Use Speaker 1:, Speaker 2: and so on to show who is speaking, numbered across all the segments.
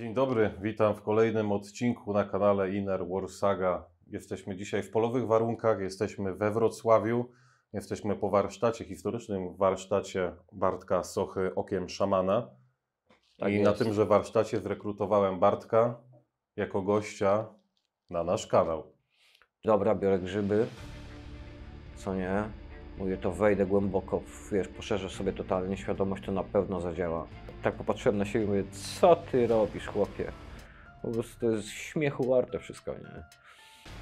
Speaker 1: Dzień dobry, witam w kolejnym odcinku na kanale Inner War Saga. Jesteśmy dzisiaj w polowych warunkach, jesteśmy we Wrocławiu, jesteśmy po warsztacie, historycznym warsztacie Bartka Sochy Okiem Szamana. Tak I jest. na tymże warsztacie zrekrutowałem Bartka jako gościa na nasz kanał. Dobra, biorę grzyby, co nie? Mówię, to wejdę głęboko, wiesz,
Speaker 2: poszerzę sobie totalnie świadomość, to na pewno zadziała tak popatrzyłem na siebie i mówię, co ty robisz, chłopie? Po prostu to jest śmiechu warte wszystko, nie?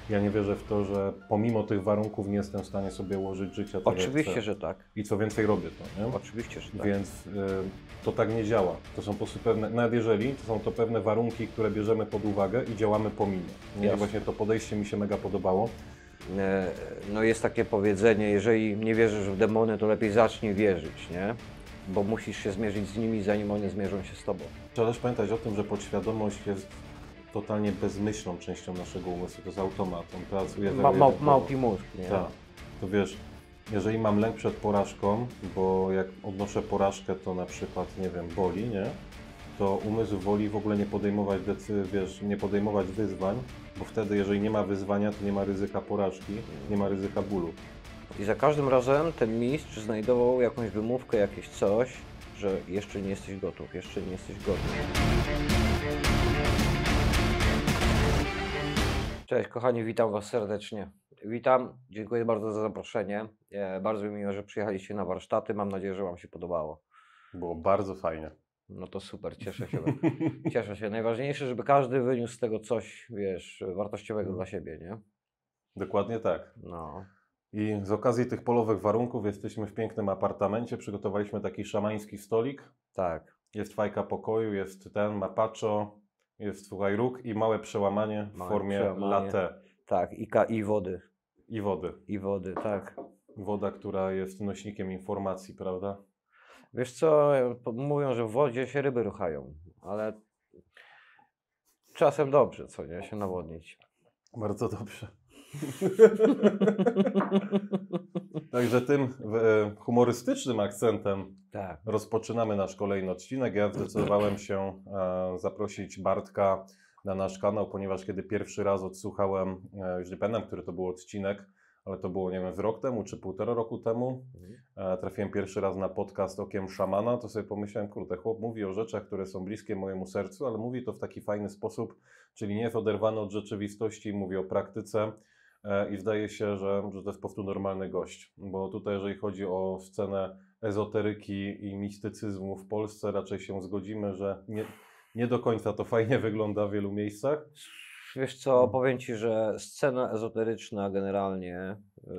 Speaker 1: Ja nie wierzę w to, że pomimo tych warunków nie jestem w stanie sobie ułożyć życia tak Oczywiście, że tak. I co więcej robię to, nie? Oczywiście, że tak. Więc y, to tak nie działa. To są po prostu pewne, nawet jeżeli, to są to pewne warunki, które bierzemy pod uwagę i działamy pomimo. Nie? Właśnie to podejście mi się mega podobało.
Speaker 2: E, no jest takie powiedzenie, jeżeli nie wierzysz w demony, to lepiej zacznij
Speaker 1: wierzyć, nie? bo musisz się zmierzyć z nimi, zanim one zmierzą się z tobą. Trzeba też pamiętać o tym, że podświadomość jest totalnie bezmyślną częścią naszego umysłu, to jest automat, on pracuje... Ma, ma, małpi mózg, nie? Tak. To wiesz, jeżeli mam lęk przed porażką, bo jak odnoszę porażkę, to na przykład, nie wiem, boli, nie? To umysł woli w ogóle nie podejmować decyzji, wiesz, nie podejmować wyzwań, bo wtedy, jeżeli nie ma wyzwania, to nie ma ryzyka porażki, nie ma ryzyka bólu.
Speaker 2: I za każdym razem ten mistrz znajdował jakąś wymówkę, jakieś coś, że jeszcze nie jesteś gotów, jeszcze nie jesteś gotów. Cześć kochani, witam Was serdecznie. Witam, dziękuję bardzo za zaproszenie. E, bardzo mi miło, że przyjechaliście na warsztaty. Mam nadzieję, że Wam się podobało. Było bardzo fajnie. No to super, cieszę się. cieszę
Speaker 1: się. Najważniejsze, żeby każdy wyniósł z tego coś, wiesz, wartościowego
Speaker 2: no. dla siebie, nie?
Speaker 1: Dokładnie tak. No. I z okazji tych polowych warunków jesteśmy w pięknym apartamencie. Przygotowaliśmy taki szamański stolik. Tak. Jest fajka pokoju, jest ten mapacho, jest słuchaj róg i małe przełamanie w formie przełamanie. latte Tak, i, ka- i wody. i wody. I wody, tak. Woda, która jest nośnikiem informacji, prawda? Wiesz co, mówią, że w wodzie się ryby ruchają, ale czasem dobrze, co nie, się nawodnić. Bardzo dobrze. Także tym e, humorystycznym akcentem tak. rozpoczynamy nasz kolejny odcinek. Ja zdecydowałem się e, zaprosić Bartka na nasz kanał, ponieważ kiedy pierwszy raz odsłuchałem, e, już nie pamiętam, który to był odcinek, ale to było, nie wiem, w rok temu czy półtora roku temu. Mhm. Trafiłem pierwszy raz na podcast Okiem Szamana, to sobie pomyślałem, kurde, chłop mówi o rzeczach, które są bliskie mojemu sercu, ale mówi to w taki fajny sposób, czyli nie jest oderwany od rzeczywistości, mówi o praktyce, E, i zdaje się, że, że to jest po prostu normalny gość, bo tutaj jeżeli chodzi o scenę ezoteryki i mistycyzmu w Polsce, raczej się zgodzimy, że nie, nie do końca to fajnie wygląda w wielu miejscach. Wiesz co, powiem Ci, że scena ezoteryczna
Speaker 2: generalnie, yy,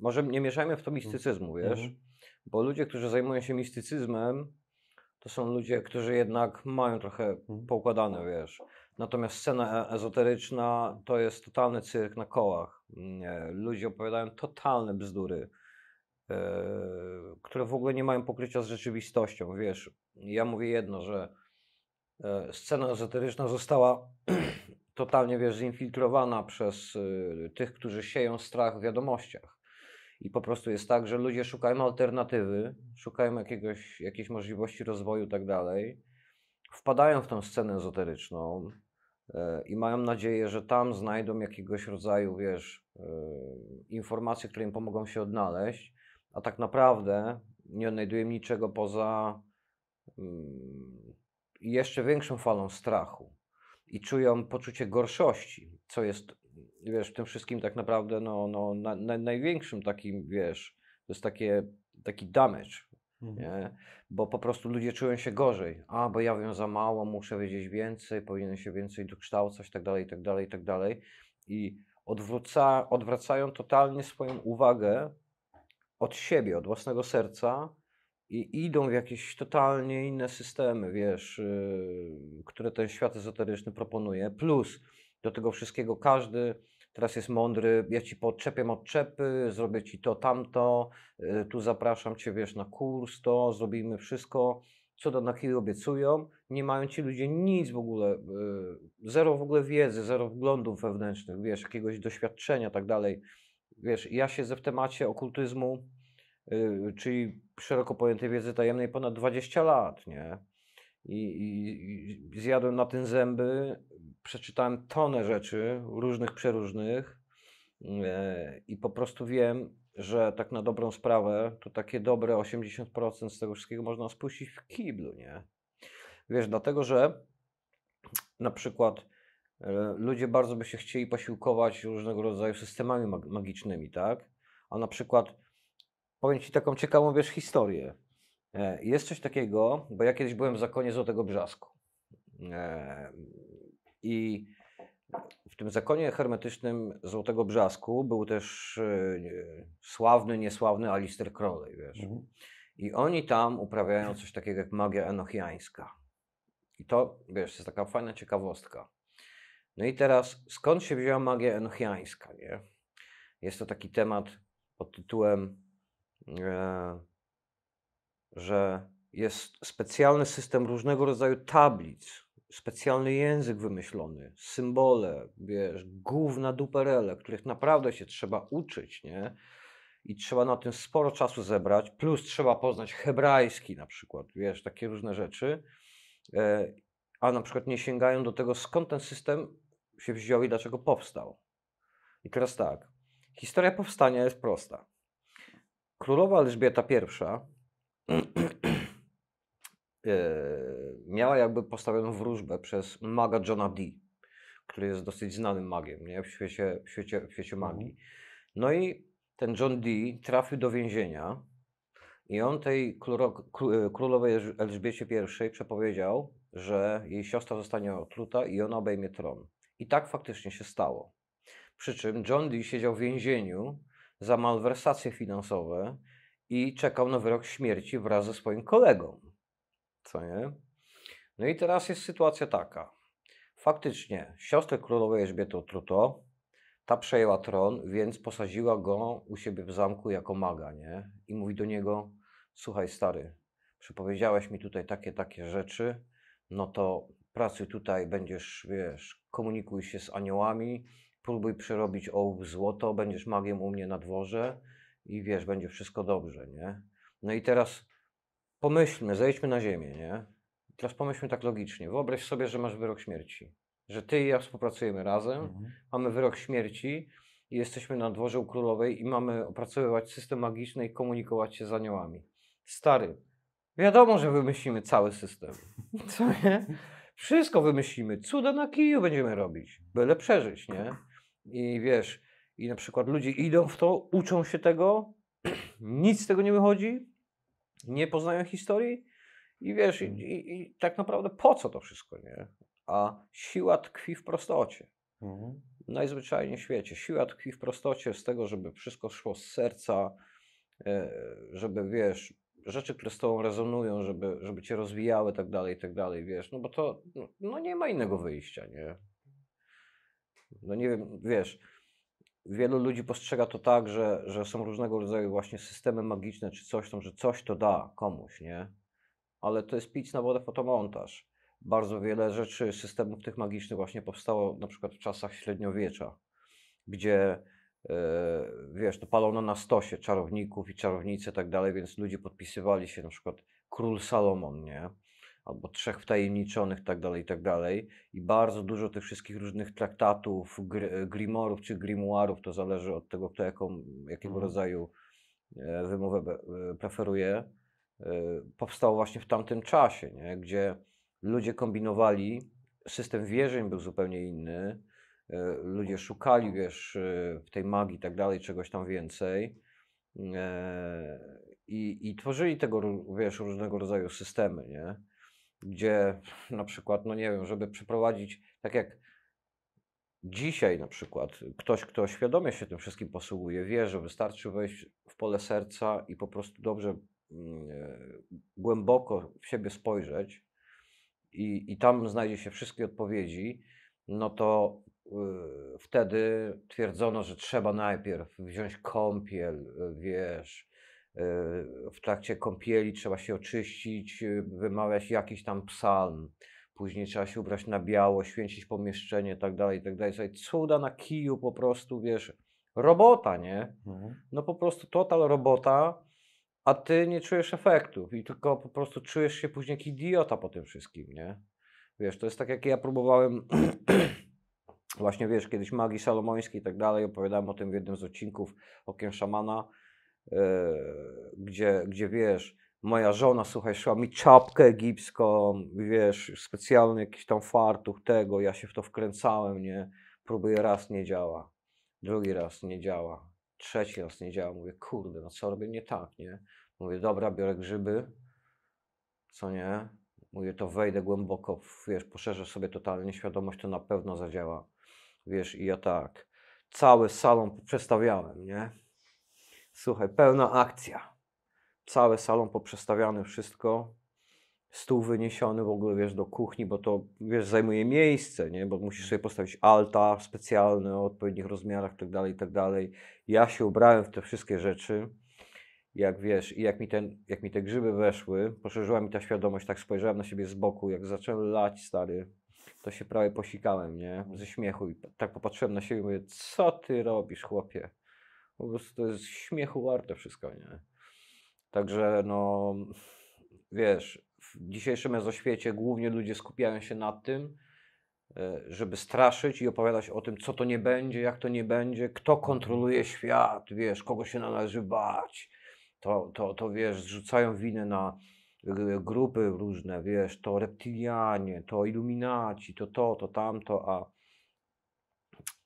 Speaker 2: może nie mieszajmy w to mistycyzmu, mm. wiesz, mhm. bo ludzie, którzy zajmują się mistycyzmem, to są ludzie, którzy jednak mają trochę mhm. poukładane, wiesz. Natomiast scena e, ezoteryczna to jest totalny cyrk na kołach. Mm, ludzie opowiadają totalne bzdury, e, które w ogóle nie mają pokrycia z rzeczywistością. Wiesz, ja mówię jedno, że e, scena ezoteryczna została totalnie, wiesz, zinfiltrowana przez tych, którzy sieją strach w wiadomościach. I po prostu jest tak, że ludzie szukają alternatywy, szukają jakiegoś, jakiejś możliwości rozwoju i tak dalej wpadają w tą scenę ezoteryczną, E, i mają nadzieję, że tam znajdą jakiegoś rodzaju, wiesz, e, informacje, które im pomogą się odnaleźć, a tak naprawdę nie odnajduję niczego poza mm, jeszcze większą falą strachu i czują poczucie gorszości, co jest, wiesz, w tym wszystkim tak naprawdę no, no, na, na, największym takim, wiesz, to jest takie, taki damage Mhm. Nie? Bo po prostu ludzie czują się gorzej. A, bo ja wiem za mało, muszę wiedzieć więcej, powinienem się więcej dokształcać, tak dalej, tak dalej, tak dalej. I odwróca, odwracają totalnie swoją uwagę od siebie, od własnego serca i idą w jakieś totalnie inne systemy, wiesz, yy, które ten świat ezoteryczny proponuje. Plus do tego wszystkiego każdy teraz jest mądry, ja ci podczepiam odczepy, zrobię ci to, tamto, y, tu zapraszam cię, wiesz, na kurs, to, zrobimy wszystko, co do Nakiri obiecują. Nie mają ci ludzie nic w ogóle, y, zero w ogóle wiedzy, zero wglądów wewnętrznych, wiesz, jakiegoś doświadczenia, tak dalej. Wiesz, ja siedzę w temacie okultyzmu, y, czyli szeroko pojętej wiedzy tajemnej ponad 20 lat, nie? I, i, i zjadłem na tym zęby, przeczytałem tonę rzeczy, różnych, przeróżnych mm, e, i po prostu wiem, że tak na dobrą sprawę, to takie dobre 80% z tego wszystkiego można spuścić w kiblu, nie? Wiesz, dlatego, że na przykład e, ludzie bardzo by się chcieli posiłkować różnego rodzaju systemami magicznymi, tak? A na przykład powiem Ci taką ciekawą, wiesz, historię. E, jest coś takiego, bo ja kiedyś byłem w zakonie Złotego Brzasku. I w tym zakonie hermetycznym Złotego Brzasku był też e, sławny, niesławny Alistair Crowley, wiesz. Mhm. I oni tam uprawiają coś takiego jak magia enochiańska. I to, wiesz, jest taka fajna ciekawostka. No i teraz, skąd się wzięła magia enochiańska, nie? Jest to taki temat pod tytułem, e, że jest specjalny system różnego rodzaju tablic, specjalny język wymyślony, symbole, wiesz, główna duperele, których naprawdę się trzeba uczyć, nie? I trzeba na tym sporo czasu zebrać, plus trzeba poznać hebrajski na przykład, wiesz, takie różne rzeczy, e, a na przykład nie sięgają do tego, skąd ten system się wziął i dlaczego powstał. I teraz tak, historia powstania jest prosta. Królowa Elżbieta I E, miała jakby postawioną wróżbę przez maga Johna Dee, który jest dosyć znanym magiem nie? W, świecie, w, świecie, w świecie mhm. magii. No i ten John Dee trafił do więzienia i on tej e, królowej Elżbiecie I przepowiedział, że jej siostra zostanie otruta i ona obejmie tron. I tak faktycznie się stało. Przy czym John Dee siedział w więzieniu za malwersacje finansowe i czekał na wyrok śmierci wraz ze swoim kolegą co nie? No i teraz jest sytuacja taka. Faktycznie, siostrę królowej Elżbiety Truto, ta przejęła tron, więc posadziła go u siebie w zamku jako maga, nie? I mówi do niego, słuchaj stary, przypowiedziałeś mi tutaj takie, takie rzeczy, no to pracuj tutaj, będziesz, wiesz, komunikuj się z aniołami, próbuj przerobić ołów w złoto, będziesz magiem u mnie na dworze i wiesz, będzie wszystko dobrze, nie? No i teraz pomyślmy, zejdźmy na ziemię, nie? Teraz pomyślmy tak logicznie. Wyobraź sobie, że masz wyrok śmierci. Że ty i ja współpracujemy razem, mhm. mamy wyrok śmierci i jesteśmy na dworze u królowej i mamy opracowywać system magiczny i komunikować się z aniołami. Stary, wiadomo, że wymyślimy cały system. Co nie? Wszystko wymyślimy. Cuda na kiju będziemy robić, byle przeżyć, nie? I wiesz, i na przykład ludzie idą w to, uczą się tego, nic z tego nie wychodzi, nie poznają historii i wiesz, i, mhm. i, i tak naprawdę po co to wszystko, nie? A siła tkwi w prostocie. Mhm. Najzwyczajniej w świecie. Siła tkwi w prostocie z tego, żeby wszystko szło z serca, e, żeby wiesz, rzeczy, które z tobą rezonują, żeby, żeby cię rozwijały, tak dalej, tak dalej, wiesz, no bo to, no, no nie ma innego wyjścia, nie? No nie wiem, wiesz, wielu ludzi postrzega to tak, że, że są różnego rodzaju właśnie systemy magiczne czy coś tam, że coś to da komuś, nie? Ale to jest pic na wodę fotomontaż. Bardzo wiele rzeczy, systemów tych magicznych właśnie powstało na przykład w czasach średniowiecza, gdzie e, wiesz, to palono na stosie czarowników i czarownice i tak dalej, więc ludzie podpisywali się na przykład król Salomon, nie? albo trzech wtajemniczonych, tak dalej, tak dalej. I bardzo dużo tych wszystkich różnych traktatów, gr e, grimorów czy grimoirów, to zależy od tego, kto jaką, jakiego mhm. rodzaju e, wymowę e, preferuje, e, powstało właśnie w tamtym czasie, nie? gdzie ludzie kombinowali, system wierzeń był zupełnie inny, ludzie szukali, wiesz, w tej magii i tak dalej, czegoś tam więcej. I, I tworzyli tego, wiesz, różnego rodzaju systemy, nie? gdzie na przykład, no nie wiem, żeby przeprowadzić, tak jak dzisiaj na przykład, ktoś, kto świadomie się tym wszystkim posługuje, wie, że wystarczy wejść w pole serca i po prostu dobrze, yy, głęboko w siebie spojrzeć i, i tam znajdzie się wszystkie odpowiedzi, no to e, wtedy twierdzono, że trzeba najpierw wziąć kąpiel, e, wiesz, E, w trakcie kąpieli trzeba się oczyścić, e, wymawiać jakiś tam psalm. Później trzeba się ubrać na biało, święcić pomieszczenie, itd. tak dalej, tak dalej. Cuda na kiju po prostu, wiesz, robota, nie? Mhm. No po prostu total robota, a ty nie czujesz efektów i tylko po prostu czujesz się później jak idiota po tym wszystkim, nie? Wiesz, to jest tak jak ja próbowałem właśnie, wiesz, kiedyś magii salomońskiej i tak dalej, opowiadałem o tym w jednym z odcinków Okiem Szamana, E, gdzie, gdzie wiesz, moja żona, słuchaj, szła mi czapkę egipską, wiesz, specjalny jakiś tam fartuch tego, ja się w to wkręcałem, nie? Próbuję raz, nie działa. Drugi raz, nie działa. Trzeci raz, nie działa. Mówię, kurde, no co robię nie tak, nie? Mówię, dobra, biorę grzyby, co nie? Mówię, to wejdę głęboko, wiesz, poszerzę sobie totalnie świadomość, to na pewno zadziała. Wiesz, i ja tak, cały salon przestawiałem, nie? Słuchaj, pełna akcja. Cały salon poprzestawiany, wszystko. Stół wyniesiony w ogóle, wiesz, do kuchni, bo to, wiesz, zajmuje miejsce, nie? Bo musisz sobie postawić alta specjalny o odpowiednich rozmiarach, tak dalej, tak dalej. Ja się ubrałem w te wszystkie rzeczy jak wiesz, i jak mi, ten, jak mi te grzyby weszły, poszerzyła mi ta świadomość, tak spojrzałem na siebie z boku, jak zacząłem lać, stary, to się prawie posikałem, nie? Ze śmiechu i tak popatrzyłem na siebie i mówię, co ty robisz, chłopie? Po prostu to jest śmiechu warte wszystko, nie? Także no, wiesz, w dzisiejszym mezoświecie głównie ludzie skupiają się na tym, e, żeby straszyć i opowiadać o tym, co to nie będzie, jak to nie będzie, kto kontroluje świat, wiesz, kogo się należy bać. To, to, to wiesz, zrzucają winę na e, grupy różne, wiesz, to reptilianie, to iluminaci, to to, to tamto, a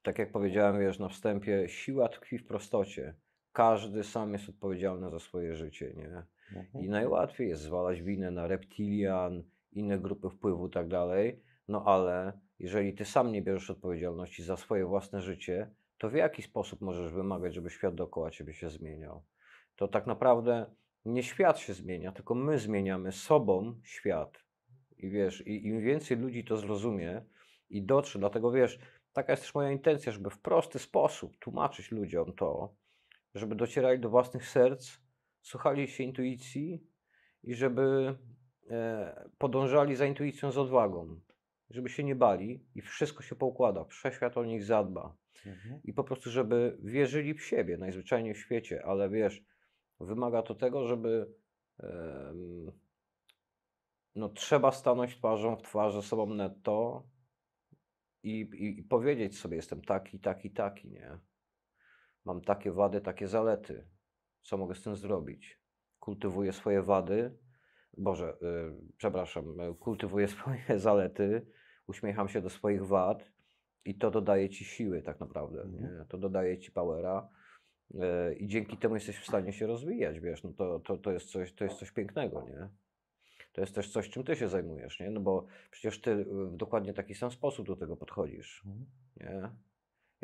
Speaker 2: tak jak powiedziałem wiesz, na wstępie, siła tkwi w prostocie. Każdy sam jest odpowiedzialny za swoje życie, nie? I mhm. najłatwiej jest zwalać winę na reptilian, inne grupy wpływu i tak dalej, no ale jeżeli ty sam nie bierzesz odpowiedzialności za swoje własne życie, to w jaki sposób możesz wymagać, żeby świat dookoła ciebie się zmieniał? To tak naprawdę nie świat się zmienia, tylko my zmieniamy sobą świat. I wiesz, i, im więcej ludzi to zrozumie i dotrze, dlatego wiesz, Taka jest też moja intencja, żeby w prosty sposób tłumaczyć ludziom to, żeby docierali do własnych serc, słuchali się intuicji i żeby e, podążali za intuicją z odwagą, żeby się nie bali i wszystko się poukłada, wszechświat o nich zadba. Mhm. I po prostu, żeby wierzyli w siebie, najzwyczajniej w świecie, ale wiesz, wymaga to tego, żeby e, no, trzeba stanąć twarzą w twarz ze sobą netto, i, i, i powiedzieć sobie, jestem taki, taki, taki, nie? Mam takie wady, takie zalety. Co mogę z tym zrobić? Kultywuję swoje wady, Boże, yy, przepraszam, y, kultywuję swoje zalety, uśmiecham się do swoich wad i to dodaje ci siły tak naprawdę. Nie? Mhm. To dodaje ci powera y, i dzięki temu jesteś w stanie się rozwijać, wiesz, no to, to, to, jest, coś, to jest coś pięknego, nie? to jest też coś, czym ty się zajmujesz, nie? No bo przecież ty y, w dokładnie taki
Speaker 1: sam sposób do tego podchodzisz, mhm. nie?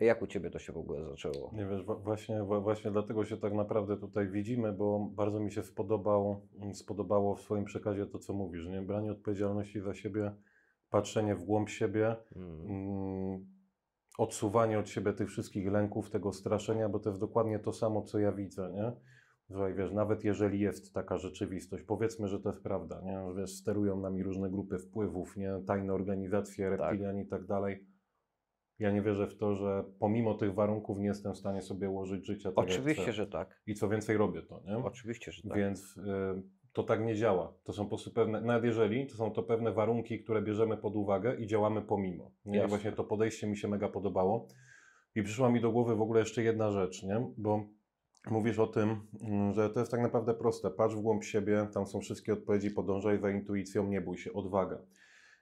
Speaker 1: Jak u Ciebie to się w ogóle zaczęło? Nie wiesz, właśnie, właśnie dlatego się tak naprawdę tutaj widzimy, bo bardzo mi się spodobał, mm, spodobało w swoim przekazie to, co mówisz, nie? Branie odpowiedzialności za siebie, patrzenie w głąb siebie, hmm. mm, odsuwanie od siebie tych wszystkich lęków, tego straszenia, bo to jest dokładnie to samo, co ja widzę, nie? Słuchaj, wiesz, nawet jeżeli jest taka rzeczywistość, powiedzmy, że to jest prawda, nie? Wiesz, sterują nami różne grupy wpływów, nie? Tajne organizacje, tak. reptilian i tak dalej. Ja nie wierzę w to, że pomimo tych warunków nie jestem w stanie sobie ułożyć życia tak Oczywiście, że tak. I co więcej, robię to, nie? Oczywiście, że tak. Więc y, to tak nie działa. To są po prostu pewne, nawet jeżeli, to są to pewne warunki, które bierzemy pod uwagę i działamy pomimo. Nie? właśnie to podejście mi się mega podobało. I przyszła mi do głowy w ogóle jeszcze jedna rzecz, nie? Bo mówisz o tym, mm, że to jest tak naprawdę proste. Patrz w głąb siebie, tam są wszystkie odpowiedzi, podążaj za intuicją, nie bój się, odwaga.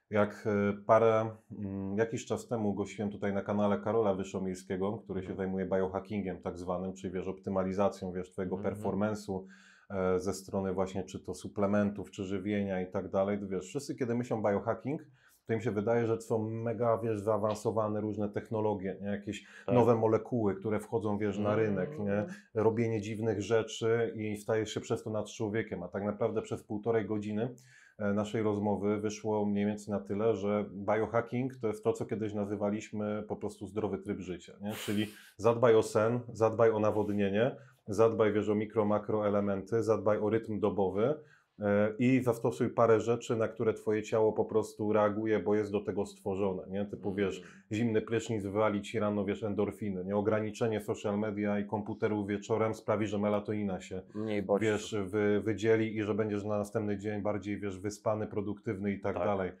Speaker 1: Jak e, parę, mm, jakiś czas temu gościłem tutaj na kanale Karola Wyszomirskiego, który się mhm. zajmuje biohackingiem tak zwanym, czyli wiesz, optymalizacją, wiesz, twojego mm -hmm. performance'u e, ze strony właśnie czy to suplementów, czy żywienia i tak dalej. Wiesz, wszyscy kiedy myślą biohacking, to im się wydaje, że są mega, wiesz, zaawansowane różne technologie, nie? jakieś tak. nowe molekuły, które wchodzą, wiesz, na rynek, mm. nie? robienie dziwnych rzeczy i stajesz się przez to nad człowiekiem, a tak naprawdę przez półtorej godziny e, naszej rozmowy wyszło mniej więcej na tyle, że biohacking to jest to, co kiedyś nazywaliśmy po prostu zdrowy tryb życia, nie? czyli zadbaj o sen, zadbaj o nawodnienie, zadbaj wiesz o mikro, makroelementy, zadbaj o rytm dobowy, E, i zastosuj parę rzeczy, na które twoje ciało po prostu reaguje, bo jest do tego stworzone, nie? Ty powiesz, mm. zimny prysznic wywali ci rano, wiesz, endorfiny, nie? Ograniczenie social media i komputerów wieczorem sprawi, że melatonina się, Mniej wiesz, wy, wydzieli i że będziesz na następny dzień bardziej, wiesz, wyspany, produktywny i tak, tak. dalej.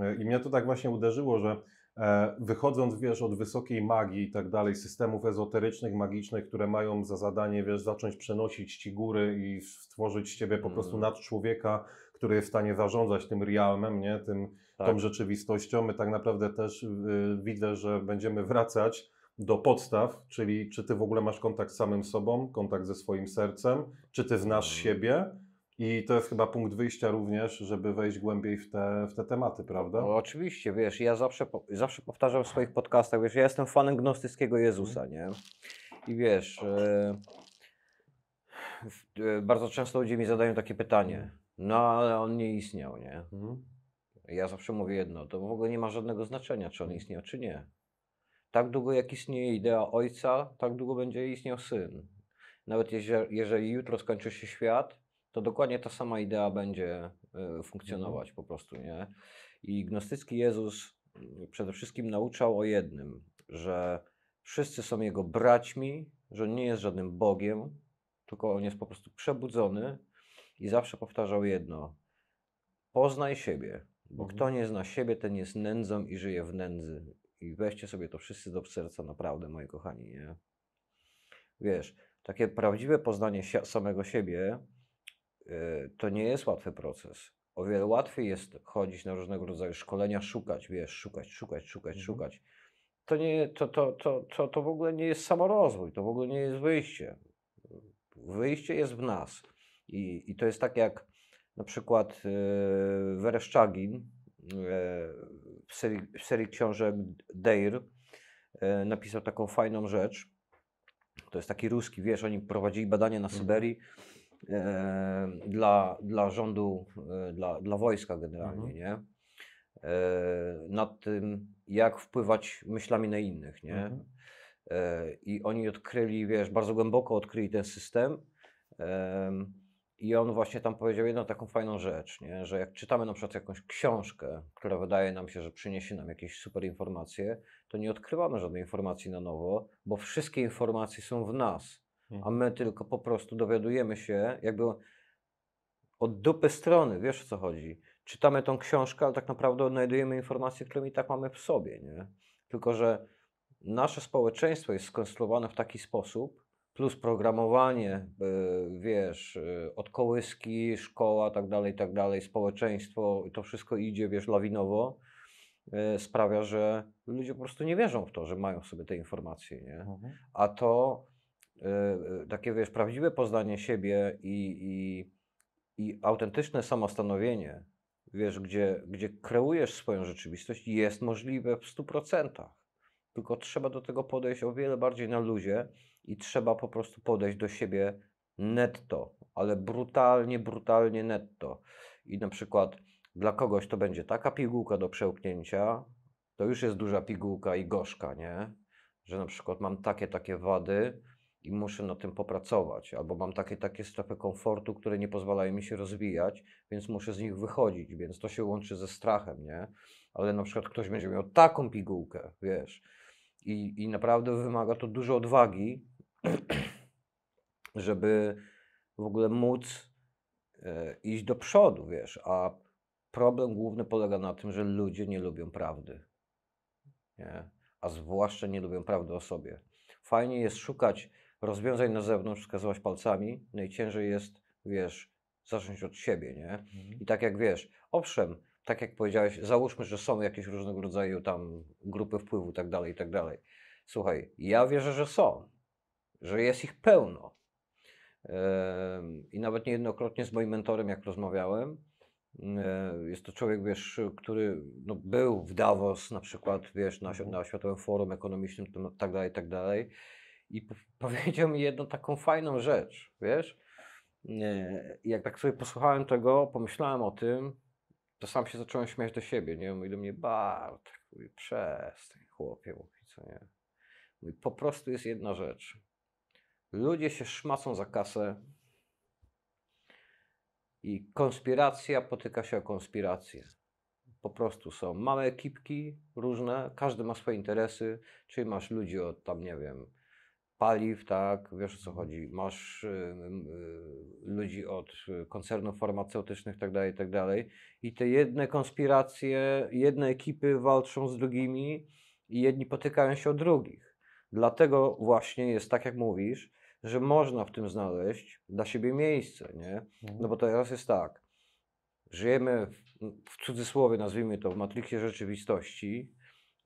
Speaker 1: E, I mnie to tak właśnie uderzyło, że E, wychodząc, wiesz, od wysokiej magii i tak dalej, systemów ezoterycznych, magicznych, które mają za zadanie, wiesz, zacząć przenosić ci góry i stworzyć z ciebie po mm. prostu nad człowieka, który jest w stanie zarządzać tym realmem, nie? Tym, tak. tą rzeczywistością. My tak naprawdę też y, widzę, że będziemy wracać do podstaw, czyli czy ty w ogóle masz kontakt z samym sobą, kontakt ze swoim sercem, czy ty znasz mm. siebie, i to jest chyba punkt wyjścia również, żeby wejść głębiej w te, w te tematy, prawda? No,
Speaker 2: oczywiście, wiesz, ja zawsze, zawsze powtarzam w swoich podcastach, wiesz, ja jestem fanem gnostyckiego Jezusa, mhm. nie? I wiesz, e, e, bardzo często ludzie mi zadają takie pytanie, mhm. no ale on nie istniał, nie? Mhm. Ja zawsze mówię jedno, to w ogóle nie ma żadnego znaczenia, czy on istniał, czy nie. Tak długo jak istnieje idea ojca, tak długo będzie istniał syn. Nawet jeżeli jutro skończy się świat, to dokładnie ta sama idea będzie e, mhm. funkcjonować po prostu, nie? I gnostycki Jezus mm, przede wszystkim nauczał o jednym, że wszyscy są jego braćmi, że nie jest żadnym Bogiem, tylko on jest po prostu przebudzony i zawsze powtarzał jedno: poznaj siebie, bo mhm. kto nie zna siebie, ten jest nędzą i żyje w nędzy. I weźcie sobie to wszyscy do serca, naprawdę, moi kochani, nie? Wiesz, takie prawdziwe poznanie samego siebie Y, to nie jest łatwy proces. O wiele łatwiej jest chodzić na różnego rodzaju szkolenia, szukać, wiesz, szukać, szukać, szukać, mhm. szukać. To, nie, to, to, to, to, to w ogóle nie jest samorozwój, to w ogóle nie jest wyjście. Wyjście jest w nas. I, i to jest tak jak na przykład yy, Wereszczagin yy, w, serii, w serii książek Deir yy, napisał taką fajną rzecz. To jest taki ruski, wiesz, oni prowadzili badania na mhm. Syberii. E, dla, dla rządu, e, dla, dla wojska generalnie, mhm. nie? E, nad tym, jak wpływać myślami na innych, nie? Mhm. I oni odkryli, wiesz, bardzo głęboko odkryli ten system. I on właśnie tam powiedział jedną taką fajną rzecz, nie? że jak czytamy na przykład jakąś książkę, która wydaje nam się, że przyniesie nam jakieś super informacje, to nie odkrywamy żadnej informacji na nowo, bo wszystkie informacje są w nas. Mhm. a my tylko po prostu dowiadujemy się, jakby od dupy strony, wiesz o co chodzi. Czytamy tą książkę, ale tak naprawdę odnajdujemy informacje, które i tak mamy w sobie, nie? Tylko, że nasze społeczeństwo jest skonstruowane w taki sposób, plus programowanie, y, wiesz, y, od kołyski, szkoła, tak dalej, tak dalej, społeczeństwo, to wszystko idzie, wiesz, lawinowo, y, sprawia, że ludzie po prostu nie wierzą w to, że mają w sobie te informacje, nie? Mhm. A to E, e, takie, wiesz, prawdziwe poznanie siebie i, i, i autentyczne samostanowienie, wiesz, gdzie, gdzie kreujesz swoją rzeczywistość, jest możliwe w 100%. Tylko trzeba do tego podejść o wiele bardziej na luzie i trzeba po prostu podejść do siebie netto, ale brutalnie, brutalnie netto. I na przykład dla kogoś to będzie taka pigułka do przełknięcia, to już jest duża pigułka i gorzka, nie? Że na przykład mam takie, takie wady, i muszę nad tym popracować, albo mam takie takie strefy komfortu, które nie pozwalają mi się rozwijać, więc muszę z nich wychodzić, więc to się łączy ze strachem, nie? Ale na przykład ktoś będzie miał taką pigułkę, wiesz, i, i naprawdę wymaga to dużo odwagi, żeby w ogóle móc e, iść do przodu, wiesz, a problem główny polega na tym, że ludzie nie lubią prawdy, nie? A zwłaszcza nie lubią prawdy o sobie. Fajnie jest szukać rozwiązań na zewnątrz wskazywać palcami, najciężej jest, wiesz, zacząć od siebie, nie? Mhm. I tak jak wiesz, owszem, tak jak powiedziałeś, załóżmy, że są jakieś różnego rodzaju tam grupy wpływu, tak dalej, i tak dalej. Słuchaj, ja wierzę, że są, że jest ich pełno. I nawet niejednokrotnie z moim mentorem, jak rozmawiałem, jest to człowiek, wiesz, który no, był w Davos na przykład, wiesz, na, mhm. na Światowym Forum Ekonomicznym, tak dalej, tak dalej i powiedział mi jedną taką fajną rzecz, wiesz? Nie, jak tak sobie posłuchałem tego, pomyślałem o tym, to sam się zacząłem śmiać do siebie, nie? Mówi do mnie, Bartek, mówi, przestań chłopie, mówi, co nie? Mówi, po prostu jest jedna rzecz. Ludzie się szmacą za kasę i konspiracja potyka się o konspirację. Po prostu są małe ekipki różne, każdy ma swoje interesy, czyli masz ludzi od tam, nie wiem, paliw, tak, wiesz o co chodzi, masz y, y, ludzi od y, koncernów farmaceutycznych tak, tak dalej I te jedne konspiracje, jedne ekipy walczą z drugimi i jedni potykają się o drugich. Dlatego właśnie jest tak, jak mówisz, że można w tym znaleźć dla siebie miejsce, nie? Mhm. No bo teraz jest tak, żyjemy w, w cudzysłowie, nazwijmy to, w matriksie rzeczywistości,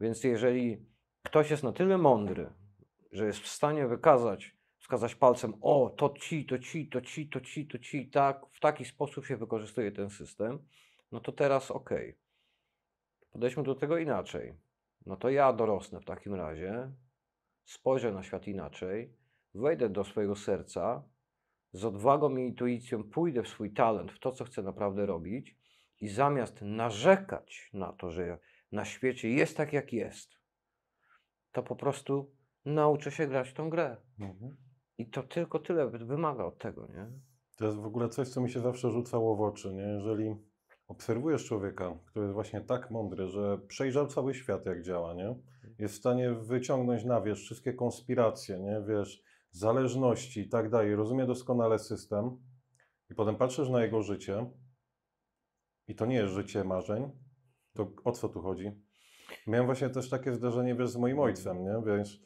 Speaker 2: więc jeżeli ktoś jest na tyle mądry, że jest w stanie wykazać, wskazać palcem, o, to ci, to ci, to ci, to ci, to ci, tak, w taki sposób się wykorzystuje ten system, no to teraz ok. Podejdźmy do tego inaczej. No to ja dorosnę w takim razie, spojrzę na świat inaczej, wejdę do swojego serca, z odwagą i intuicją pójdę w swój talent, w to, co chcę naprawdę robić i zamiast narzekać na to, że na świecie jest tak, jak jest, to po prostu nauczę się grać tą grę. Mhm. I to tylko tyle wymaga od tego, nie?
Speaker 1: To jest w ogóle coś, co mi się zawsze rzucało w oczy, nie? Jeżeli obserwujesz człowieka, który jest właśnie tak mądry, że przejrzał cały świat, jak działa, nie? Jest w stanie wyciągnąć na wierzch wszystkie konspiracje, nie? Wiesz, zależności i tak dalej. Rozumie doskonale system i potem patrzysz na jego życie i to nie jest życie marzeń, to o co tu chodzi? Miałem właśnie też takie zdarzenie, wiesz, z moim ojcem, nie? Wiesz,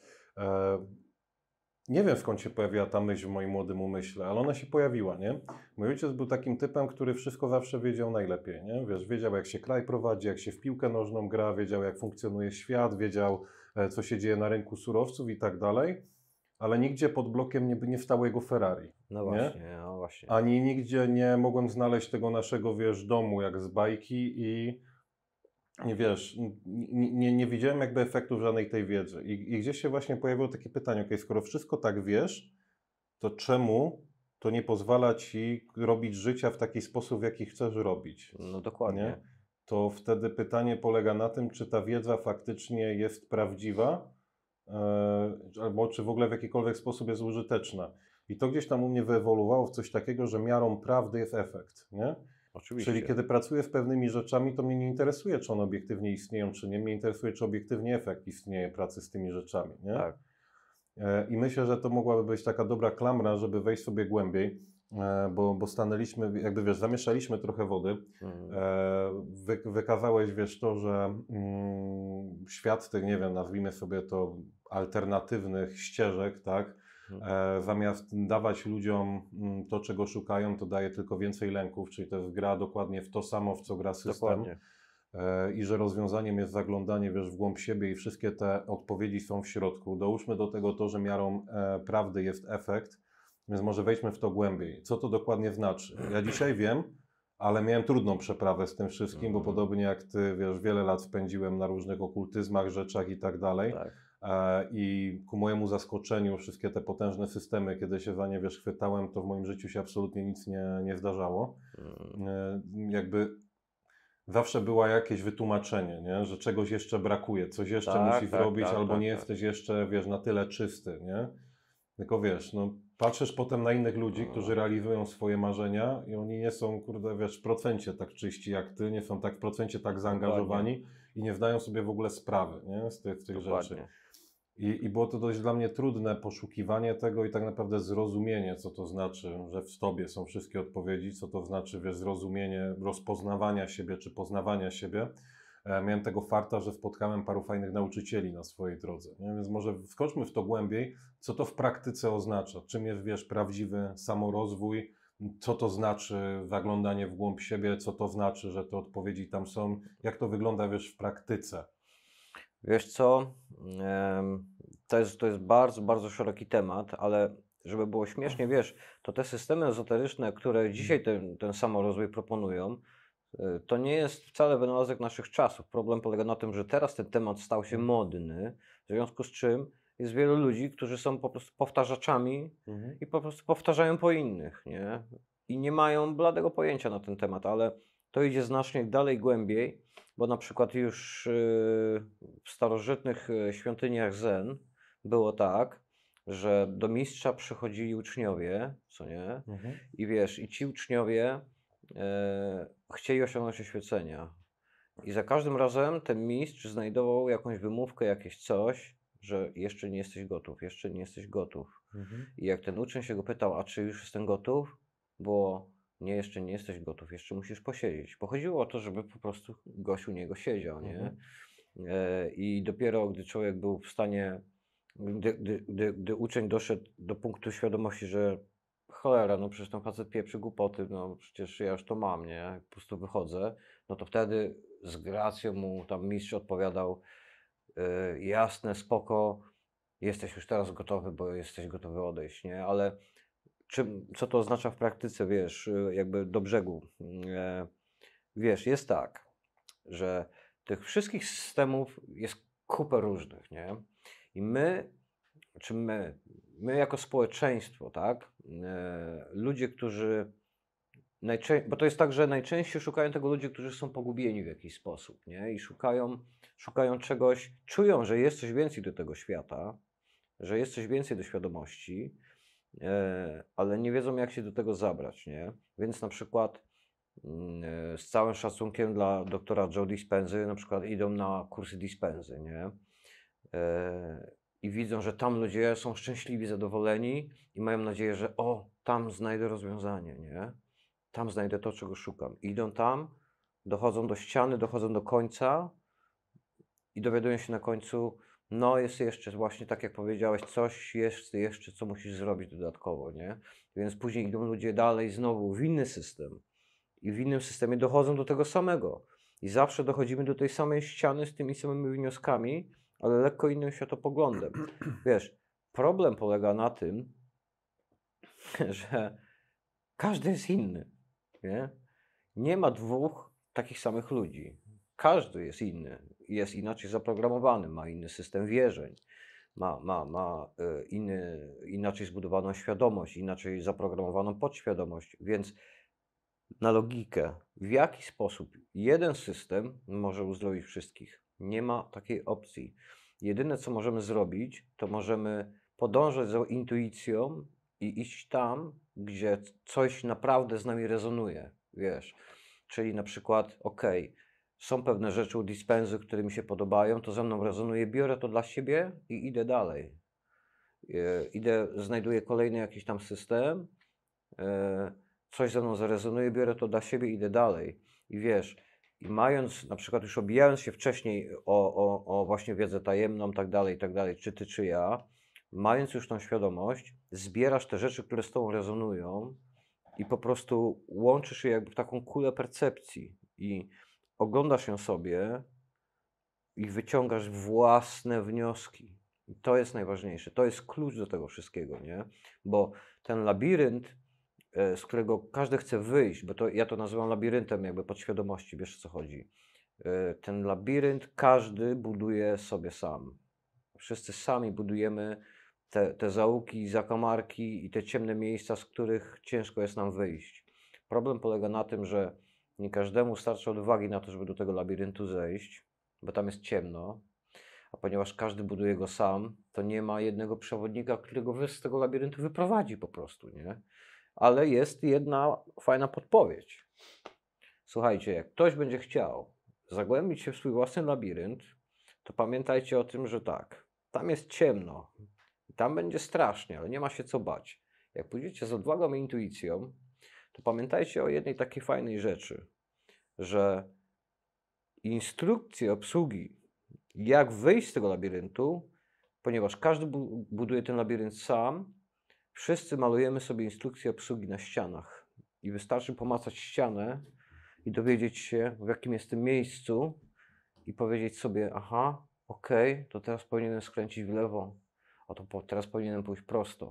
Speaker 1: nie wiem skąd się pojawiła ta myśl w moim młodym umyśle, ale ona się pojawiła, nie? Mój ojciec był takim typem, który wszystko zawsze wiedział najlepiej, nie? Wiesz, wiedział jak się kraj prowadzi, jak się w piłkę nożną gra, wiedział jak funkcjonuje świat, wiedział e, co się dzieje na rynku surowców i tak dalej, ale nigdzie pod blokiem nie, nie wstało jego Ferrari. No właśnie, nie? no właśnie. Ani nigdzie nie mogłem znaleźć tego naszego, wiesz, domu jak z bajki i nie wiesz, nie, nie, nie widziałem jakby efektów żadnej tej wiedzy. I, I, gdzieś się właśnie pojawiło takie pytanie, ok, skoro wszystko tak wiesz, to czemu to nie pozwala ci robić życia w taki sposób, w jaki chcesz robić? No dokładnie. Nie? To wtedy pytanie polega na tym, czy ta wiedza faktycznie jest prawdziwa, yy, albo czy w ogóle w jakikolwiek sposób jest użyteczna. I to gdzieś tam u mnie wyewoluowało w coś takiego, że miarą prawdy jest efekt. Nie? Oczywiście. Czyli kiedy pracuję z pewnymi rzeczami, to mnie nie interesuje, czy one obiektywnie istnieją, czy nie. Mnie interesuje, czy obiektywnie efekt istnieje pracy z tymi rzeczami. Nie? Tak. E, I myślę, że to mogłaby być taka dobra klamra, żeby wejść sobie głębiej, e, bo, bo stanęliśmy, jakby wiesz, zamieszaliśmy trochę wody. Mhm. E, wy, wykazałeś, wiesz, to, że mm, świat tych, nie wiem, nazwijmy sobie to alternatywnych ścieżek, tak, Mhm. E, zamiast dawać ludziom mm, to, czego szukają, to daje tylko więcej lęków, czyli to jest gra dokładnie w to samo, w co gra system. Dokładnie. E, I że rozwiązaniem jest zaglądanie wiesz, w głąb siebie i wszystkie te odpowiedzi są w środku. Dołóżmy do tego to, że miarą e, prawdy jest efekt, więc może wejdźmy w to głębiej. Co to dokładnie znaczy? Ja dzisiaj wiem, ale miałem trudną przeprawę z tym wszystkim, bo mhm. podobnie jak ty, wiesz, wiele lat spędziłem na różnych okultyzmach, rzeczach i tak dalej. Tak. E, I ku mojemu zaskoczeniu, wszystkie te potężne systemy, kiedy się za nie wiesz, chwytałem, to w moim życiu się absolutnie nic nie, nie zdarzało. Mm. E, jakby zawsze była jakieś wytłumaczenie, nie? że czegoś jeszcze brakuje, coś jeszcze tak, musisz tak, robić, tak, albo tak, nie tak. jesteś jeszcze wiesz, na tyle czysty. Nie? Tylko wiesz, no, patrzysz potem na innych ludzi, mm. którzy realizują swoje marzenia i oni nie są, kurde, wiesz, w procencie tak czyści jak ty, nie są tak w procencie tak zaangażowani Dokładnie. i nie zdają sobie w ogóle sprawy nie? z tych, z tych rzeczy. I, I, było to dość dla mnie trudne poszukiwanie tego i tak naprawdę zrozumienie, co to znaczy, że w tobie są wszystkie odpowiedzi, co to znaczy, wiesz, zrozumienie rozpoznawania siebie czy poznawania siebie. E, miałem tego farta, że spotkałem paru fajnych nauczycieli na swojej drodze. Nie? Więc może wskoczmy w to głębiej, co to w praktyce oznacza, czym jest, wiesz, prawdziwy samorozwój, co to znaczy zaglądanie w głąb siebie, co to znaczy, że te odpowiedzi tam są, jak to wygląda, wiesz, w praktyce. Wiesz co, to jest, to jest bardzo, bardzo szeroki temat, ale
Speaker 2: żeby było śmiesznie, wiesz, to te systemy ezoteryczne, które dzisiaj ten, ten samorozwój proponują, e, to nie jest wcale wynalazek naszych czasów. Problem polega na tym, że teraz ten temat stał się mhm. modny, w związku z czym jest wielu ludzi, którzy są po prostu powtarzaczami mhm. i po prostu powtarzają po innych, nie? I nie mają bladego pojęcia na ten temat, ale to idzie znacznie dalej, głębiej bo na przykład już y, w starożytnych y, świątyniach Zen było tak, że do mistrza przychodzili uczniowie, co nie? Mhm. I wiesz, i ci uczniowie e, chcieli osiągnąć oświecenia. I za każdym razem ten mistrz znajdował jakąś wymówkę, jakieś coś, że jeszcze nie jesteś gotów, jeszcze nie jesteś gotów. Mhm. I jak ten uczeń się go pytał, a czy już jestem gotów? Było, nie, jeszcze nie jesteś gotów, jeszcze musisz posiedzieć. Pochodziło o to, żeby po prostu gość u niego siedział, nie? Mhm. E, I dopiero gdy człowiek był w stanie, gdy, gdy, gdy, gdy, uczeń doszedł do punktu świadomości, że cholera, no przecież ten facet pieprzy głupoty, no przecież ja już to mam, nie? Po prostu wychodzę, no to wtedy z gracją mu tam mistrz odpowiadał e, jasne, spoko, jesteś już teraz gotowy, bo jesteś gotowy odejść, nie? Ale czym, co to oznacza w praktyce, wiesz, y, jakby do brzegu. E, wiesz, jest tak, że tych wszystkich systemów jest kupę różnych, nie? I my, czy my, my jako społeczeństwo, tak? E, ludzie, którzy najczę bo to jest tak, że najczęściej szukają tego ludzie, którzy są pogubieni w jakiś sposób, nie? I szukają, szukają czegoś, czują, że jest coś więcej do tego świata, że jest coś więcej do świadomości, E, ale nie wiedzą, jak się do tego zabrać, nie? Więc na przykład mm, e, z całym szacunkiem dla doktora Joe Dispenzy, na przykład idą na kursy Dispenzy, nie? E, I widzą, że tam ludzie są szczęśliwi, zadowoleni i mają nadzieję, że o, tam znajdę rozwiązanie, nie? Tam znajdę to, czego szukam. I idą tam, dochodzą do ściany, dochodzą do końca i dowiadują się na końcu, no, jest jeszcze właśnie tak jak powiedziałeś, coś jest jeszcze, co musisz zrobić dodatkowo, nie? Więc później idą ludzie dalej znowu w inny system i w innym systemie dochodzą do tego samego. I zawsze dochodzimy do tej samej ściany z tymi samymi wnioskami, ale lekko innym światopoglądem. Wiesz, problem polega na tym, że każdy jest inny. Nie? nie ma dwóch takich samych ludzi. Każdy jest inny jest inaczej zaprogramowany, ma inny system wierzeń, ma, ma, ma e, inny, inaczej zbudowaną świadomość, inaczej zaprogramowaną podświadomość, więc na logikę, w jaki sposób jeden system może uzdrowić wszystkich. Nie ma takiej opcji. Jedyne, co możemy zrobić, to możemy podążać za intuicją i iść tam, gdzie coś naprawdę z nami rezonuje, wiesz. Czyli na przykład, ok, są pewne rzeczy u dispensy, które mi się podobają, to ze mną rezonuje, biorę to dla siebie i idę dalej. E, idę, znajduję kolejny jakiś tam system, e, coś ze mną zarezonuje, biorę to dla siebie, idę dalej. I wiesz, i mając, na przykład już obijając się wcześniej o, o, o właśnie wiedzę tajemną, tak dalej, tak dalej, czy ty, czy ja, mając już tą świadomość, zbierasz te rzeczy, które z tobą rezonują i po prostu łączysz je jakby w taką kulę percepcji. I oglądasz ją sobie i wyciągasz własne wnioski. I to jest najważniejsze. To jest klucz do tego wszystkiego, nie? Bo ten labirynt, e, z którego każdy chce wyjść, bo to, ja to nazywam labiryntem jakby podświadomości, wiesz o co chodzi. E, ten labirynt każdy buduje sobie sam. Wszyscy sami budujemy te, te i zakamarki i te ciemne miejsca, z których ciężko jest nam wyjść. Problem polega na tym, że nie każdemu starczy odwagi na to, żeby do tego labiryntu zejść, bo tam jest ciemno. A ponieważ każdy buduje go sam, to nie ma jednego przewodnika, którego wy z tego labiryntu wyprowadzi po prostu, nie? Ale jest jedna fajna podpowiedź. Słuchajcie, jak ktoś będzie chciał zagłębić się w swój własny labirynt, to pamiętajcie o tym, że tak, tam jest ciemno, tam będzie strasznie, ale nie ma się co bać. Jak pójdziecie z odwagą i intuicją, to pamiętajcie o jednej takiej fajnej rzeczy, że instrukcje obsługi, jak wyjść z tego labiryntu, ponieważ każdy buduje ten labirynt sam, wszyscy malujemy sobie instrukcje obsługi na ścianach i wystarczy pomacać ścianę i dowiedzieć się, w jakim jestem miejscu i powiedzieć sobie, aha, okej, okay, to teraz powinienem skręcić w lewo, a to po, teraz powinienem pójść prosto.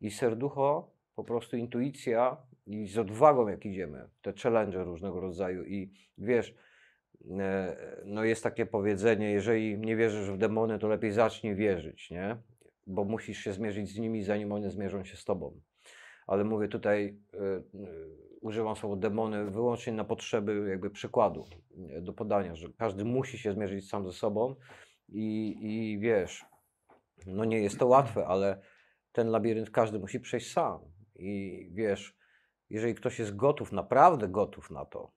Speaker 2: I serducho, po prostu intuicja i z odwagą jak idziemy, te challenge różnego rodzaju i wiesz, e, no jest takie powiedzenie, jeżeli nie wierzysz w demony, to lepiej zacznij wierzyć, nie? Bo musisz się zmierzyć z nimi, zanim one zmierzą się z tobą. Ale mówię tutaj, e, e, używam słowa demony wyłącznie na potrzeby jakby przykładu do podania, że każdy musi się zmierzyć sam ze sobą i, i wiesz, no nie jest to łatwe, ale ten labirynt każdy musi przejść sam. I wiesz, jeżeli ktoś jest gotów, naprawdę gotów na to,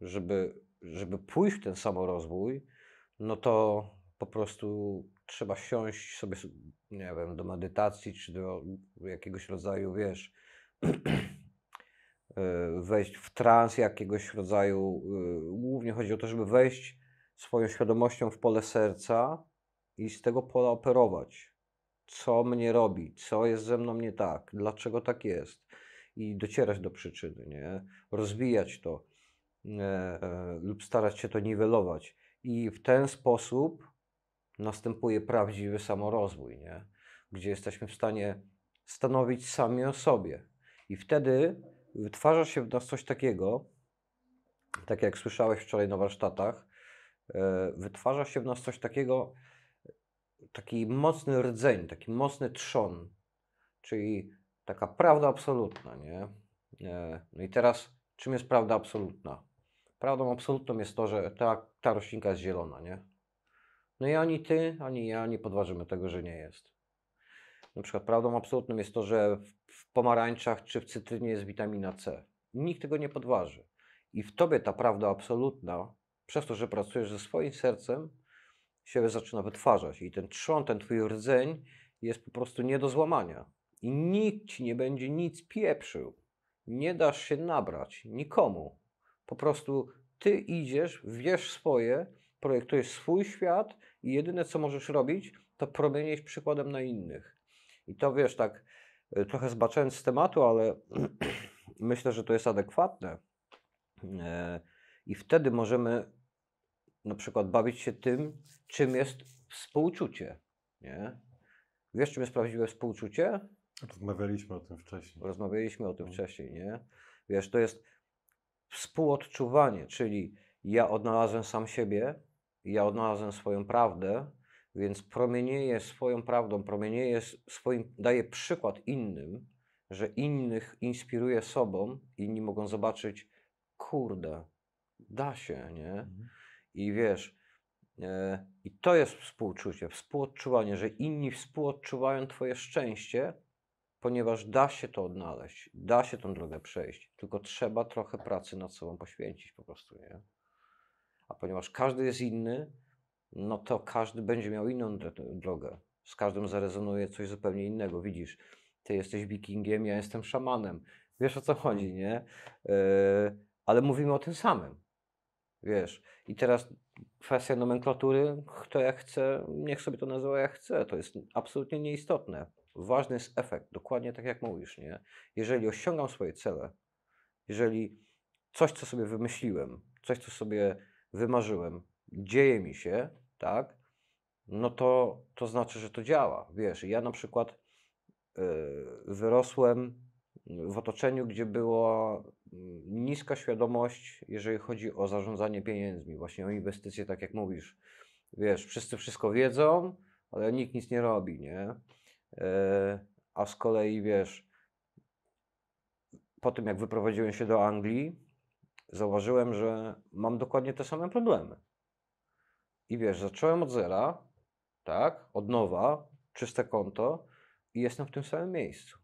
Speaker 2: żeby, żeby pójść w ten samorozwój, no to po prostu trzeba siąść sobie, nie wiem, do medytacji czy do jakiegoś rodzaju, wiesz, e, wejść w trans jakiegoś rodzaju. E, głównie chodzi o to, żeby wejść swoją świadomością w pole serca i z tego pola operować. Co mnie robi, co jest ze mną nie tak, dlaczego tak jest i docierać do przyczyny, nie? rozwijać to e, e, lub starać się to niwelować. I w ten sposób następuje prawdziwy samorozwój, nie? gdzie jesteśmy w stanie stanowić sami o sobie. I wtedy wytwarza się w nas coś takiego, tak jak słyszałeś wczoraj na warsztatach, e, wytwarza się w nas coś takiego, taki mocny rdzeń, taki mocny trzon, czyli taka prawda absolutna, nie? E, no i teraz, czym jest prawda absolutna? Prawdą absolutną jest to, że ta, ta roślinka jest zielona, nie? No i ani ty, ani ja nie podważymy tego, że nie jest. Na przykład prawdą absolutną jest to, że w pomarańczach czy w cytrynie jest witamina C. Nikt tego nie podważy. I w tobie ta prawda absolutna, przez to, że pracujesz ze swoim sercem, się zaczyna wytwarzać. I ten trzon, ten twój rdzeń jest po prostu nie do złamania i nikt ci nie będzie nic pieprzył. Nie dasz się nabrać nikomu. Po prostu ty idziesz, wiesz swoje, projektujesz swój świat i jedyne co możesz robić, to promienieć przykładem na innych. I to wiesz, tak e, trochę zbaczając z tematu, ale myślę, że to jest adekwatne. E, I wtedy możemy na przykład bawić się tym, czym jest współczucie. Nie? Wiesz, czym jest prawdziwe współczucie? Rozmawialiśmy o tym wcześniej. Rozmawialiśmy o tym no. wcześniej, nie? Wiesz, to jest współodczuwanie, czyli ja odnalazłem sam siebie, ja odnalazłem swoją prawdę, więc promienieję swoją prawdą, promienieję swoim, daję przykład innym, że innych inspiruje sobą, inni mogą zobaczyć, kurde, da się, nie? Mhm. I wiesz, e, i to jest współczucie, współodczuwanie, że inni współodczuwają Twoje szczęście, ponieważ da się to odnaleźć, da się tą drogę przejść, tylko trzeba trochę pracy nad sobą poświęcić po prostu, nie? A ponieważ każdy jest inny, no to każdy będzie miał inną drogę. Z każdym zarezonuje coś zupełnie innego, widzisz. Ty jesteś wikingiem, ja jestem szamanem. Wiesz o co chodzi, nie? Yy, ale mówimy o tym samym. Wiesz, i teraz kwestia nomenklatury, kto jak chce, niech sobie to nazywa jak chce, to jest absolutnie nieistotne. Ważny jest efekt, dokładnie tak jak mówisz, nie? Jeżeli osiągam swoje cele, jeżeli coś, co sobie wymyśliłem, coś, co sobie wymarzyłem, dzieje mi się, tak? No to, to znaczy, że to działa. Wiesz, ja na przykład yy, wyrosłem w otoczeniu, gdzie była niska świadomość, jeżeli chodzi o zarządzanie pieniędzmi, właśnie o inwestycje, tak jak mówisz. Wiesz, wszyscy wszystko wiedzą, ale nikt nic nie robi, nie? E, a z kolei wiesz, po tym jak wyprowadziłem się do Anglii, zauważyłem, że mam dokładnie te same problemy. I wiesz, zacząłem od zera, tak, od nowa, czyste konto i jestem w tym samym miejscu.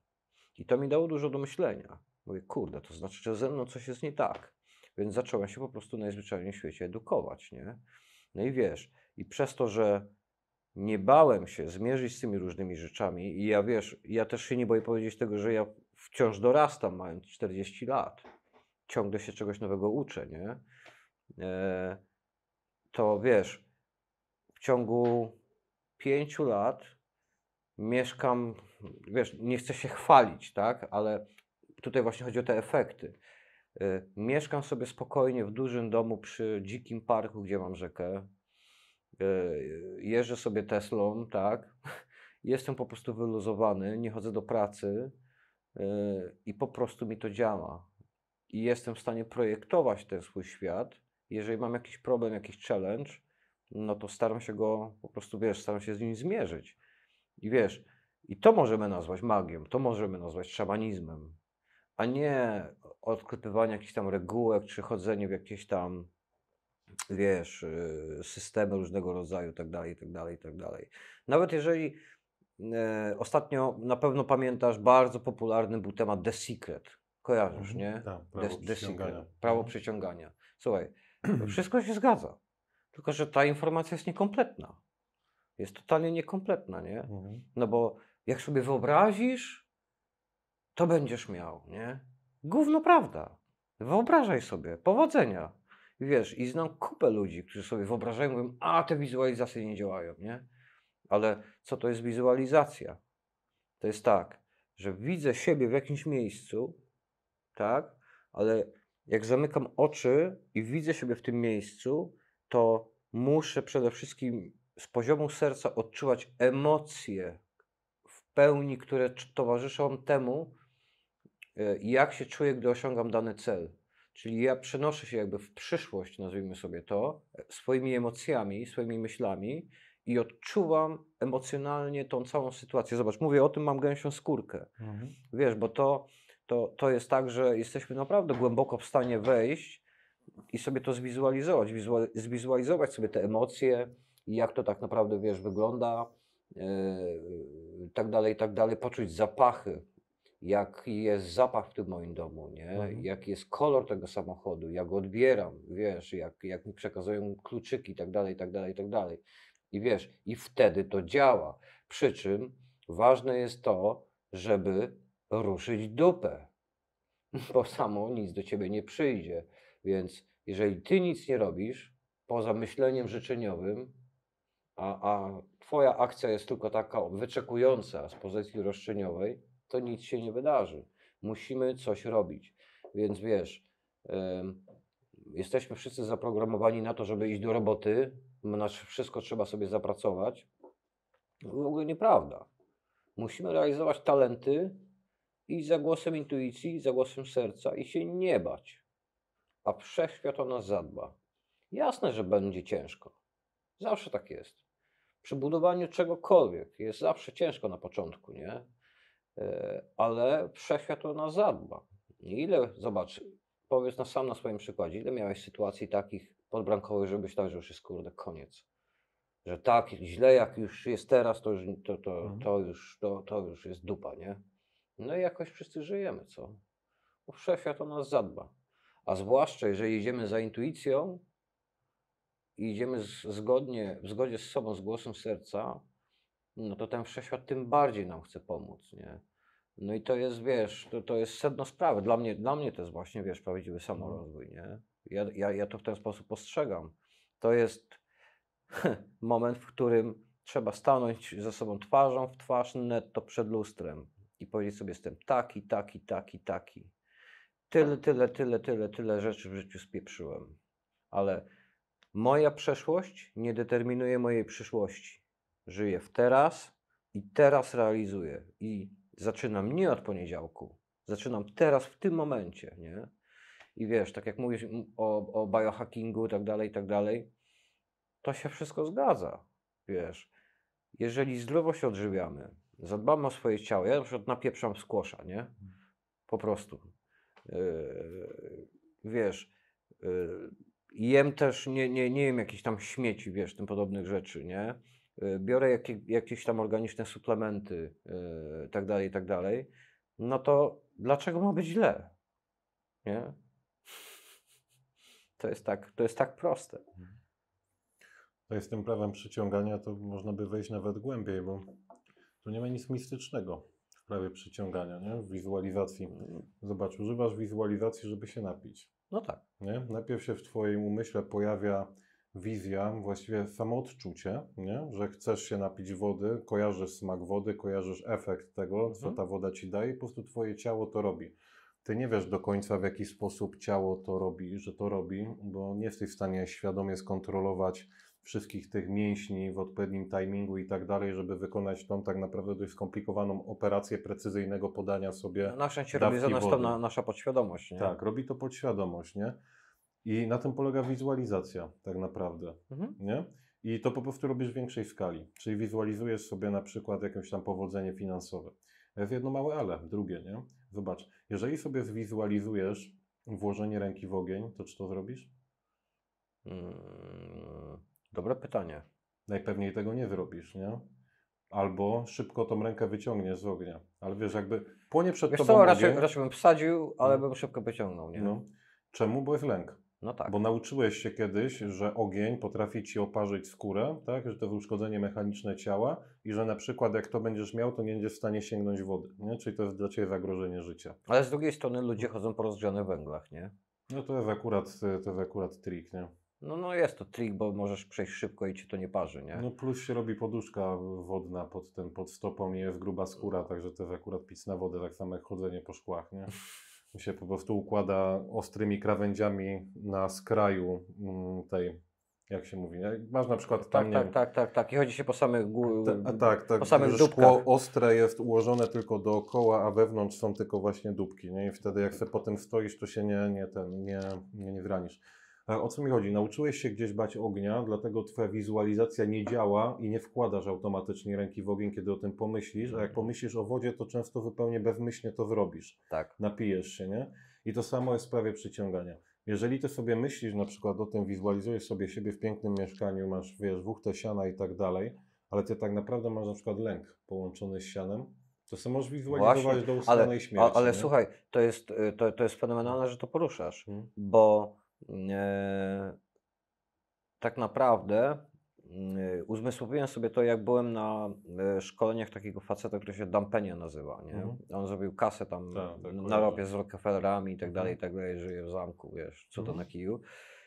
Speaker 2: I to mi dało dużo do myślenia. Mówię, kurde, to znaczy, że ze mną coś jest nie tak. Więc zacząłem się po prostu najzwyczajniej w świecie edukować, nie? No i wiesz, i przez to, że nie bałem się zmierzyć z tymi różnymi rzeczami i ja wiesz, ja też się nie boję powiedzieć tego, że ja wciąż dorastam, mając 40 lat. Ciągle się czegoś nowego uczę, nie? E, to wiesz, w ciągu 5 lat mieszkam, wiesz, nie chcę się chwalić, tak? Ale tutaj właśnie chodzi o te efekty. E, mieszkam sobie spokojnie w dużym domu przy dzikim parku, gdzie mam rzekę E, jeżdżę sobie Teslą, tak, jestem po prostu wyluzowany, nie chodzę do pracy e, i po prostu mi to działa. I jestem w stanie projektować ten swój świat. Jeżeli mam jakiś problem, jakiś challenge, no to staram się go po prostu, wiesz, staram się z nim zmierzyć. I wiesz, i to możemy nazwać magią, to możemy nazwać szamanizmem, a nie odkrywanie jakichś tam regułek czy chodzenie w jakieś tam wiesz, y, systemy różnego rodzaju, itd., itd., itd. Nawet jeżeli e, ostatnio na pewno pamiętasz, bardzo popularny był temat The Secret. Kojarzysz, mhm. nie? Tak, prawo The, przyciągania. The prawo mhm. przyciągania. Słuchaj, wszystko się zgadza, tylko że ta informacja jest niekompletna. Jest totalnie niekompletna, nie? Mhm. No bo jak sobie wyobrazisz, to będziesz miał, nie? Gówno prawda. Wyobrażaj sobie. Powodzenia wiesz, i znam kupę ludzi, którzy sobie wyobrażają, mówią, a te wizualizacje nie działają, nie? Ale co to jest wizualizacja? To jest tak, że widzę siebie w jakimś miejscu, tak? Ale jak zamykam oczy i widzę siebie w tym miejscu, to muszę przede wszystkim z poziomu serca odczuwać emocje w pełni, które towarzyszą temu, e, jak się czuję, gdy osiągam dany cel. Czyli ja przenoszę się jakby w przyszłość, nazwijmy sobie to, swoimi emocjami, swoimi myślami i odczuwam emocjonalnie tą całą sytuację. Zobacz, mówię o tym, mam gęsią skórkę. Mhm. Wiesz, bo to, to, to jest tak, że jesteśmy naprawdę głęboko w stanie wejść i sobie to zwizualizować, wizual, zwizualizować sobie te emocje i jak to tak naprawdę, wiesz, wygląda, yy, tak dalej, tak dalej, poczuć zapachy, jaki jest zapach w tym moim domu, nie? Mhm. jaki jest kolor tego samochodu, jak go odbieram, wiesz, jak, jak mi przekazują kluczyki i tak dalej, i tak dalej, i tak dalej. I wiesz, i wtedy to działa. Przy czym ważne jest to, żeby ruszyć dupę, bo samo nic do ciebie nie przyjdzie. Więc jeżeli ty nic nie robisz, poza myśleniem życzeniowym, a, a twoja akcja jest tylko taka wyczekująca z pozycji roszczeniowej, to nic się nie wydarzy. Musimy coś robić. Więc wiesz, jesteśmy wszyscy zaprogramowani na to, żeby iść do roboty, nasz wszystko trzeba sobie zapracować. W ogóle nieprawda. Musimy realizować talenty i za głosem intuicji, za głosem serca i się nie bać. A wszechświat o nas zadba. Jasne, że będzie ciężko. Zawsze tak jest. Przy budowaniu czegokolwiek jest zawsze ciężko na początku, nie? E, ale wszechświat o nas zadba. Ile, zobacz, powiedz na sam na swoim przykładzie, ile miałeś sytuacji takich podbrankowych, żebyś tak że już jest kurde koniec. Że tak źle jak już jest teraz, to już, to, to, mhm. to, już, to, to już jest dupa, nie? No i jakoś wszyscy żyjemy, co? Bo no wszechświat o nas zadba. A zwłaszcza, jeżeli idziemy za intuicją i idziemy zgodnie, w zgodzie z sobą, z głosem serca, no to ten wszechświat tym bardziej nam chce pomóc, nie? No i to jest, wiesz, to, to jest sedno sprawy. Dla mnie, dla mnie to jest właśnie, wiesz, prawdziwy mhm. samorozwój, nie? Ja, ja, ja to w ten sposób postrzegam. To jest moment, w którym trzeba stanąć ze sobą twarzą w twarz, netto przed lustrem i powiedzieć sobie jestem taki, taki, taki, taki. Tyle, tak. tyle, tyle, tyle, tyle rzeczy w życiu spieprzyłem. Ale moja przeszłość nie determinuje mojej przyszłości żyję w teraz i teraz realizuję. I zaczynam nie od poniedziałku, zaczynam teraz, w tym momencie, nie? I wiesz, tak jak mówisz o, o biohackingu i tak dalej, i tak dalej, to się wszystko zgadza, wiesz. Jeżeli zdrowo się odżywiamy, zadbamy o swoje ciało, ja na przykład napieprzam skłosza, nie? Po prostu. Yy, wiesz, yy, jem też, nie, nie, nie jem jakichś tam śmieci, wiesz, tym podobnych rzeczy, nie? Y, biorę jakie, jakieś tam organiczne suplementy, yy, tak dalej, tak dalej, no to dlaczego ma być źle? Nie? To jest tak, to jest tak proste. Mhm.
Speaker 1: To jest tym prawem przyciągania, to można by wejść nawet głębiej, bo tu nie ma nic mistycznego w prawie przyciągania, nie? w wizualizacji. Zobacz, używasz wizualizacji, żeby się napić. No tak. Nie? Najpierw się w Twoim umyśle pojawia wizja, właściwie samoodczucie, nie? że chcesz się napić wody, kojarzysz smak wody, kojarzysz efekt tego, mhm. co ta woda ci daje, po prostu twoje ciało to robi. Ty nie wiesz do końca, w jaki sposób ciało to robi, że to robi, bo nie jesteś w stanie świadomie skontrolować wszystkich tych mięśni w odpowiednim timingu i tak dalej, żeby wykonać tą tak naprawdę dość skomplikowaną operację precyzyjnego podania sobie. No, na szczęście robi za nas to na, nasza podświadomość. Nie? Tak, robi to podświadomość, nie? I na tym polega wizualizacja tak naprawdę. Mhm. Nie? I to po prostu robisz w większej skali. Czyli wizualizujesz sobie na przykład jakieś tam powodzenie finansowe. Jest jedno małe ale, drugie, nie? Zobacz, jeżeli sobie zwizualizujesz włożenie ręki w ogień, to czy to zrobisz? Hmm, dobre pytanie. Najpewniej tego nie zrobisz, nie? Albo szybko tą rękę wyciągniesz z ognia. Ale wiesz, jakby płonie przed wiesz tobą co, raczej, ogień. raczej bym wsadził, ale mhm. bym szybko wyciągnął, nie? No. Czemu? Bo jest lęk. No tak. Bo nauczyłeś się kiedyś, że ogień potrafi ci oparzyć skórę, tak? że to uszkodzenie mechaniczne ciała i że na przykład jak to będziesz miał, to nie będziesz w stanie sięgnąć wody. Nie? Czyli to jest dla ciebie zagrożenie życia.
Speaker 2: Ale z drugiej strony ludzie no. chodzą po rozgrzanych węglach,
Speaker 1: nie? No to jest akurat, to jest akurat trik, nie? No, no jest to trik, bo możesz przejść szybko i cię to nie parzy, nie? No plus się robi poduszka wodna pod ten pod stopą i jest gruba skóra, także to jest akurat pic na wodę, tak samo jak chodzenie po szkłach, nie? się po prostu układa ostrymi krawędziami na skraju mm, tej, jak się mówi, masz na przykład tam, tak, tak, tak, tak, tak, i chodzi się po
Speaker 2: samych górach, ta, tak, tak, po samych że dupkach.
Speaker 1: ostre jest ułożone tylko dookoła, a wewnątrz są tylko właśnie dupki, nie? I wtedy jak sobie potem stoisz, to się nie, nie, ten, nie, nie, nie wranisz. E, o co mi chodzi? Nauczyłeś się gdzieś bać ognia, dlatego twoja wizualizacja nie działa i nie wkładasz automatycznie ręki w ogień, kiedy o tym pomyślisz, a jak mhm. pomyślisz o wodzie, to często zupełnie bezmyślnie to wyrobisz. Tak. Napijesz się, nie? I to samo jest w sprawie przyciągania. Jeżeli ty sobie myślisz na przykład o tym, wizualizujesz sobie siebie w pięknym mieszkaniu, masz, wiesz, wuchtę siana i tak dalej, ale ty tak naprawdę masz na przykład lęk połączony z sianem, to sobie możesz wizualizować Właśnie, do ustanej ale, śmierci. ale nie? słuchaj,
Speaker 2: to jest, y, to, to jest fenomenalne, że to poruszasz, hmm. bo Mm, e, tak naprawdę mm, e, uzmysłowiłem sobie to, jak byłem na e, szkoleniach takiego faceta, który się Dampenia nazywa, nie? Mhm. On zrobił kasę tam tak, tak na ropie z Rockefellerami i tak mhm. dalej, i tak dalej, żyje w zamku, wiesz, co to mhm. na kiju.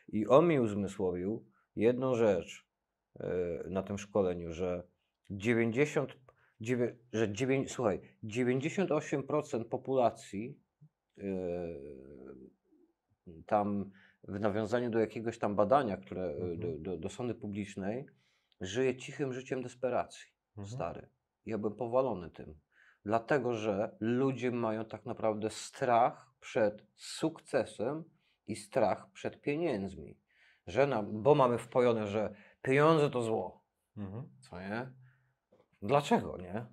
Speaker 2: I on mi uzmysłowił jedną rzecz na tym szkoleniu, że 90, że dziewię, słuchaj, 98% populacji yy, tam w nawiązaniu do jakiegoś tam badania, które e, mhm. do, do, do publicznej, żyje cichym życiem desperacji, mhm. stary. Ja bym powalony tym. Dlatego, że ludzie mają tak naprawdę strach przed sukcesem i strach przed pieniędzmi. Że nam, bo mamy wpojone, że pieniądze to zło. Mhm. Co nie? Dlaczego nie?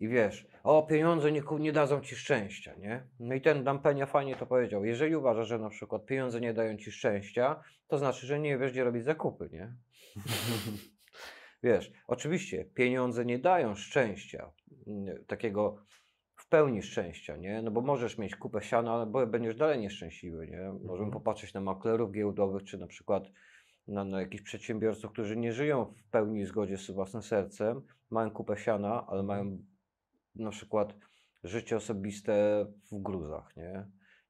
Speaker 2: i wiesz, o pieniądze nie, nie dadzą ci szczęścia, nie? No i ten Dampenia fajnie to powiedział. Jeżeli uważasz, że na przykład pieniądze nie dają ci szczęścia, to znaczy, że nie wiesz, gdzie robić zakupy, nie? wiesz, oczywiście pieniądze nie dają szczęścia, mm, takiego w pełni szczęścia, nie? No bo możesz mieć kupę siana, bo będziesz dalej nieszczęśliwy, nie? Możemy mhm. popatrzeć na maklerów giełdowych, czy na przykład na, na jakichś przedsiębiorców, którzy nie żyją w pełni zgodzie z własnym sercem, mają kupę siana, ale mają na przykład życie osobiste w gruzach, nie?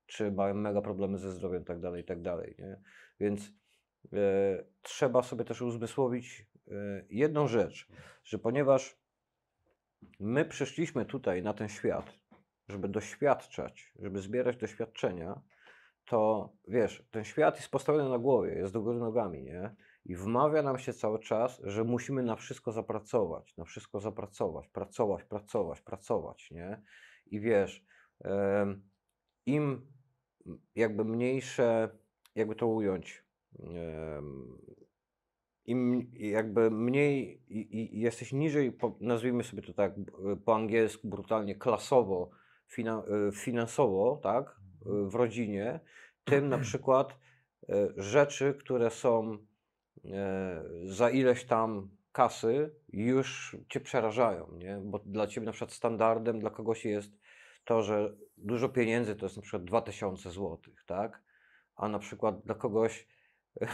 Speaker 2: Czy mają mega problemy ze zdrowiem, tak dalej, tak dalej, nie? Więc e, trzeba sobie też uzmysłowić e, jedną rzecz, że ponieważ my przyszliśmy tutaj na ten świat, żeby doświadczać, żeby zbierać doświadczenia, to wiesz, ten świat jest postawiony na głowie, jest do góry nogami, nie? I wmawia nam się cały czas, że musimy na wszystko zapracować, na wszystko zapracować, pracować, pracować, pracować, nie? I wiesz, im jakby mniejsze, jakby to ująć, im jakby mniej i, jesteś niżej, nazwijmy sobie to tak e, po angielsku brutalnie, klasowo, e, finansowo, tak, e, w rodzinie, tym na mhm. przykład rzeczy, które są E, za ileś tam kasy już cię przerażają, nie? Bo dla ciebie na przykład standardem dla kogoś jest to, że dużo pieniędzy to jest na przykład 2000 zł, tak? A na przykład dla kogoś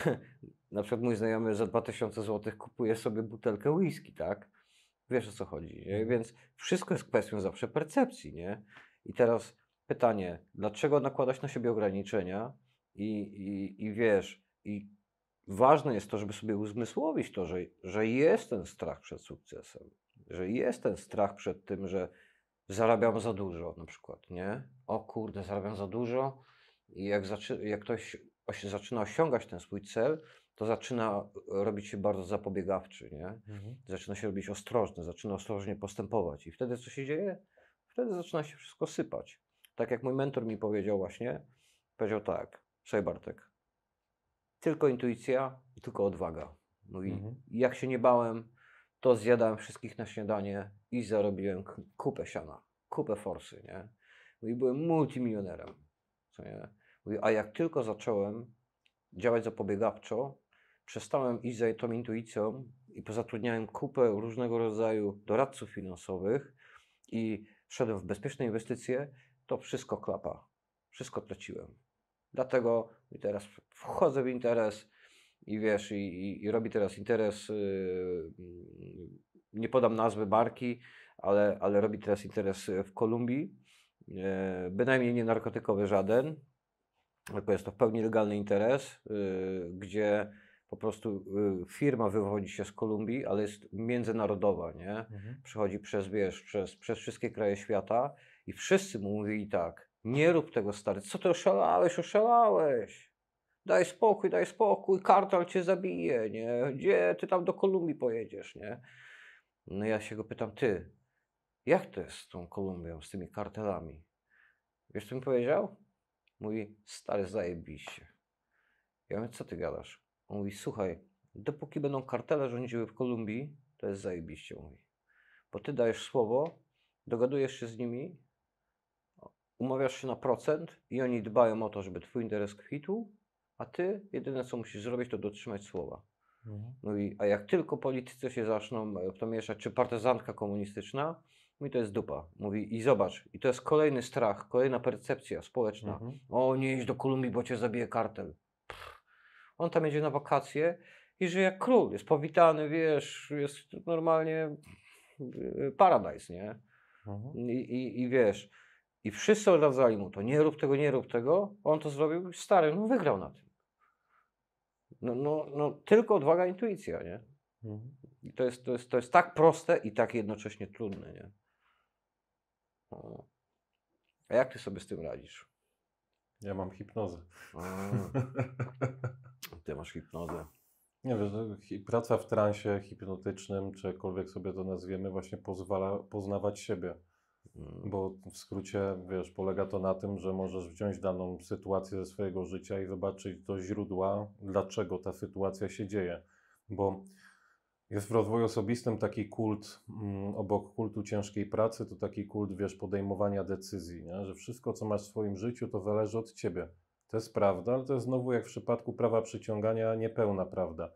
Speaker 2: na przykład mój znajomy za 2000 zł kupuje sobie butelkę whisky, tak? Wiesz o co chodzi, nie? Mhm. Więc wszystko jest kwestią zawsze percepcji, nie? I teraz pytanie, dlaczego nakładać na siebie ograniczenia i, i, i wiesz, i ważne jest to, żeby sobie uzmysłowić to, że, że jest ten strach przed sukcesem, że jest ten strach przed tym, że zarabiam za dużo na przykład, nie? O kurde, zarabiam za dużo i jak, jak ktoś zaczyna osiągać ten swój cel, to zaczyna robić się bardzo zapobiegawczy, nie? Mhm. Zaczyna się robić ostrożny, zaczyna ostrożnie postępować i wtedy co się dzieje? Wtedy zaczyna się wszystko sypać. Tak jak mój mentor mi powiedział właśnie, powiedział tak, słuchaj Bartek, tylko intuicja i tylko odwaga. No i mhm. jak się nie bałem, to zjadałem wszystkich na śniadanie i zarobiłem kupę siana, kupę forsy, nie? No i byłem multimilionerem. Co nie? A jak tylko zacząłem działać zapobiegawczo, przestałem iść za tą intuicją i pozatrudniałem kupę różnego rodzaju doradców finansowych i szedłem w bezpieczne inwestycje, to wszystko klapa. Wszystko traciłem. Dlatego teraz wchodzę w interes i wiesz, i, i, i robi teraz interes, yy, nie podam nazwy barki, ale, ale robi teraz interes w Kolumbii, yy, bynajmniej nie narkotykowy żaden, tylko jest to w pełni legalny interes, yy, gdzie po prostu y, firma wywodzi się z Kolumbii, ale jest międzynarodowa, nie? Mhm. Przechodzi przez, wiesz, przez, przez wszystkie kraje świata i wszyscy mu mówili tak, nie rób tego, stary. Co ty oszalałeś? Oszalałeś. Daj spokój, daj spokój. Kartal cię zabije, nie? Gdzie ty tam do Kolumbii pojedziesz, nie? No ja się go pytam, ty, jak to jest z tą Kolumbią, z tymi kartelami? Wiesz, co mi powiedział? Mówi, stary, zajebiście. Ja mówię, co ty gadasz? On mówi, słuchaj, dopóki będą kartele rządziły w Kolumbii, to jest zajebiście, mówi. Bo ty dajesz słowo, dogadujesz się z nimi, umawiasz się na procent i oni dbają o to, żeby twój interes kwitł, a ty jedyne co musisz zrobić, to dotrzymać słowa. Mhm. No i, a jak tylko politycy się zaczną e, to mieszać, czy partyzantka komunistyczna, mi to jest dupa. Mówi i zobacz, i to jest kolejny strach, kolejna percepcja społeczna. Mhm. O, nie idź do Kolumbii, bo cię zabije kartel. Pff. On tam jedzie na wakacje i żyje jak król, jest powitany, wiesz, jest normalnie e, paradajs, nie? Mhm. I, i, I wiesz, i wszyscy odradzali mu to, nie rób tego, nie rób tego. On to zrobił, stary, no wygrał na tym. No, no, no tylko odwaga, intuicja, nie? Mhm. I to jest, to, jest, to jest tak proste i tak jednocześnie trudne, nie? No.
Speaker 1: A jak ty sobie z tym radzisz? Ja mam hipnozę. A, ty masz hipnozę. Nie wiem. praca w transie hipnotycznym, czy jakkolwiek sobie to nazwiemy, właśnie pozwala poznawać siebie. Bo w skrócie, wiesz, polega to na tym, że możesz wziąć daną sytuację ze swojego życia i zobaczyć do źródła, dlaczego ta sytuacja się dzieje. Bo jest w rozwoju osobistym taki kult, mm, obok kultu ciężkiej pracy, to taki kult, wiesz, podejmowania decyzji, nie? że wszystko, co masz w swoim życiu, to zależy od ciebie. To jest prawda, ale to jest znowu jak w przypadku prawa przyciągania niepełna prawda.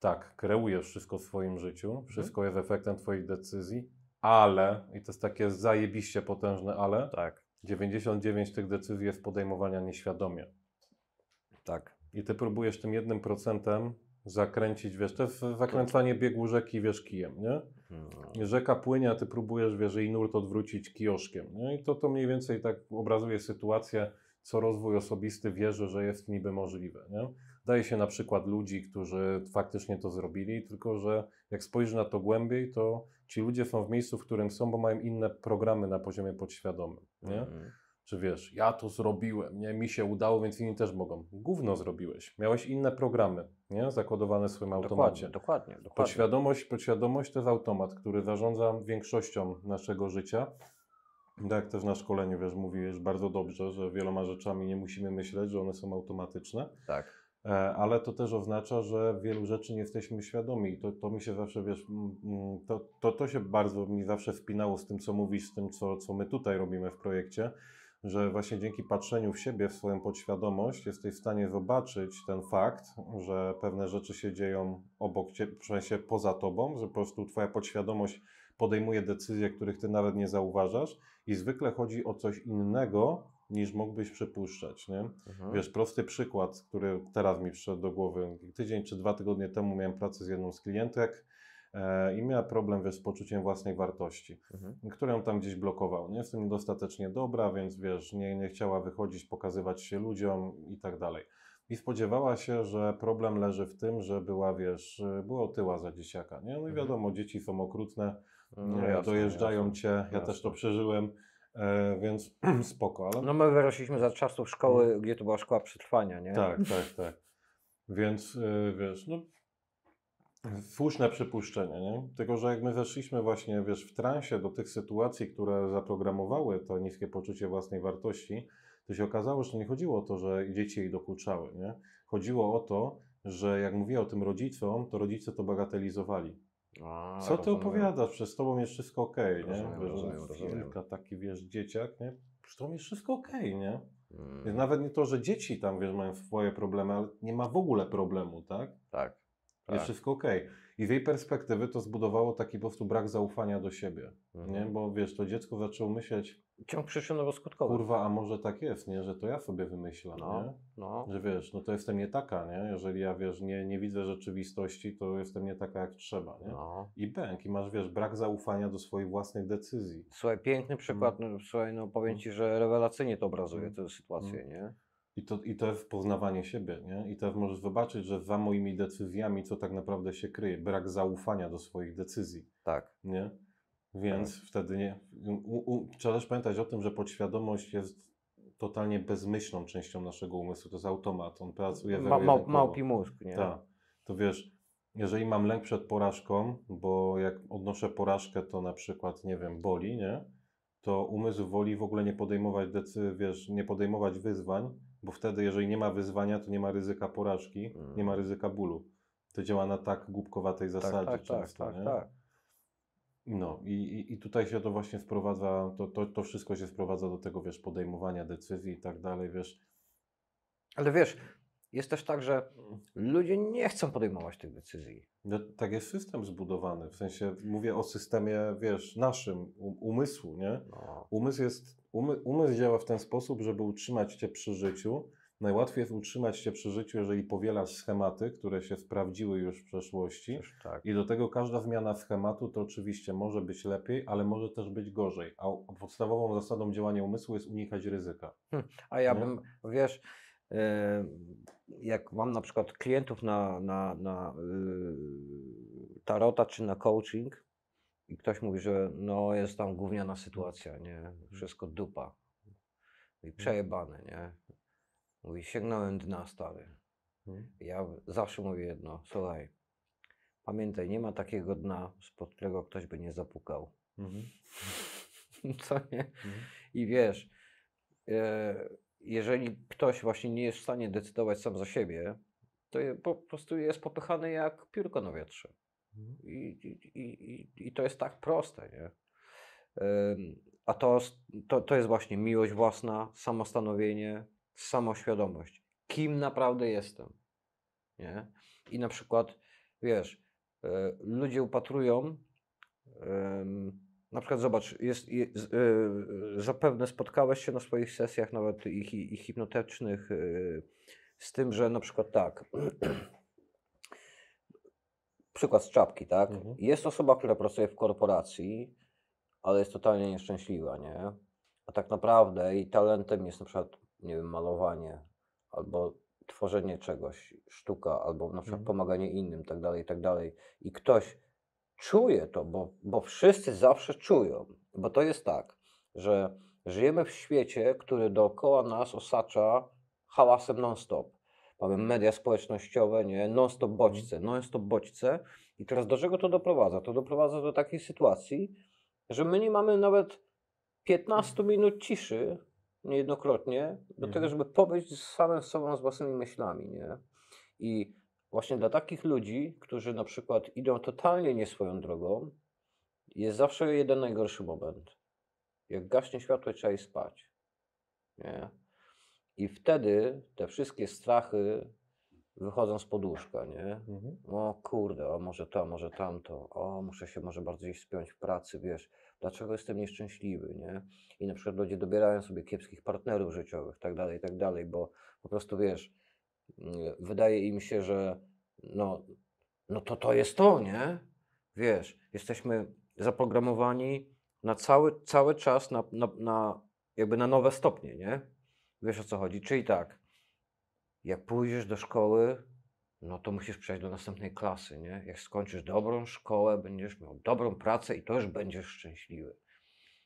Speaker 1: Tak, kreujesz wszystko w swoim życiu, wszystko mhm. jest efektem twoich decyzji, ale, i to jest takie zajebiście potężne ale, tak. 99 tych decyzji jest podejmowania nieświadomie. Tak. I ty próbujesz tym jednym procentem zakręcić, wiesz, to jest zakręcanie tak. biegu rzeki, wiesz, kijem, nie? Hmm. Rzeka płynie, a ty próbujesz, wiesz, jej nurt odwrócić kioszkiem, nie? I to, to mniej więcej tak obrazuje sytuację, co rozwój osobisty wierzy, że jest niby możliwe, nie? Daje się na przykład ludzi, którzy faktycznie to zrobili, tylko że jak spojrzysz na to głębiej, to ci ludzie są w miejscu, w którym są, bo mają inne programy na poziomie podświadomym, nie? Mm. Czy wiesz, ja to zrobiłem, nie? Mi się udało, więc inni też mogą. Gówno zrobiłeś. Miałeś inne programy, nie? Zakodowane w swoim automacie. Dokładnie,
Speaker 2: dokładnie. dokładnie.
Speaker 1: Podświadomość, podświadomość to jest automat, który zarządza większością naszego życia. Tak, też na szkoleniu, wiesz, mówiłeś bardzo dobrze, że wieloma rzeczami nie musimy myśleć, że one są automatyczne. Tak. E, ale to też oznacza, że wielu rzeczy nie jesteśmy świadomi. I to, to mi się zawsze, wiesz, mm, mm, to, to, to się bardzo mi zawsze spinało z tym, co mówisz, z tym, co, co my tutaj robimy w projekcie, że właśnie dzięki patrzeniu w siebie, w swoją podświadomość, jesteś w stanie zobaczyć ten fakt, że pewne rzeczy się dzieją obok ciebie, w sensie poza tobą, że po prostu twoja podświadomość podejmuje decyzje, których ty nawet nie zauważasz i zwykle chodzi o coś innego, niż mógłbyś przypuszczać. Nie? Mhm. Wiesz, prosty przykład, który teraz mi przyszedł do głowy. Tydzień czy dwa tygodnie temu miałem pracę z jedną z klientek e, i miała problem wiesz, z poczuciem własnej wartości, mhm. którą tam gdzieś blokował. Nie jestem niedostatecznie dobra, więc wiesz, nie, nie chciała wychodzić, pokazywać się ludziom i tak dalej. I spodziewała się, że problem leży w tym, że była, wiesz, e, była otyła za dzieciaka. Nie? No i mhm. wiadomo, dzieci są okrutne, no, e, jasne, dojeżdżają jasne, cię, ja też to przeżyłem. E, więc spoko, ale... No my wyrośliśmy za czasów szkoły, gdzie to była szkoła przetrwania, nie? Tak, tak, tak. Więc e, wiesz, no słuszne przypuszczenie, nie? Tylko, że jak my weszliśmy właśnie, wiesz, w transie do tych sytuacji, które zaprogramowały to niskie poczucie własnej wartości, to się okazało, że nie chodziło o to, że dzieci jej dokuczały, nie? Chodziło o to, że jak mówię o tym rodzicom, to rodzice to bagatelizowali. A, Co ty rozumiem. opowiadasz? Przez tobą jest wszystko okej, nie? Rozumiem, wiesz, Kilka taki, wiesz, dzieciak, nie? Przez tobą jest wszystko okej, nie? Hmm. Więc nawet nie to, że dzieci tam, wiesz, mają swoje problemy, ale nie ma w ogóle problemu, tak? Tak. tak. Jest wszystko okej. Okay. I z jej perspektywy to zbudowało taki po prostu brak zaufania do siebie, mhm. nie? Bo wiesz, to dziecko zaczęło myśleć... Ciąg przyczynowo-skutkowy. Kurwa, a może tak jest, nie? Że to ja sobie wymyślam, no, nie? No. Że wiesz, no to jestem nie taka, nie? Jeżeli ja, wiesz, nie, nie widzę rzeczywistości, to jestem nie taka jak trzeba, nie? No. I bęk, i masz, wiesz, brak zaufania do swoich własnych decyzji. Słuchaj, piękny przykład, hmm. no, słuchaj, no powiem mhm. Ci, że rewelacyjnie to obrazuje mhm. tę sytuację, mhm. nie? I to, I to jest poznawanie siebie, nie? I to możesz zobaczyć, że za moimi decyzjami, co tak naprawdę się kryje, brak zaufania do swoich decyzji. Tak. Nie? Więc tak. wtedy nie. U, u, trzeba też pamiętać o tym, że podświadomość jest totalnie bezmyślną częścią naszego umysłu. To jest automat, on pracuje we ma, Małpi mózg, nie? Tak. To wiesz, jeżeli mam lęk przed porażką, bo jak odnoszę porażkę, to na przykład, nie wiem, boli, nie? To umysł woli w ogóle nie podejmować decyzji, wiesz, nie podejmować wyzwań, bo wtedy, jeżeli nie ma wyzwania, to nie ma ryzyka porażki, mm. nie ma ryzyka bólu. To działa na tak głupkowatej tak, zasadzie tak, tak, często, tak, nie? Tak, tak. No i, i tutaj się to właśnie sprowadza, to, to, to wszystko się sprowadza do tego, wiesz, podejmowania decyzji i tak dalej, wiesz. Ale wiesz, jest też tak, że mm. ludzie nie chcą podejmować tych decyzji. No, tak jest system zbudowany. W sensie mówię o systemie, wiesz, naszym umysłu, nie? No. Umysł jest umysł działa w ten sposób, żeby utrzymać cię przy życiu. Najłatwiej jest utrzymać się przy życiu, jeżeli powielasz schematy, które się sprawdziły już w przeszłości. Tak. I do tego każda zmiana schematu to oczywiście może być lepiej, ale może też być gorzej. A podstawową zasadą działania umysłu jest unikać ryzyka. Hm, a ja Nie? bym, wiesz, e, jak mam
Speaker 2: na przykład klientów na, na, na y, tarota czy na coaching, i ktoś mówi, że no jest tam gówniana sytuacja, nie? Mhm. Wszystko dupa. I mhm. przejebane, nie? Mówi, sięgnąłem dna, stary. Mhm. Ja zawsze mówię jedno, słuchaj, pamiętaj, nie ma takiego dna, spod którego ktoś by nie zapukał. Mhm. Co nie? Mhm. I wiesz, e, jeżeli ktoś właśnie nie jest w stanie decydować sam za siebie, to je, po prostu jest popychany jak piórko na wietrze. I, i, i, i to jest tak proste, nie? A to, to, to jest właśnie miłość własna, samostanowienie, samoświadomość. Kim naprawdę jestem, nie? I na przykład, wiesz, e, ludzie upatrują, na przykład zobacz, jest, e, zapewne spotkałeś się na swoich sesjach nawet ich, i hipnotycznych e, z tym, że na przykład tak... przykład z czapki, tak? Mhm. Jest osoba, która pracuje w korporacji, ale jest totalnie nieszczęśliwa, nie? A tak naprawdę jej talentem jest na przykład, nie wiem, malowanie albo tworzenie czegoś, sztuka, albo na przykład mhm. pomaganie innym, tak dalej, tak dalej. I ktoś czuje to, bo, bo wszyscy zawsze czują, bo to jest tak, że żyjemy w świecie, który dookoła nas osacza hałasem non-stop powiem, media społecznościowe, nie, non-stop mhm. bodźce, jest to bodźce. I teraz do czego to doprowadza? To doprowadza do takiej sytuacji, że my nie mamy nawet 15 minut ciszy niejednokrotnie do nie. tego, mhm. żeby z samym sobą, z własnymi myślami, nie? I właśnie dla takich ludzi, którzy na przykład idą totalnie nie swoją drogą, jest zawsze jeden najgorszy moment. Jak gaśnie światło, trzeba i spać. Nie? I wtedy te wszystkie strachy wychodzą z poduszka nie? Mhm. O kurde, o może to, może tamto, o muszę się może bardziej spiąć w pracy, wiesz, dlaczego jestem nieszczęśliwy, nie? I na przykład ludzie dobierają sobie kiepskich partnerów życiowych, tak dalej, tak dalej, bo po prostu, wiesz, mm, wydaje im się, że no, no to to jest to, nie? Wiesz, jesteśmy zaprogramowani na cały, cały czas na, na, na jakby na nowe stopnie, nie? Wiesz o co chodzi? Czyli tak, jak pójdziesz do szkoły, no to musisz przejść do następnej klasy, nie? Jak skończysz dobrą szkołę, będziesz miał dobrą pracę i to już będziesz szczęśliwy.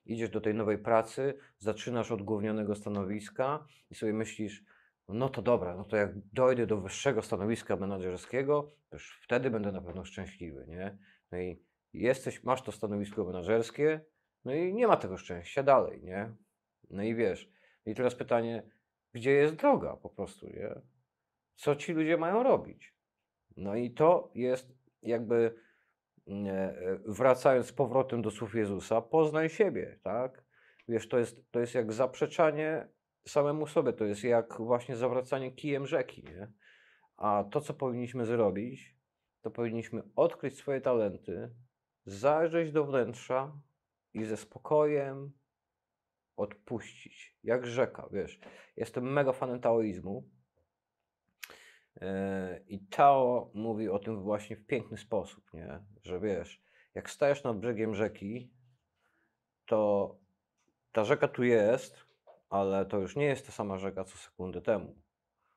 Speaker 2: Idziesz do tej nowej pracy, zaczynasz od głównionego stanowiska i sobie myślisz, no to dobra, no to jak dojdę do wyższego stanowiska menedżerskiego, to już wtedy będę na pewno szczęśliwy, nie? No i jesteś, masz to stanowisko menedżerskie, no i nie ma tego szczęścia dalej, nie? No i wiesz, i teraz pytanie, gdzie jest droga po prostu, nie? Co ci ludzie mają robić? No i to jest jakby mm, e, e, wracając z powrotem do słów Jezusa, poznaj siebie, tak? Wiesz, to jest, to jest jak zaprzeczanie samemu sobie, to jest jak właśnie zawracanie kijem rzeki, nie? A to, co powinniśmy zrobić, to powinniśmy odkryć swoje talenty, zajrzeć do wnętrza i ze spokojem, odpuścić. Jak rzeka, wiesz. Jestem mega fanem taoizmu. E, I Tao mówi o tym właśnie w piękny sposób, nie? Że wiesz, jak stajesz nad brzegiem rzeki, to ta rzeka tu jest, ale to już nie jest ta sama rzeka co sekundę temu.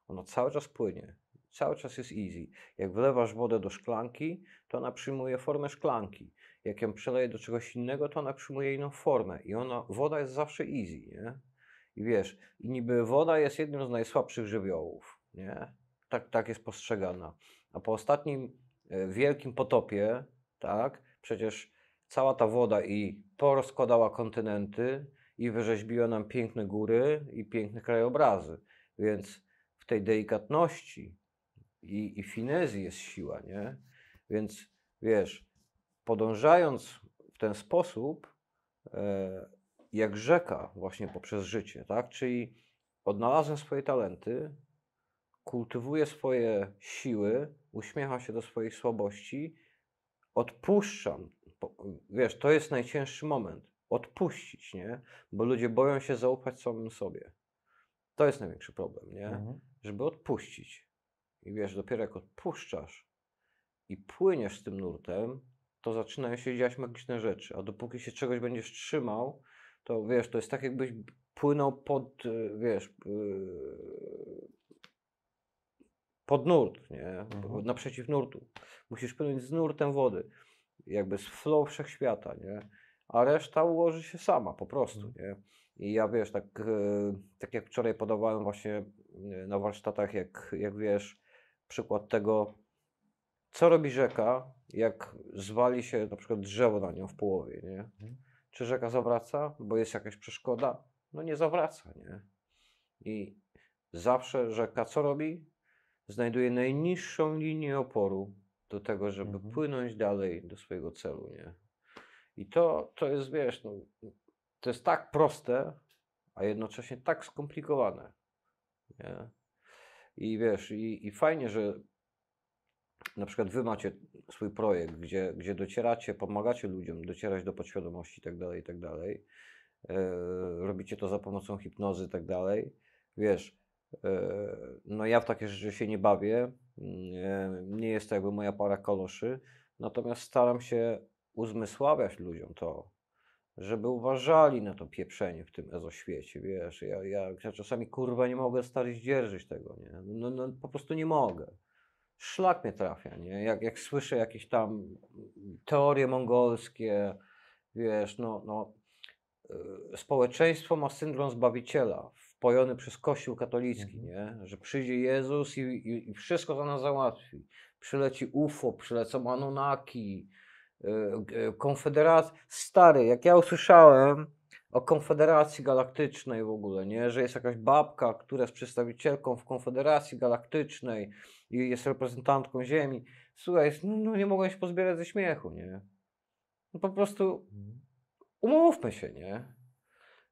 Speaker 2: Ona cały czas płynie, cały czas jest easy. Jak wlewasz wodę do szklanki, to ona przyjmuje formę szklanki jak ją przeleję do czegoś innego, to ona przyjmuje inną formę i ona, woda jest zawsze easy, nie? I wiesz, i niby woda jest jednym z najsłabszych żywiołów, nie? Tak, tak jest postrzegana. A po ostatnim e, wielkim potopie, tak, przecież cała ta woda i porozkładała kontynenty i wyrzeźbiła nam piękne góry i piękne krajobrazy. Więc w tej delikatności i, i finezji jest siła, nie? Więc wiesz, podążając w ten sposób, e, jak rzeka właśnie poprzez życie, tak? Czyli odnalazłem swoje talenty, kultywuję swoje siły, uśmiecham się do swoich słabości, odpuszczam. Wiesz, to jest najcięższy moment. Odpuścić, nie? Bo ludzie boją się zaufać samym sobie. To jest największy problem, nie? Mhm. Żeby odpuścić. I wiesz, dopiero jak odpuszczasz i płyniesz z tym nurtem, to zaczynają się dziać magiczne rzeczy. A dopóki się czegoś będziesz trzymał, to wiesz, to jest tak, jakbyś płynął pod, y, wiesz, y, pod nurt, nie? Mhm. Naprzeciw nurtu. Musisz płynąć z nurtem wody, jakby z flow wszechświata, nie? A reszta ułoży się sama po prostu, mhm. nie? I ja wiesz, tak, y, tak jak wczoraj podawałem właśnie na warsztatach, jak, jak wiesz, przykład tego, co robi rzeka, jak zwali się na przykład drzewo na nią w połowie, nie? Mhm. Czy rzeka zawraca, bo jest jakaś przeszkoda? No nie zawraca, nie? I zawsze rzeka co robi? Znajduje najniższą linię oporu do tego, żeby mhm. płynąć dalej do swojego celu, nie? I to, to jest, wiesz, no, to jest tak proste, a jednocześnie tak skomplikowane, nie? I wiesz, i, i fajnie, że na przykład wy macie swój projekt, gdzie, gdzie docieracie, pomagacie ludziom docierać do podświadomości itd., tak itd., dalej. Tak e, robicie to za pomocą hipnozy itd., tak wiesz, e, no ja w takie rzeczy się nie bawię, mm, e, nie jest to jakby moja para koloszy, natomiast staram się uzmysławiać ludziom to, żeby uważali na to pieprzenie w tym ezoświecie, wiesz, ja, ja, ja czasami kurwa nie mogę stary zdzierżyć tego, nie, no, no po prostu nie mogę szlak mnie trafia, nie? Jak, jak słyszę jakieś tam teorie mongolskie, wiesz, no, no e, społeczeństwo ma syndrom Zbawiciela, wpojony przez Kościół katolicki, mhm. nie? Że przyjdzie Jezus i, i, i wszystko za nas załatwi. Przyleci UFO, przylecą Anunnaki, e, e, Konfederacja. Stary, jak ja usłyszałem, o Konfederacji Galaktycznej w ogóle, nie? Że jest jakaś babka, która jest przedstawicielką w Konfederacji Galaktycznej, i jest reprezentantką ziemi. Słuchaj, no, no nie mogłem się pozbierać ze śmiechu, nie? No po prostu mhm. umówmy się, nie?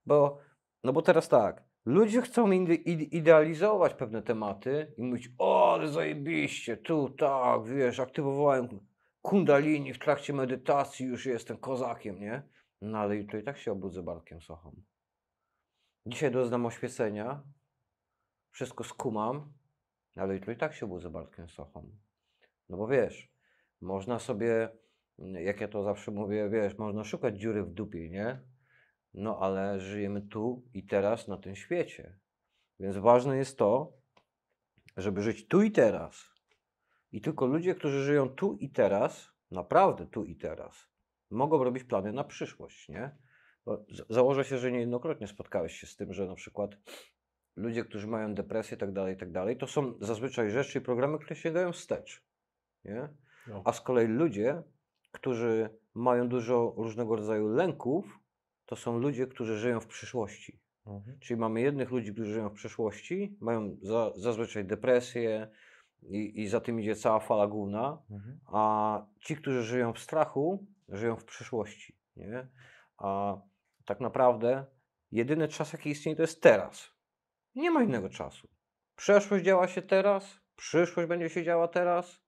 Speaker 2: Bo, no bo teraz tak, ludzie chcą idealizować pewne tematy i mówić, o, ale zajebiście, tu, tak, wiesz, aktywowałem kundalini w trakcie medytacji, już jestem kozakiem, nie? No ale jutro i tak się obudzę barkiem Sochą. Dzisiaj doznam oświecenia, wszystko skumam, no, ale to i tak się ze Bartkiem Sochą. No bo wiesz, można sobie, mm, jak ja to zawsze mówię, wiesz, można szukać dziury w dupie, nie? No ale żyjemy tu i teraz na tym świecie. Więc ważne jest to, żeby żyć tu i teraz. I tylko ludzie, którzy żyją tu i teraz, naprawdę tu i teraz, mogą robić plany na przyszłość, nie? Bo założę się, że niejednokrotnie spotkałeś się z tym, że na przykład ludzie, którzy mają depresję, tak dalej, tak dalej, to są zazwyczaj rzeczy i programy, które sięgają wstecz. Nie? No. A z kolei ludzie, którzy mają dużo różnego rodzaju lęków, to są ludzie, którzy żyją w przyszłości. Mhm. Czyli mamy jednych ludzi, którzy żyją w przeszłości, mają za, zazwyczaj depresję i, i, za tym idzie cała fala główna, mhm. a ci, którzy żyją w strachu, żyją w przyszłości. Nie? A tak naprawdę jedyny czas, jaki istnieje, to jest teraz. Nie ma innego czasu. Przeszłość działa się teraz, przyszłość będzie się działa teraz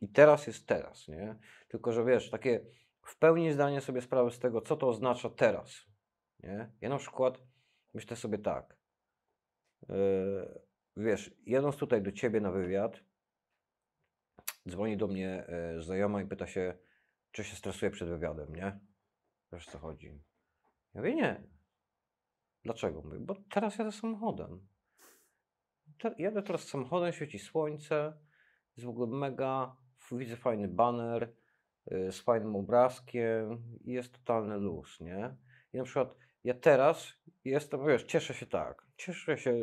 Speaker 2: i teraz jest teraz, nie? Tylko, że wiesz, takie w pełni zdanie sobie sprawy z tego, co to oznacza teraz, nie? Ja na przykład myślę sobie tak, yy, wiesz, jadąc tutaj do Ciebie na wywiad, dzwoni do mnie yy, znajoma i pyta się, czy się stresuje przed wywiadem, nie? Wiesz, co chodzi? Ja mówię, nie, Dlaczego? bo teraz jadę samochodem. jadę teraz samochodem, świeci słońce, jest w ogóle mega, widzę fajny banner y, z fajnym obrazkiem i jest totalny luz, nie? I na przykład ja teraz jestem, wiesz, cieszę się tak, cieszę się,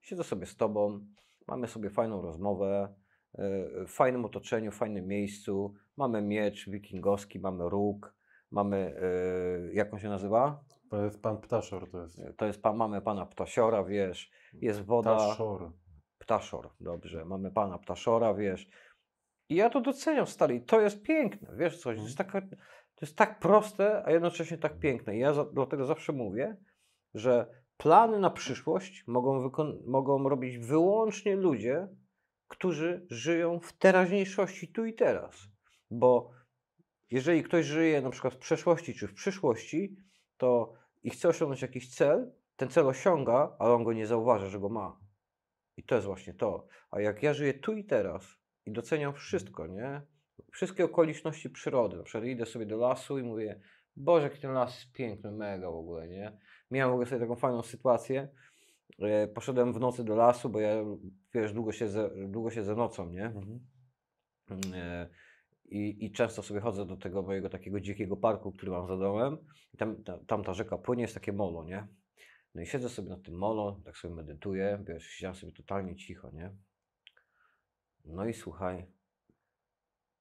Speaker 2: siedzę sobie z tobą, mamy sobie fajną rozmowę, y, w fajnym otoczeniu, w fajnym miejscu. Mamy miecz wikingowski, mamy róg, Mamy, yy, jak on się nazywa? To jest pan Ptaszor. To jest, to jest mamy pana Ptasiora, wiesz, jest woda. Ptaszor. Ptaszor, dobrze. Mamy pana Ptaszora, wiesz. I ja to doceniam, stali To jest piękne, wiesz coś. To jest, tak, to jest tak proste, a jednocześnie tak piękne. I ja za, dlatego zawsze mówię, że plany na przyszłość mogą, mogą robić wyłącznie ludzie, którzy żyją w teraźniejszości, tu i teraz. Bo jeżeli ktoś żyje na przykład w przeszłości czy w przyszłości, to i chce osiągnąć jakiś cel, ten cel osiąga, ale on go nie zauważa, że go ma. I to jest właśnie to. A jak ja żyję tu i teraz i doceniam wszystko, nie? Wszystkie okoliczności przyrody. Na przykład idę sobie do lasu i mówię, Boże, jaki ten las jest piękny, mega w ogóle, nie? Miałem w ogóle sobie taką fajną sytuację. E, poszedłem w nocy do lasu, bo ja, wiesz, długo się, długo się nocą, nie? Mhm. Mm, e i, I, często sobie chodzę do tego mojego takiego dzikiego parku, który mam za domem. I tam, ta, tam ta rzeka płynie, jest takie molo, nie? No i siedzę sobie na tym molo, tak sobie medytuję, wiesz, siedziałem sobie totalnie cicho, nie? No i słuchaj,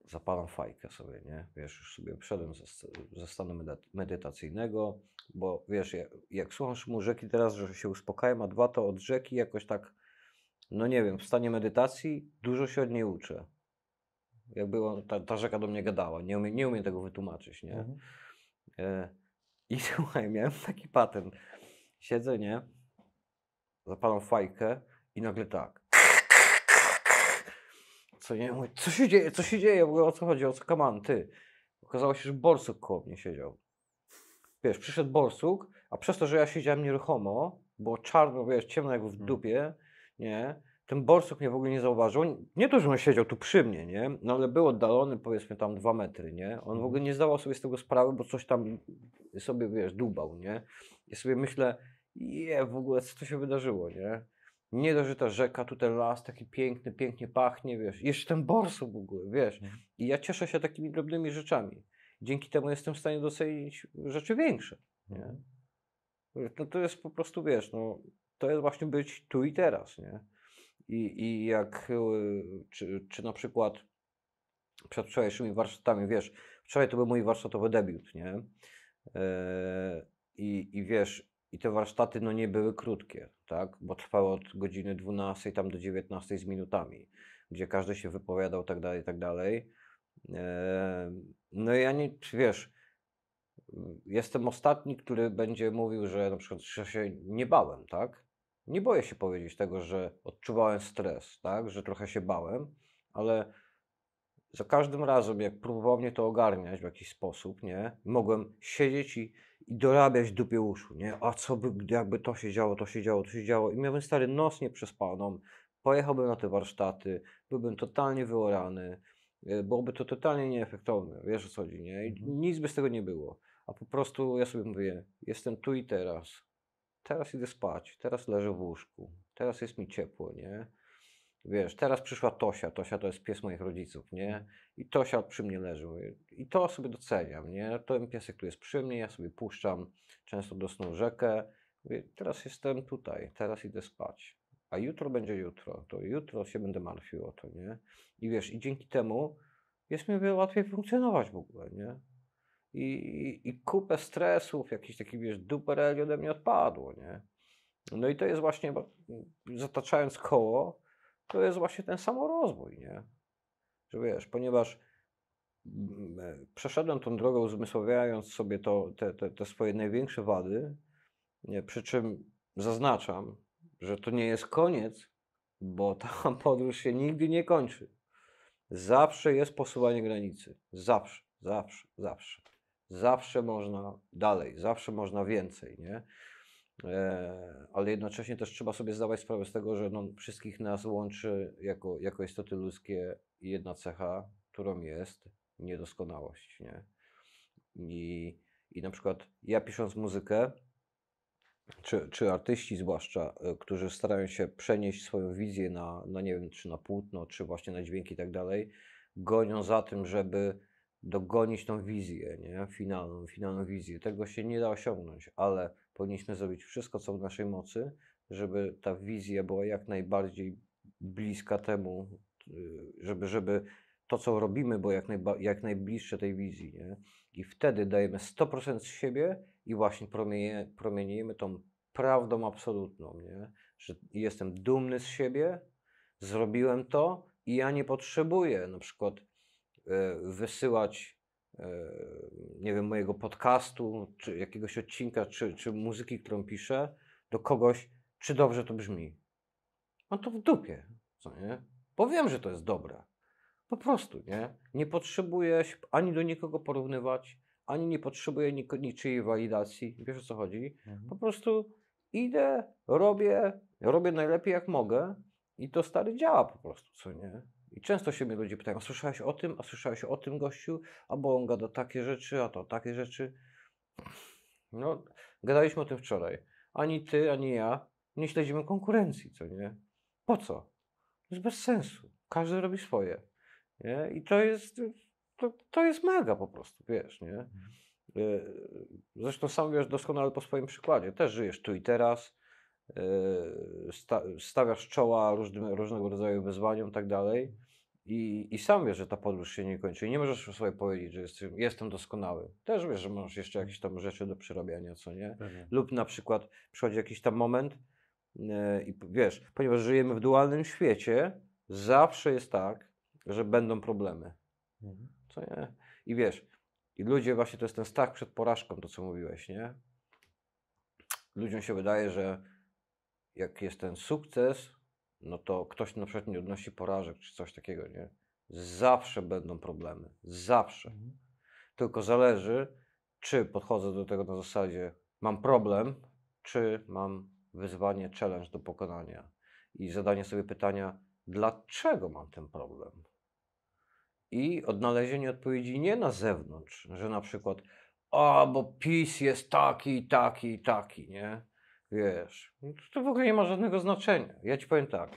Speaker 2: zapalam fajkę sobie, nie? Wiesz, już sobie wszedłem ze, ze stanu medytacyjnego, bo wiesz, jak, jak słucham szumu rzeki teraz, że się uspokaja, a dwa to od rzeki jakoś tak, no nie wiem, w stanie medytacji dużo się od niej uczę. Jakby on, ta, ta, rzeka do mnie gadała. Nie umiem, nie umiem tego wytłumaczyć, nie? Mhm. E, I słuchaj, miałem taki patent. Siedzę, nie? Zapalam fajkę i nagle tak. Co nie? Mówię, co się dzieje? Co się dzieje? Mówię, o co chodzi? O co kaman? Ty. Okazało się, że borsuk koło mnie siedział. Wiesz, przyszedł borsuk, a przez to, że ja siedziałem nieruchomo, było czarno, wiesz, ciemno jak w mhm. dupie, nie? Ten borsuk mnie w ogóle nie zauważył. Nie to, że on siedział tu przy mnie, nie? No ale był oddalony powiedzmy tam dwa metry, nie? On w mhm. ogóle nie zdawał sobie z tego sprawy, bo coś tam sobie, wiesz, dubał, nie? I sobie myślę, je, w ogóle co to się wydarzyło, nie? Nie dość, że ta rzeka, tu ten las taki piękny, pięknie pachnie, wiesz, jeszcze ten borsuk w ogóle, wiesz. Mhm. I ja cieszę się takimi drobnymi rzeczami. Dzięki temu jestem w stanie docenić rzeczy większe, nie? Mhm. No to jest po prostu, wiesz, no to jest właśnie być tu i teraz, nie? i, i jak, e, czy, czy na przykład przed wczorajszymi warsztatami, wiesz, wczoraj to był mój warsztatowy debiut, nie? E, I, i wiesz, i te warsztaty no nie były krótkie, tak? Bo trwały od godziny 12 tam do 19 z minutami, gdzie każdy się wypowiadał tak dalej, tak dalej. E, no i ja nie, wiesz, jestem ostatni, który będzie mówił, że na przykład że się nie bałem, tak? nie boję się powiedzieć tego, że odczuwałem stres, tak? że trochę się bałem, ale za każdym razem, jak próbowało mnie to ogarniać w jakiś sposób, nie, mogłem siedzieć i, i dorabiać dupie uszu, nie, a co by, jakby to się działo, to się działo, to się działo i miałbym stary nos nieprzespaną, pojechałbym na te warsztaty, byłbym totalnie wyorany, e, byłoby to totalnie nieefektowne, wiesz o co chodzi, nie, I mhm. nic by z tego nie było, a po prostu ja sobie mówię, jestem tu i teraz, teraz idę spać, teraz leżę w łóżku, teraz jest mi ciepło, nie? Wiesz, teraz przyszła Tosia, Tosia to jest pies moich rodziców, nie? I Tosia przy mnie leży. I to sobie doceniam, nie? Ten piesek tu jest przy mnie, ja sobie puszczam często do snu rzekę. Mówię, teraz jestem tutaj, teraz idę spać. A jutro będzie jutro, to jutro się będę martwił o to, nie? I wiesz, i dzięki temu jest mi łatwiej funkcjonować w ogóle, nie? i, i, kupę stresów, jakiś taki, wiesz, dupereli ode mnie odpadło, nie? No i to jest właśnie, zataczając koło, to jest właśnie ten samorozwój, nie? Że wiesz, ponieważ mm, e, przeszedłem tą drogę uzmysławiając sobie to, te, te, te swoje największe wady, nie? przy czym zaznaczam, że to nie jest koniec, bo ta podróż się nigdy nie kończy. Zawsze jest posuwanie granicy. Zawsze, zawsze, zawsze zawsze można dalej, zawsze można więcej, nie? E, ale jednocześnie też trzeba sobie zdawać sprawę z tego, że no, wszystkich nas łączy jako, jako istoty ludzkie jedna cecha, którą jest niedoskonałość. Nie? I, I na przykład ja pisząc muzykę, czy, czy artyści zwłaszcza, e, którzy starają się przenieść swoją wizję na, na nie wiem, czy na płótno, czy właśnie na dźwięki i tak dalej, gonią za tym, żeby dogonić tą wizję, nie? Finalną, finalną wizję. Tego się nie da osiągnąć, ale powinniśmy zrobić wszystko, co w naszej mocy, żeby ta wizja była jak najbardziej bliska temu, y, żeby, żeby to, co robimy, było jak, najba, jak najbliższe tej wizji. Nie? I wtedy dajemy 100% z siebie i właśnie promienieje, promieniejemy tą prawdą absolutną, nie? że jestem dumny z siebie, zrobiłem to i ja nie potrzebuję na przykład E, wysyłać, e, nie wiem, mojego podcastu, czy jakiegoś odcinka, czy, czy muzyki, którą piszę, do kogoś, czy dobrze to brzmi. no to w dupie, co nie? Bo wiem, że to jest dobre. Po prostu, nie? Nie potrzebuję ani do nikogo porównywać, ani nie potrzebuję nik- niczyjej walidacji. Wiesz o co chodzi? Mhm. Po prostu idę, robię, robię najlepiej jak mogę i to stary działa po prostu, co nie? I często się mnie ludzie pytają, słyszałeś o tym, a słyszałeś o tym gościu, a bo on gada takie rzeczy, a to takie rzeczy. No, gadaliśmy o tym wczoraj. Ani ty, ani ja nie śledzimy konkurencji, co nie? Po co? To jest bez sensu. Każdy robi swoje. Nie? I to jest, to, to jest mega po prostu, wiesz, nie? Mhm. E, zresztą sam wiesz doskonale po swoim przykładzie. Też żyjesz tu i teraz, E, stawiasz czoła różnym, różnego rodzaju wyzwaniom i tak dalej. I, I sam wiesz, że ta podróż się nie kończy. I nie możesz sobie powiedzieć, że jesteś, jestem doskonały. Też wiesz, że masz jeszcze jakieś tam rzeczy do przerabiania, co nie? Lub na przykład przychodzi jakiś tam moment yy, i wiesz, ponieważ żyjemy w dualnym świecie, zawsze jest tak, że będą problemy. Mhm. Co nie? I wiesz, i ludzie właśnie to jest ten strach przed porażką, to co mówiłeś, nie? Ludziom się wydaje, że jak jest ten sukces, no to ktoś na przykład nie odnosi porażek czy coś takiego, nie? Zawsze będą problemy. Zawsze. Mhm. Tylko zależy, czy podchodzę do tego na zasadzie mam problem, czy mam wyzwanie, challenge do pokonania. I zadanie sobie pytania, dlaczego mam ten problem? I odnalezienie odpowiedzi nie na zewnątrz, że na przykład, a bo PiS jest taki, taki, taki, nie? Wiesz, no to w ogóle nie ma żadnego znaczenia. Ja ci powiem tak.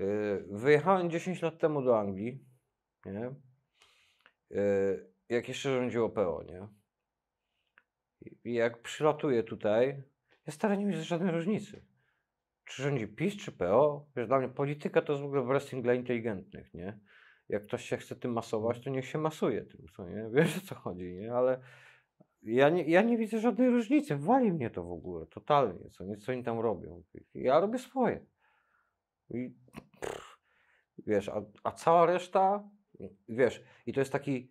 Speaker 2: E, wyjechałem 10 lat temu do Anglii, nie? E, jak jeszcze rządziło PO, nie? I jak przylatuję tutaj, ja stary nie widzę żadnej różnicy. Czy rządzi PiS, czy PO? Wiesz, dla mnie polityka to jest w ogóle wrestling dla inteligentnych, nie? Jak ktoś się chce tym masować, to niech się masuje tym, co nie? Wiesz o co chodzi, nie? Ale ja nie, ja nie widzę żadnej różnicy. Wali mnie to w ogóle, totalnie, co, co oni tam robią. Ja robię swoje. I, pff, wiesz, a, a cała reszta, wiesz, i to jest taki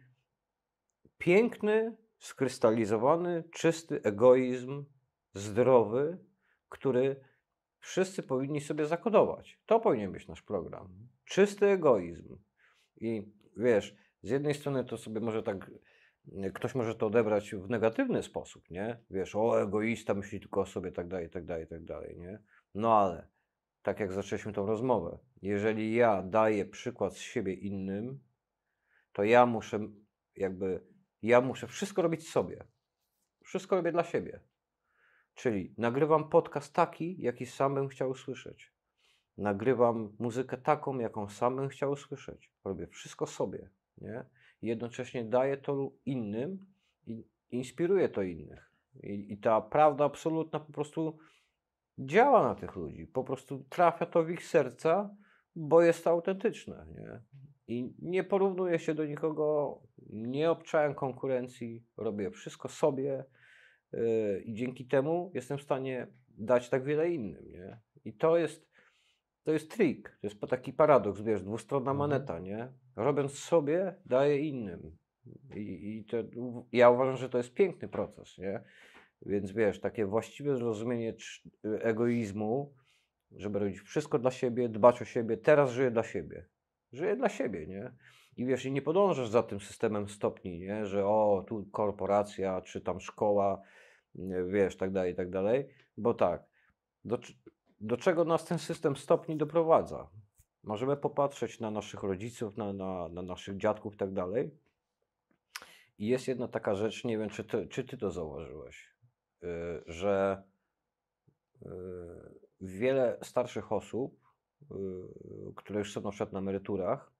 Speaker 2: piękny, skrystalizowany, czysty egoizm, zdrowy, który wszyscy powinni sobie zakodować. To powinien być nasz program. Czysty egoizm. I wiesz, z jednej strony to sobie może tak ktoś może to odebrać w negatywny sposób, nie? Wiesz, o egoista myśli tylko o sobie, tak dalej, tak dalej, tak dalej, nie? No ale, tak jak zaczęliśmy tą rozmowę, jeżeli ja daję przykład z siebie innym, to ja muszę jakby, ja muszę wszystko robić sobie. Wszystko robię dla siebie. Czyli nagrywam podcast taki, jaki sam bym chciał usłyszeć. Nagrywam muzykę taką, jaką sam bym chciał usłyszeć. Robię wszystko sobie, nie? jednocześnie daje to innym i inspiruje to innych. I, I, ta prawda absolutna po prostu działa na tych ludzi, po prostu trafia to w ich serca, bo jest autentyczne. Nie? I nie porównuję się do nikogo, nie obczałem konkurencji, robię wszystko sobie yy, i dzięki temu jestem w stanie dać tak wiele innym. Nie? I to jest to jest trik, to jest taki paradoks, wiesz, dwustronna maneta, mhm. nie? Robiąc sobie, daje innym. I, i to, ja uważam, że to jest piękny proces, nie? Więc wiesz, takie właściwe zrozumienie egoizmu, żeby robić wszystko dla siebie, dbać o siebie, teraz żyję dla siebie. Żyję dla siebie, nie? I wiesz, i nie podążasz za tym systemem stopni, nie? Że o, tu korporacja, czy tam szkoła, wiesz, tak dalej, tak dalej. Bo tak, do, do czego nas ten system stopni doprowadza. Możemy popatrzeć na naszych rodziców, na, na, na naszych dziadków i tak dalej. I jest jedna taka rzecz, nie wiem, czy ty, czy ty to zauważyłeś, yy, że yy, wiele starszych osób, yy, które już są na przykład na emeryturach,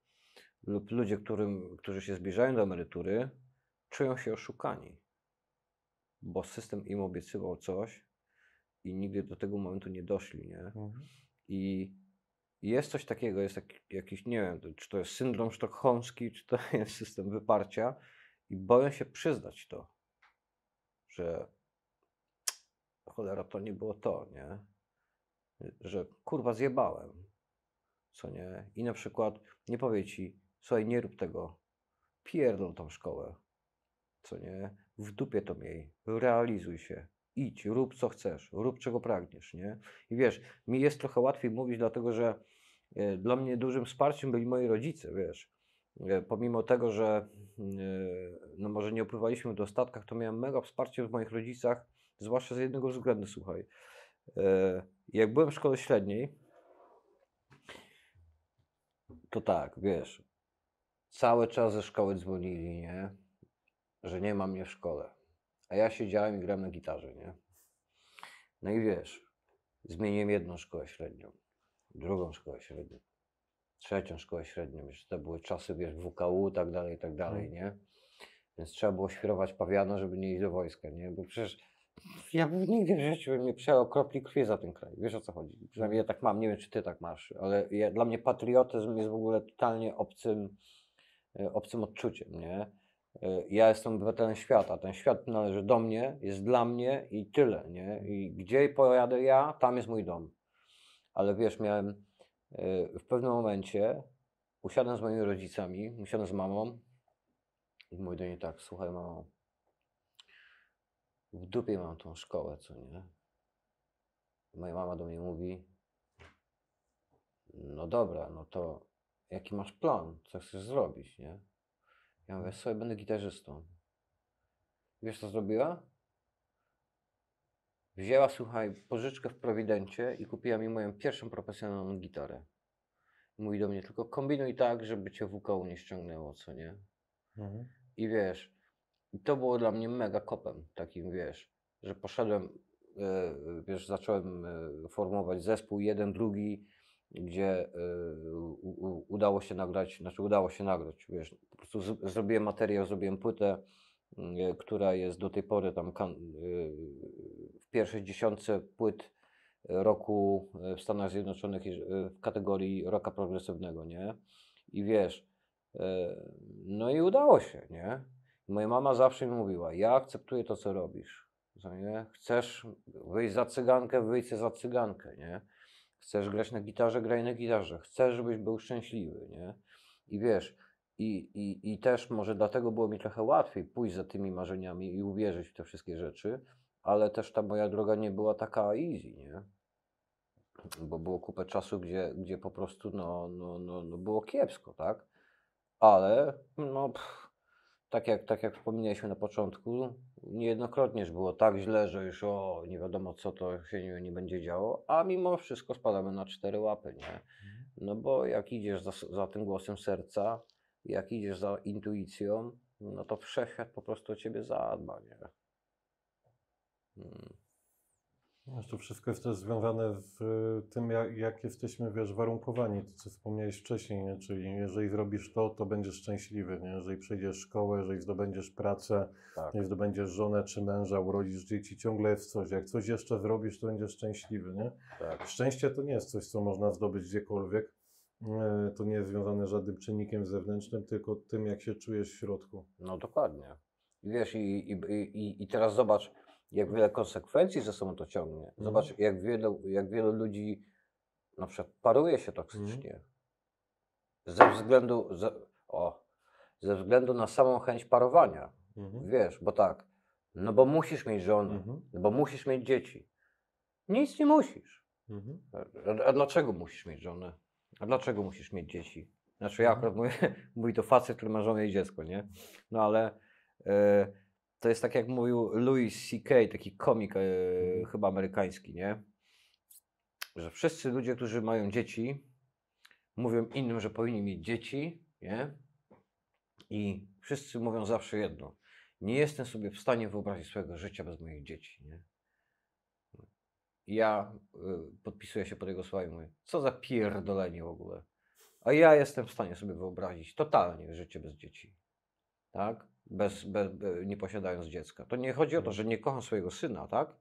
Speaker 2: lub ludzie, którym, którzy się zbliżają do emerytury, czują się oszukani, bo system im obiecywał coś, i nigdy do tego momentu nie doszli, nie? Mhm. I jest coś takiego, jest jakiś, nie wiem, czy to jest syndrom sztokholmski, czy to jest system wyparcia i boję się przyznać to, że cholera, to nie było to, nie? Że kurwa zjebałem, co nie? I na przykład nie powie ci, słuchaj, nie rób tego, pierdol tą szkołę, co nie? W dupie to miej, realizuj się, idź, rób co chcesz, rób czego pragniesz, nie? I wiesz, mi jest trochę łatwiej mówić, dlatego że e, dla mnie dużym wsparciem byli moi rodzice, wiesz. E, pomimo tego, że mm, e, no może nie opływaliśmy w dostatkach, to miałem mega wsparcie w moich rodzicach, zwłaszcza z jednego względu, słuchaj. Jak byłem w szkole średniej, to tak, wiesz, cały czas ze szkoły dzwonili, nie? Że nie ma mnie w szkole a ja siedziałem i grałem na gitarze, nie? No i wiesz, zmieniłem jedną szkołę średnią, drugą szkołę średnią, trzecią szkołę średnią. Jeszcze to były czasy, wiesz, WKU, tak dalej, i tak, tak dalej, nie? Więc trzeba było świrować pawiano, żeby nie iść do wojska, nie? Bo przecież ja nigdy w życiu bym nie przejął kropli krwi za ten kraj. Wiesz o co chodzi? Przynajmniej ja tak mam, nie wiem czy ty tak masz, ale ja, dla mnie patriotyzm jest w ogóle totalnie obcym, e, obcym odczuciem, nie? E, ja jestem obywatelem świata, ten świat należy do mnie, jest dla mnie i tyle, nie? I gdzie pojadę ja, tam jest mój dom. Ale wiesz, miałem e, w pewnym momencie, usiadłem z moimi rodzicami, usiadłem z mamą i mówię do niej tak, słuchaj mamo, w dupie mam tą szkołę, co nie? Moja mama do mnie mówi, no dobra, no to jaki masz plan, co chcesz zrobić, nie? Ja mówię, słuchaj, będę gitarzystą. wiesz co zrobiła? Wzięła, słuchaj, pożyczkę w Prowidencie i kupiła mi moją pierwszą profesjonalną gitarę. mówi do mnie, tylko kombinuj tak, żeby cię WKU nie ściągnęło, co nie? Mhm. I wiesz, to było dla mnie mega kopem, takim wiesz, że poszedłem, yy, wiesz, zacząłem yy, formować zespół, jeden, drugi, gdzie y, u, udało się nagrać, znaczy udało się nagrać, wiesz, po prostu z, zrobiłem materiał, zrobiłem płytę, y, która jest do tej pory tam kan, y, w pierwszej dziesiątce płyt roku y, w Stanach Zjednoczonych y, w kategorii roka progresywnego, nie? I wiesz, y, no i udało się, nie? Moja mama zawsze mi mówiła, ja akceptuję to, co robisz, nie? Chcesz wyjść za cygankę, wyjdź za cygankę, nie? Chcesz grać na gitarze, graj na gitarze. Chcesz, żebyś był szczęśliwy, nie? I wiesz, i, i, i też może dlatego było mi trochę łatwiej pójść za tymi marzeniami i uwierzyć w te wszystkie rzeczy, ale też ta moja droga nie była taka easy, nie? Bo było kupę czasu, gdzie, gdzie po prostu no, no, no, no było kiepsko, tak? Ale no, pff, tak jak, tak jak wspomnieliśmy na początku, niejednokrotnie było tak źle, że już o, nie wiadomo co to się nie, nie będzie działo, a mimo wszystko spadamy na cztery łapy, nie? Mhm. No bo jak idziesz za, za tym głosem serca, jak idziesz za intuicją, no to wszechświat po prostu o ciebie zadba,
Speaker 1: nie? Hmm to no, wszystko jest też związane z y, tym, jak, jak jesteśmy, wiesz, warunkowani, to co wspomniałeś wcześniej, nie? czyli jeżeli zrobisz to, to będziesz szczęśliwy, nie? jeżeli przejdziesz szkołę, jeżeli zdobędziesz pracę, tak. jeżeli zdobędziesz żonę czy męża, urodzisz dzieci, ciągle jest coś, jak coś jeszcze zrobisz, to będziesz szczęśliwy, nie? Tak. Szczęście to nie jest coś, co można zdobyć gdziekolwiek, y, to nie jest związane z żadnym czynnikiem zewnętrznym, tylko tym, jak się czujesz w środku. No
Speaker 2: dokładnie. Wiesz, i, i, i, i teraz zobacz, jak wiele konsekwencji ze sobą to ciągnie. Mhm. Zobacz, mm. jak, wielu, jak wielu ludzi na przykład paruje się toksycznie. Mm. Ze względu, ze, o, ze względu na samą chęć parowania. Mm. Wiesz, bo tak, no bo musisz mieć żonę, mhm. no bo musisz mieć dzieci. Nic nie musisz. Mhm. A, a, dlaczego musisz mieć żonę? A dlaczego musisz mieć dzieci? Znaczy ja akurat mówię, mówi to facet, który ma żonę i dziecko, nie? No ale... Yy, to jest tak jak mówił Louis C.K., taki komik e, mhm. chyba amerykański, nie? Że wszyscy ludzie, którzy mają dzieci, mówią innym, że powinni mieć dzieci, nie? I wszyscy mówią zawsze jedno. Nie jestem sobie w stanie wyobrazić swojego życia bez moich dzieci, nie? ja y, podpisuję się pod jego słowa i mówię, co za pierdolenie w ogóle. A ja jestem w stanie sobie wyobrazić totalnie życie bez dzieci. Tak? bez, bez, nie posiadając dziecka. To nie chodzi o to, mhm. że nie kocham swojego syna, tak?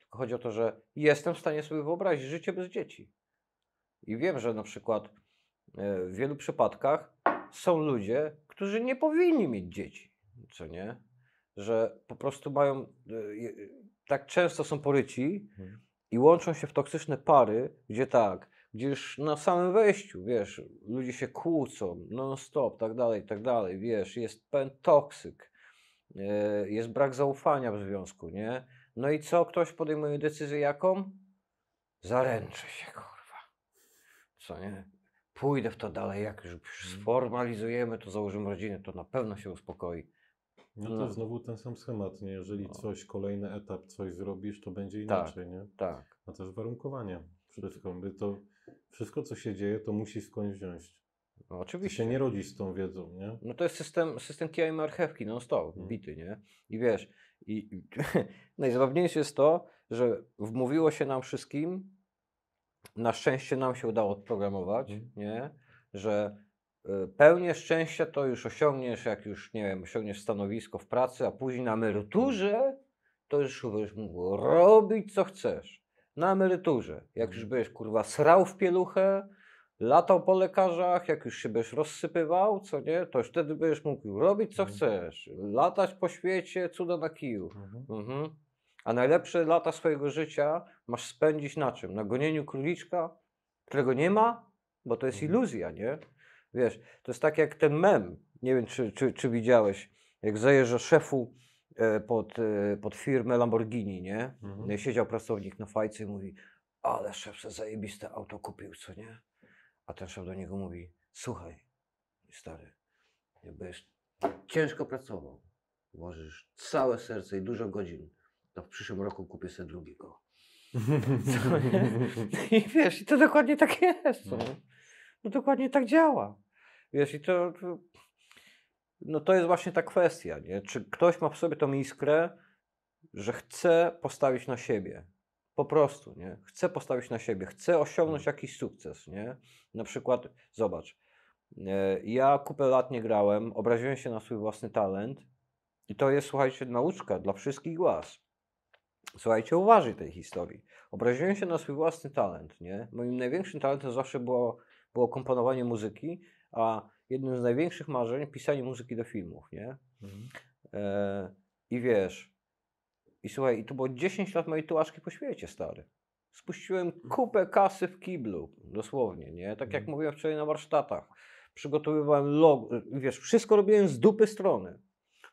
Speaker 2: Tylko chodzi o to, że jestem w stanie sobie wyobrazić życie bez dzieci. I wiem, że na przykład e, w wielu przypadkach są ludzie, którzy nie powinni mieć dzieci, co nie? Że po prostu mają, e, tak często są poryci mhm. i łączą się w toksyczne pary, gdzie tak, gdzie już na samym wejściu, wiesz, ludzie się kłócą non-stop, tak dalej, tak dalej, wiesz, jest pewien toksyk, e, jest brak zaufania w związku, nie? No i co? Ktoś podejmuje decyzję jaką? Zaręczę się, kurwa. Co nie? Pójdę w to dalej, jak już mhm. sformalizujemy to, założymy rodzinę, to na pewno się uspokoi. No, to no.
Speaker 1: znowu ten sam schemat, nie? Jeżeli no. coś, kolejny etap, coś zrobisz, to będzie tak, inaczej, tak, nie? Tak. A no jest warunkowanie wszystko. To wszystko, co się dzieje, to musi skądś wziąć. No, oczywiście. Ty się nie rodzi z tą wiedzą, nie? No
Speaker 2: to jest system, system kija i marchewki, non stop, hmm. bity, nie? I wiesz, i, najzabawniejsze jest to, że wmówiło się nam wszystkim, na szczęście nam się udało odprogramować, hmm. nie? Że pełnie pełnię szczęścia to już osiągniesz, jak już, nie wiem, osiągniesz stanowisko w pracy, a później na emeryturze to już będziesz mógł robić, co chcesz na emeryturze. Jak już mhm. byłeś kurwa srał w pieluchę, latał po lekarzach, jak już się byś rozsypywał, co nie, to już wtedy będziesz mógł robić co mhm. chcesz, latać po świecie, cuda na kiju. Mhm. Mhm. A najlepsze lata swojego życia masz spędzić na czym? Na gonieniu króliczka, którego nie ma, bo to jest mhm. iluzja, nie? Wiesz, to jest tak jak ten mem, nie wiem czy, czy, czy widziałeś, jak zajeżdża szefu E, pod, e, pod firmę Lamborghini, nie? Mhm. No siedział pracownik na fajce i mówi, ale szef zajebiste auto kupił, co nie? A ten szef do niego mówi, słuchaj, stary, jakbyś ciężko pracował, włożysz całe serce i dużo godzin, to w przyszłym roku kupię sobie drugiego. nie? I wiesz, i to dokładnie tak jest. No, no dokładnie tak działa. Wiesz, i to, to no to jest właśnie ta kwestia, nie? Czy ktoś ma w sobie tą iskrę, że chce postawić na siebie, po prostu, nie? chce postawić na siebie, chce osiągnąć hmm. jakiś sukces, nie? Na przykład, zobacz, e, ja kupę lat nie grałem, obraziłem się na swój własny talent i to jest, słuchajcie, nauczka dla wszystkich was. Słuchajcie, uważaj tej historii. Obraziłem się na swój własny talent, nie? Moim największym talentem zawsze było, było komponowanie muzyki, a jednym z największych marzeń pisanie muzyki do filmów, nie? Mhm. E, I wiesz, i słuchaj, i to było 10 lat mojej tułaczki po świecie, stary. Spuściłem mhm. kupę kasy w kiblu, dosłownie, nie? Tak jak mhm. mówiłem wczoraj na warsztatach. Przygotowywałem logo, wiesz, wszystko robiłem z dupy strony.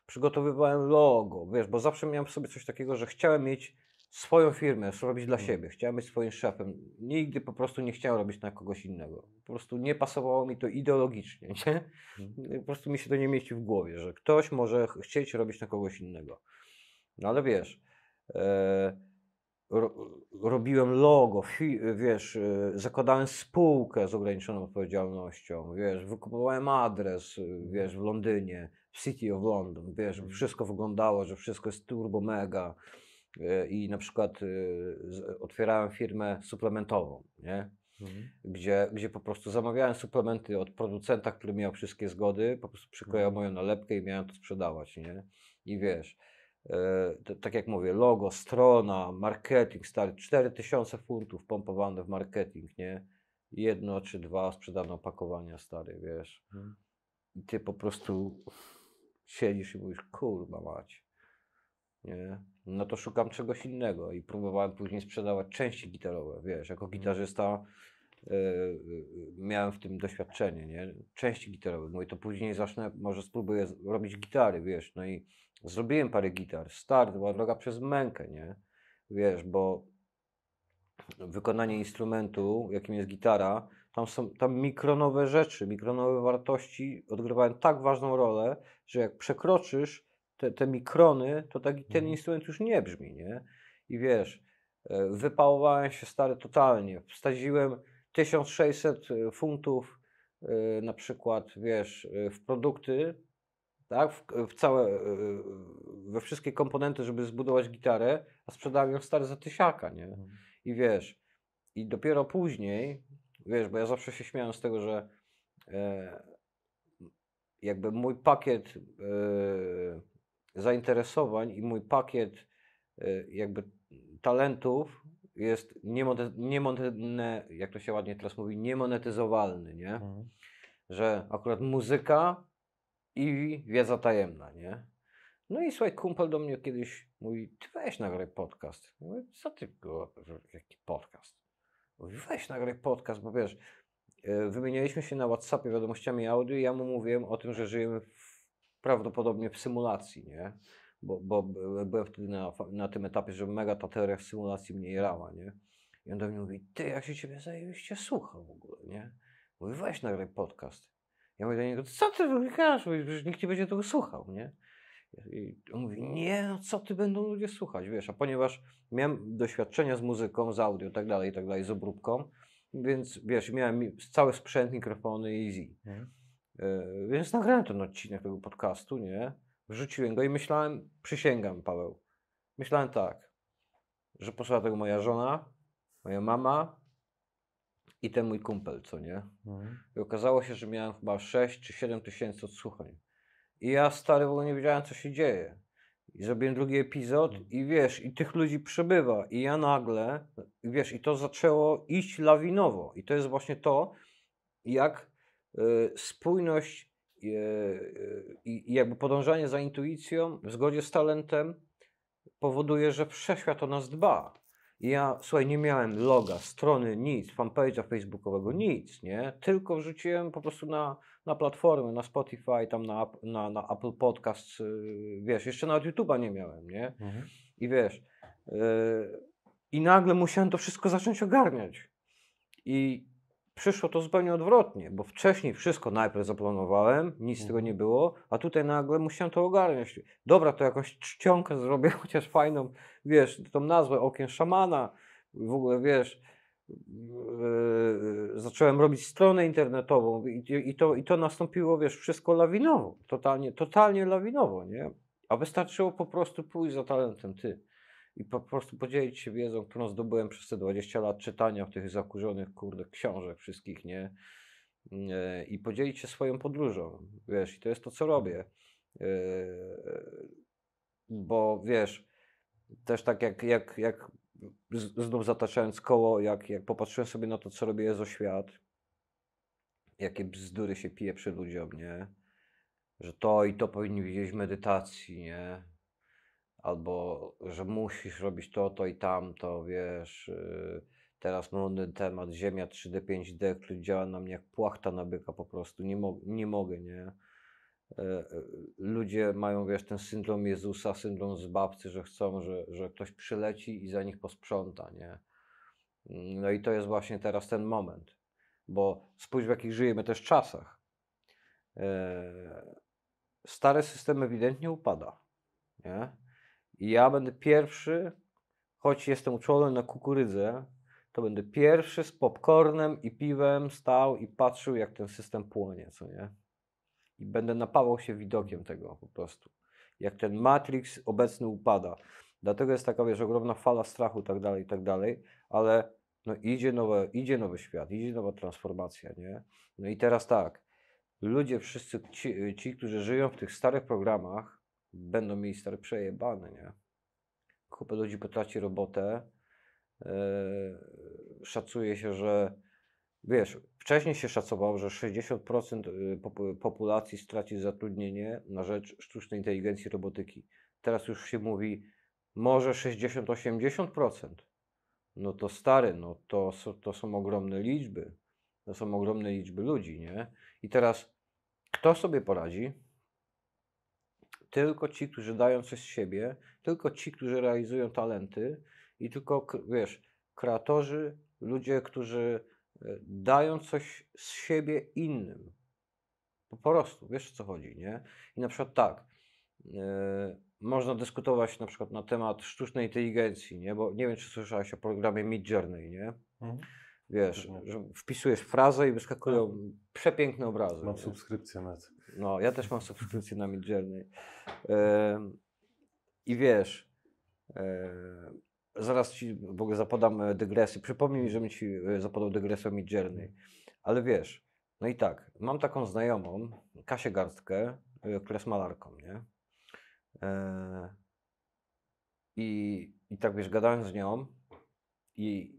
Speaker 2: Przygotowywałem logo, wiesz, bo zawsze miałem w sobie coś takiego, że chciałem mieć swoją firmę, robić dla mhm. siebie, chciałem być swoim szefem. Nigdy po prostu nie chciałem robić na kogoś innego. Po prostu nie pasowało mi to ideologicznie, nie? Mhm. No po prostu mi się to nie mieści w głowie, że ktoś może chcieć robić na kogoś innego. No ale wiesz, e, ro robiłem logo, wiesz, e, zakładałem spółkę z ograniczoną odpowiedzialnością, wiesz, wykupowałem adres, e, mhm. wiesz, w Londynie, w City of London, wiesz, wszystko wyglądało, że wszystko jest turbo mega E, i na przykład e, otwierałem firmę suplementową, nie? Mhm. Gdzie, gdzie po prostu zamawiałem suplementy od producenta, który miał wszystkie zgody, po prostu przyklejał mhm. moją nalepkę i miałem to sprzedawać, nie? I wiesz, e, to, tak jak mówię, logo, strona, marketing, stary, 4000 funtów pompowane w marketing, nie? Jedno czy dwa sprzedane opakowania, stary, wiesz. Mhm. I ty po prostu siedzisz i mówisz, kurwa mać, nie? no to szukam czegoś innego i próbowałem później sprzedawać części gitarowe, wiesz, jako mhm. gitarzysta y, miałem w tym doświadczenie, nie, części gitarowe, no i to później zacznę, może spróbuję robić gitary, wiesz, no i zrobiłem parę gitar, start była droga przez mękę, nie, wiesz, bo wykonanie instrumentu, jakim jest gitara, tam są tam mikronowe rzeczy, mikronowe wartości odgrywają tak ważną rolę, że jak przekroczysz te, te mikrony, to taki, ten mhm. instrument już nie brzmi, nie? I wiesz, e, wypałowałem się stary totalnie, wstadziłem 1600 e, funtów e, na przykład, wiesz, w produkty, tak, w, w całe, we wszystkie komponenty, żeby zbudować gitarę, a sprzedałem ją stary za tysiaka, nie? Mhm. I wiesz, i dopiero później, wiesz, bo ja zawsze się śmiałem z tego, że e, jakby mój pakiet e, zainteresowań i mój pakiet e, jakby talentów jest niemonetyzowany, jak to się ładnie teraz mówi, niemonetyzowalny, nie? Mhm. Że akurat muzyka i wiedza tajemna, nie? No i słuchaj, kumpel do mnie kiedyś mówi, ty weź nagraj podcast. Ja mówię, co ty, jaki podcast? Mówi, weź nagraj podcast, bo wiesz, e, wymienialiśmy się na Whatsappie wiadomościami audio i ja mu mówiłem o tym, że żyjemy w prawdopodobnie w symulacji, nie? Bo, bo byłem wtedy na, na tym etapie, że mega ta teoria w symulacji mnie jerała, nie? I on do mnie mówi, ty, jak się ciebie zajebiście słucha w ogóle, nie? Mówi, weź nagraj podcast. Ja mówię do niego, co ty wykaż, przecież nikt nie będzie tego słuchał, nie? I on mówi, nie, no co ty będą ludzie słuchać, wiesz, a ponieważ miałem doświadczenia z muzyką, z audio i tak dalej, i tak dalej, z obróbką, więc wiesz, miałem cały sprzęt, mikrofony easy. Mhm. Yy, więc nagrałem ten odcinek tego podcastu, nie? Wrzuciłem go i myślałem, przysięgam Paweł, myślałem tak, że posłała tego moja żona, moja mama i ten mój kumpel, co nie? Mhm. I okazało się, że miałem chyba 6 czy 7 tysięcy odsłuchań. I ja stary w ogóle nie wiedziałem, co się dzieje. I zrobiłem drugi epizod mhm. i wiesz, i tych ludzi przebywa. I ja nagle, wiesz, i to zaczęło iść lawinowo. I to jest właśnie to, jak Y, spójność y, y, i jakby podążanie za intuicją w zgodzie z talentem powoduje, że wszechświat o nas dba. I ja, słuchaj, nie miałem loga, strony, nic, fanpage'a facebookowego, nic, nie? Tylko wrzuciłem po prostu na, na platformy, na Spotify, tam na, na, na Apple Podcast, wiesz, jeszcze nawet YouTube'a nie miałem, nie? Mhm. I wiesz, yy, i nagle musiałem to wszystko zacząć ogarniać. I przyszło to zupełnie odwrotnie, bo wcześniej wszystko najpierw zaplanowałem, nic z tego nie mhm. było, a tutaj nagle musiałem to ogarnąć. Dobra, to jakąś czcionkę zrobię, chociaż fajną, wiesz, tą nazwę Okien Szamana, w ogóle, wiesz, yy, zacząłem robić stronę internetową i, i, to, i to nastąpiło, wiesz, wszystko lawinowo, totalnie, totalnie lawinowo, nie? A wystarczyło po prostu pójść za talentem, ty i po prostu podzielić się wiedzą, którą zdobyłem przez te 20 lat czytania tych zakurzonych, kurde, książek wszystkich, nie? E, I podzielić się swoją podróżą, wiesz, i to jest to, co robię. E, bo wiesz, też tak jak, jak, jak znów zataczając koło, jak, jak popatrzyłem sobie na to, co robi Jezo Świat, jakie bzdury się pije przy ludziom, nie? Że to i to powinni widzieć w medytacji, nie? albo że musisz robić to, to i tamto, wiesz. Y, teraz modny temat, ziemia 3D, 5D, który działa na mnie jak płachta na byka po prostu, nie, mo nie mogę, nie? E, e, ludzie mają, wiesz, ten syndrom Jezusa, syndrom zbawcy, że chcą, że, że ktoś przyleci i za nich posprząta, nie? Mm, no i to jest właśnie teraz ten moment, bo spójrz w jakich żyjemy też czasach. E, Stary system ewidentnie upada, nie? I ja będę pierwszy, choć jestem uczony na kukurydzę, to będę pierwszy z popcornem i piwem stał i patrzył, jak ten system płonie, co nie? I będę napawał się widokiem tego po prostu. Jak ten Matrix obecny upada. Dlatego jest taka, wiesz, ogromna fala strachu, tak dalej, tak dalej, ale no idzie, nowe, idzie nowy świat, idzie nowa transformacja, nie? No i teraz tak, ludzie wszyscy, ci, ci którzy żyją w tych starych programach, będą mieli stare przejebane, nie? Kupę ludzi potraci robotę. Yy, szacuje się, że wiesz, wcześniej się szacowało, że 60% yy, populacji straci zatrudnienie na rzecz sztucznej inteligencji robotyki. Teraz już się mówi może 60-80%. No to stary, no to, to są ogromne liczby. To są ogromne liczby ludzi, nie? I teraz kto sobie poradzi? tylko ci, którzy dają coś z siebie, tylko ci, którzy realizują talenty i tylko, wiesz, kreatorzy, ludzie, którzy e, dają coś z siebie innym. Po prostu, wiesz o co chodzi, nie? I na przykład tak, yy, można dyskutować na przykład na temat sztucznej inteligencji, nie? Bo nie wiem, czy słyszałeś o programie Midjourney, nie? Mhm. Wiesz, że wpisujesz frazę i wyskakują tak. przepiękne obrazy. Mam nie? subskrypcję na to. No, ja też mam subskrypcję na Midjourney. I wiesz, zaraz ci w ogóle zapodam e, dygresję. Przypomnij mi, żebym ci e, zapodał dygresję o Midjourney. Ale wiesz, no i tak, mam taką znajomą, Kasię Garstkę, e, która jest malarką, nie? i, I tak wiesz, gadałem z nią i,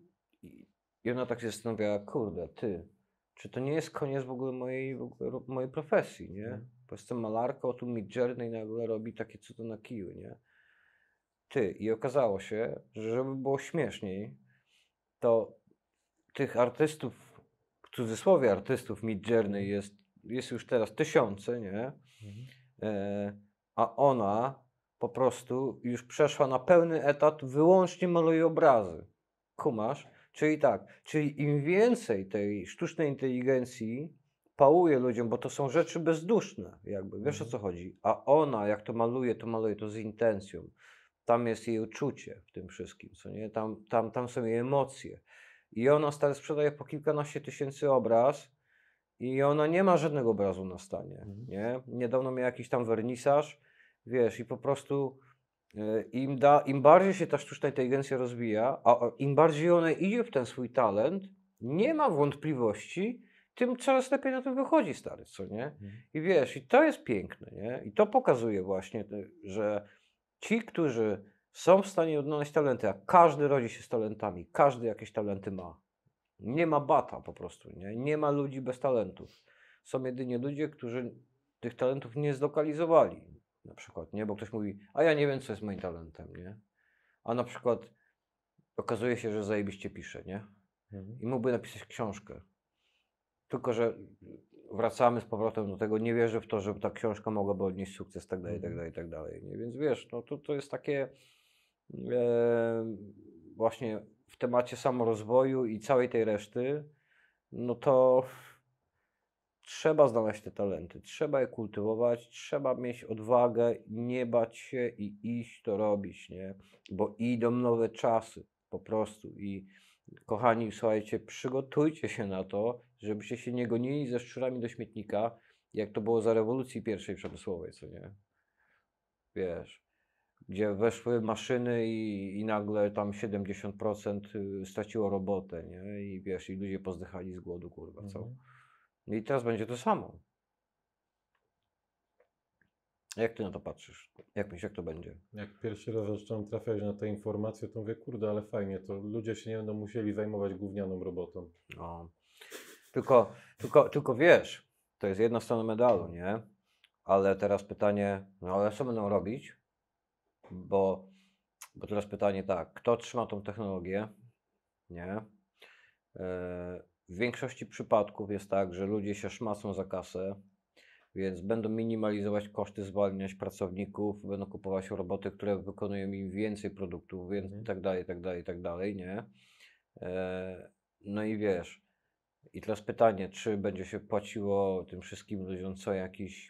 Speaker 2: i ona tak się zastanawiała, kurde, ty, czy to nie jest koniec w ogóle mojej, w ogóle mojej profesji, nie? Mm. Bo jestem malarką, tu Mick nagle robi takie cudo na kiju, nie? Ty, i okazało się, że żeby było śmieszniej, to tych artystów, w cudzysłowie artystów Mid mhm. jest, jest już teraz tysiące, nie? Mhm. E, a ona po prostu już przeszła na pełny etat, wyłącznie maluje obrazy. Kumasz? Czyli tak, czyli im więcej tej sztucznej inteligencji pałuje ludziom, bo to są rzeczy bezduszne, jakby, wiesz o mhm. co chodzi, a ona jak to maluje, to maluje to z intencją. Tam jest jej uczucie w tym wszystkim, co nie? Tam, tam, tam są jej emocje. I ona stale sprzedaje po kilkanaście tysięcy obraz i ona nie ma żadnego obrazu na stanie, mhm. nie? Niedawno miał jakiś tam wernisaż, wiesz, i po prostu E, Im, da, Im bardziej się ta sztuczna inteligencja rozwija, a im bardziej ona idzie w ten swój talent, nie ma wątpliwości, tym coraz lepiej na tym wychodzi stary, co nie? Mhm. I wiesz, i to jest piękne, nie? I to pokazuje właśnie, e, że ci, którzy są w stanie odnaleźć talenty, a każdy rodzi się z talentami, każdy jakieś talenty ma. Nie ma bata po prostu, nie? Nie ma ludzi bez talentów. Są jedynie ludzie, którzy tych talentów nie zlokalizowali na przykład, nie? Bo ktoś mówi, a ja nie wiem, co jest moim talentem, nie? A na przykład okazuje się, że zajebiście pisze, nie? Mhm. I mógłby napisać książkę. Tylko, że wracamy z powrotem do tego, nie wierzę w to, że ta książka mogłaby odnieść sukces, tak dalej, tak mhm. dalej, tak dalej. Nie? Więc wiesz, no to, to jest takie e, właśnie w temacie samorozwoju i całej tej reszty, no to Trzeba znaleźć te talenty, trzeba je kultywować, trzeba mieć odwagę, nie bać się i iść to robić, nie? Bo idą nowe czasy po prostu i kochani, słuchajcie, przygotujcie się na to, żebyście się nie gonili ze szczurami do śmietnika, jak to było za rewolucji pierwszej przemysłowej, co nie? Wiesz, gdzie weszły maszyny i, i nagle tam 70% y, straciło robotę, nie? I wiesz, i ludzie pozdychali z głodu, kurwa, co? Mhm. I teraz będzie to samo. Jak ty na to patrzysz? Jak myślisz, jak to będzie?
Speaker 1: Jak pierwszy raz zacząłem trafiać na te informacje, to mówię, kurde, ale fajnie, to ludzie się nie będą musieli zajmować gównianą robotą.
Speaker 2: No. Tylko, tylko, tylko wiesz, to jest jedna strona medalu, nie? Ale teraz pytanie, no ale co będą robić? Bo, bo teraz pytanie tak, kto trzyma tą technologię, nie? Yy, w większości przypadków jest tak, że ludzie się szmacą za kasę, więc będą minimalizować koszty, zwalniać pracowników, będą kupować roboty, które wykonują im więcej produktów, więc mhm. tak dalej, tak dalej, tak dalej, nie? E, no i wiesz, i teraz pytanie, czy będzie się płaciło tym wszystkim ludziom co jakiś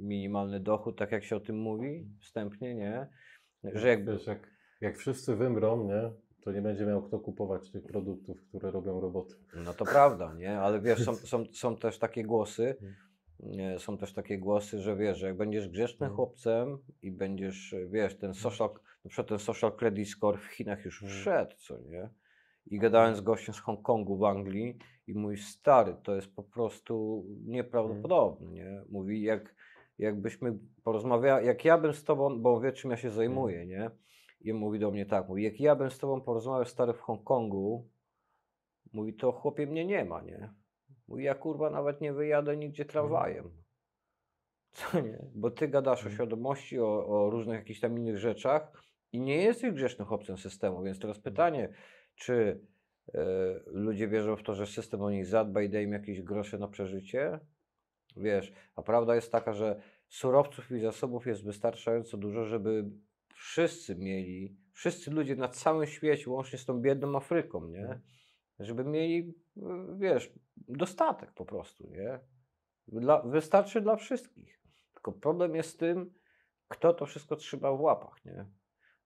Speaker 2: minimalny dochód, tak jak się o tym mówi wstępnie, nie? Że jakby... Wiesz,
Speaker 1: jak, jak wszyscy wymrą, nie? to nie będzie miał kto kupować tych produktów, które robią roboty.
Speaker 2: No to prawda, nie? Ale wiesz, są, są, są też takie głosy, mm. są też takie głosy, że wiesz, że jak będziesz grzecznym mm. chłopcem i będziesz, wiesz, ten mm. social, na przykład ten social credit score w Chinach już wszedł, co nie? I gadałem z gościem z Hongkongu w Anglii i mój stary, to jest po prostu nieprawdopodobne, nie? Mówi, jak, jakbyśmy porozmawiali, jak ja bym z tobą, bo wie czym ja się zajmuję, nie? I mówi do mnie tak, mówi, jak ja bym z tobą porozmawiał stary w Hongkongu, mówi, to chłopie mnie nie ma, nie? Mówi, ja kurwa nawet nie wyjadę nigdzie mhm. tramwajem. Co nie? Bo ty gadasz o mhm. świadomości, o, o różnych jakichś tam innych rzeczach i nie jesteś grzesznym chłopcem systemu, więc teraz mhm. pytanie, czy y, ludzie wierzą w to, że system o nich zadba i daje im jakieś grosze na przeżycie? Wiesz, a prawda jest taka, że surowców i zasobów jest wystarczająco dużo, żeby wszyscy mieli, wszyscy ludzie na całym świecie, łącznie z tą biedną Afryką, nie? Mhm. Żeby mieli, e, wiesz, dostatek po prostu, nie? Dla, wystarczy dla wszystkich. Tylko problem jest z tym, kto to wszystko trzyma w łapach, nie?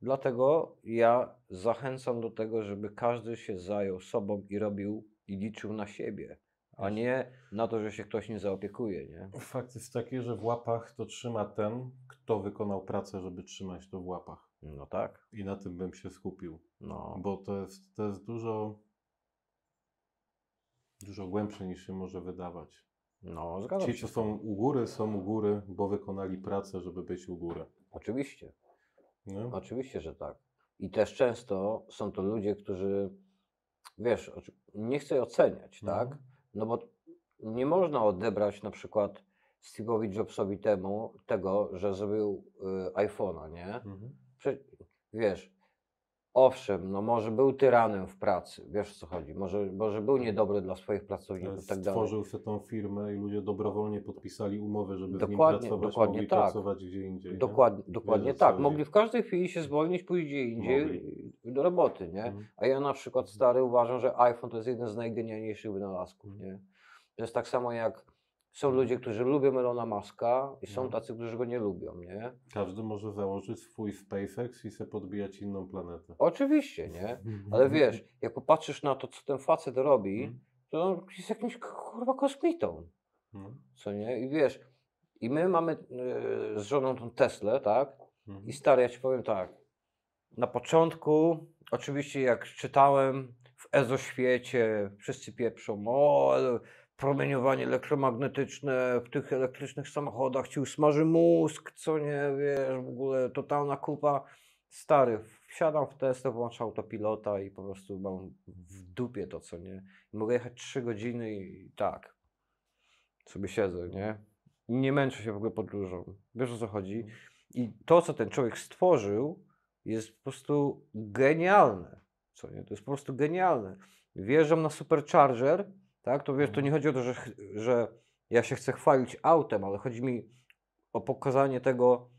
Speaker 2: Dlatego ja zachęcam do tego, żeby każdy się zajął sobą i robił i liczył na siebie a nie na to, że się ktoś nie zaopiekuje. Nie?
Speaker 1: Fakt jest taki, że w łapach to trzyma ten, kto wykonał pracę, żeby trzymać to w łapach. No tak. I na tym bym się skupił. No. Bo to jest, to jest dużo, dużo głębsze niż się może wydawać. No, zgadzam Ci, się. Ci, co są u góry, są u góry, bo wykonali pracę, żeby być u góry. Oczywiście. Nie? No. Oczywiście, że
Speaker 2: tak. I też często są to ludzie, którzy, wiesz, nie chcę oceniać, mhm. tak? No bo nie można odebrać na przykład Steve'owi Jobsowi temu tego, że zrobił y, iPhone'a, nie? Mhm. Prze wiesz, owszem, no może był tyranem w pracy, wiesz o co chodzi, może, może był niedobry dla swoich pracowników i tak dalej. Stworzył
Speaker 1: się tą firmę i ludzie dobrowolnie podpisali umowę, żeby dokładnie, w nim pracować, dokładnie mogli tak. pracować gdzie indziej. Dokładnie, dokładnie tak, mogli
Speaker 2: w każdej chwili się zwolnić, pójść gdzie indziej, mogli do roboty, nie? Mhm. A ja na przykład mhm. stary uważam, że iPhone to jest jeden z najgenialniejszych wynalazków, nie? To jest tak samo jak są mhm. ludzie, którzy lubią Elona Muska i są tacy, którzy go nie lubią, nie?
Speaker 1: Każdy może założyć swój SpaceX i se podbijać inną planetę. Oczywiście, nie? Ale wiesz,
Speaker 2: jak popatrzysz na to, co ten facet robi, to on jest jakimś kurwa kosmitą, no. co nie? I wiesz, i my mamy e, z żoną tą Teslę, tak? I stary, ja ci powiem tak, na początku, oczywiście jak czytałem w ezoświecie, wszyscy pieprzą, o, promieniowanie elektromagnetyczne w tych elektrycznych samochodach ci usmaży mózg, co nie, wiesz, w ogóle totalna kupa. Stary, wsiadam w testę, włączam autopilota i po prostu mam w dupie to, co nie. Mogę jechać 3 godziny i tak sobie siedzę, nie? Nie męczę się w ogóle podróżą. Wiesz o co chodzi? Mhm. I to, co ten człowiek stworzył, jest po prostu genialne. Co nie? To jest po prostu genialne. Wjeżdżam na supercharger, tak? To wiesz, to mhm. nie chodzi o to, że, że ja się chcę chwalić autem, ale chodzi mi o pokazanie tego,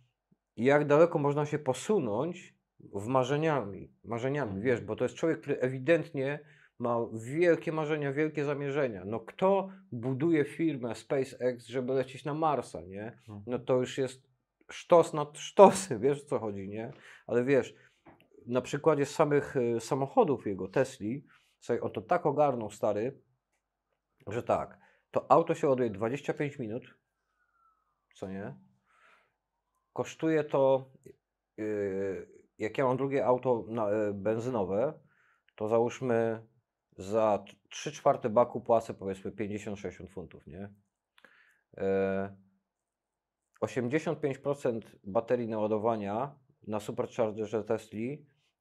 Speaker 2: jak daleko można się posunąć w marzeniami. Marzeniami, wiesz, mhm. bo to jest człowiek, który ewidentnie ma wielkie marzenia, wielkie zamierzenia. No kto buduje firmę SpaceX, żeby lecieć na Marsa, nie? Mhm. No to już jest sztos nad sztosy, wiesz o co chodzi, nie? Ale wiesz, na przykładzie samych y, samochodów jego, Tesli, sobie on to tak ogarnął, stary, że tak, to auto się odjedzie 25 minut, co nie? Kosztuje to, y, jak ja mam drugie auto y, benzynowe, to załóżmy za 3 czwarte baku płacę powiedzmy 50-60 funtów, nie? E, 85% baterii naładowania na superchargerze Tesla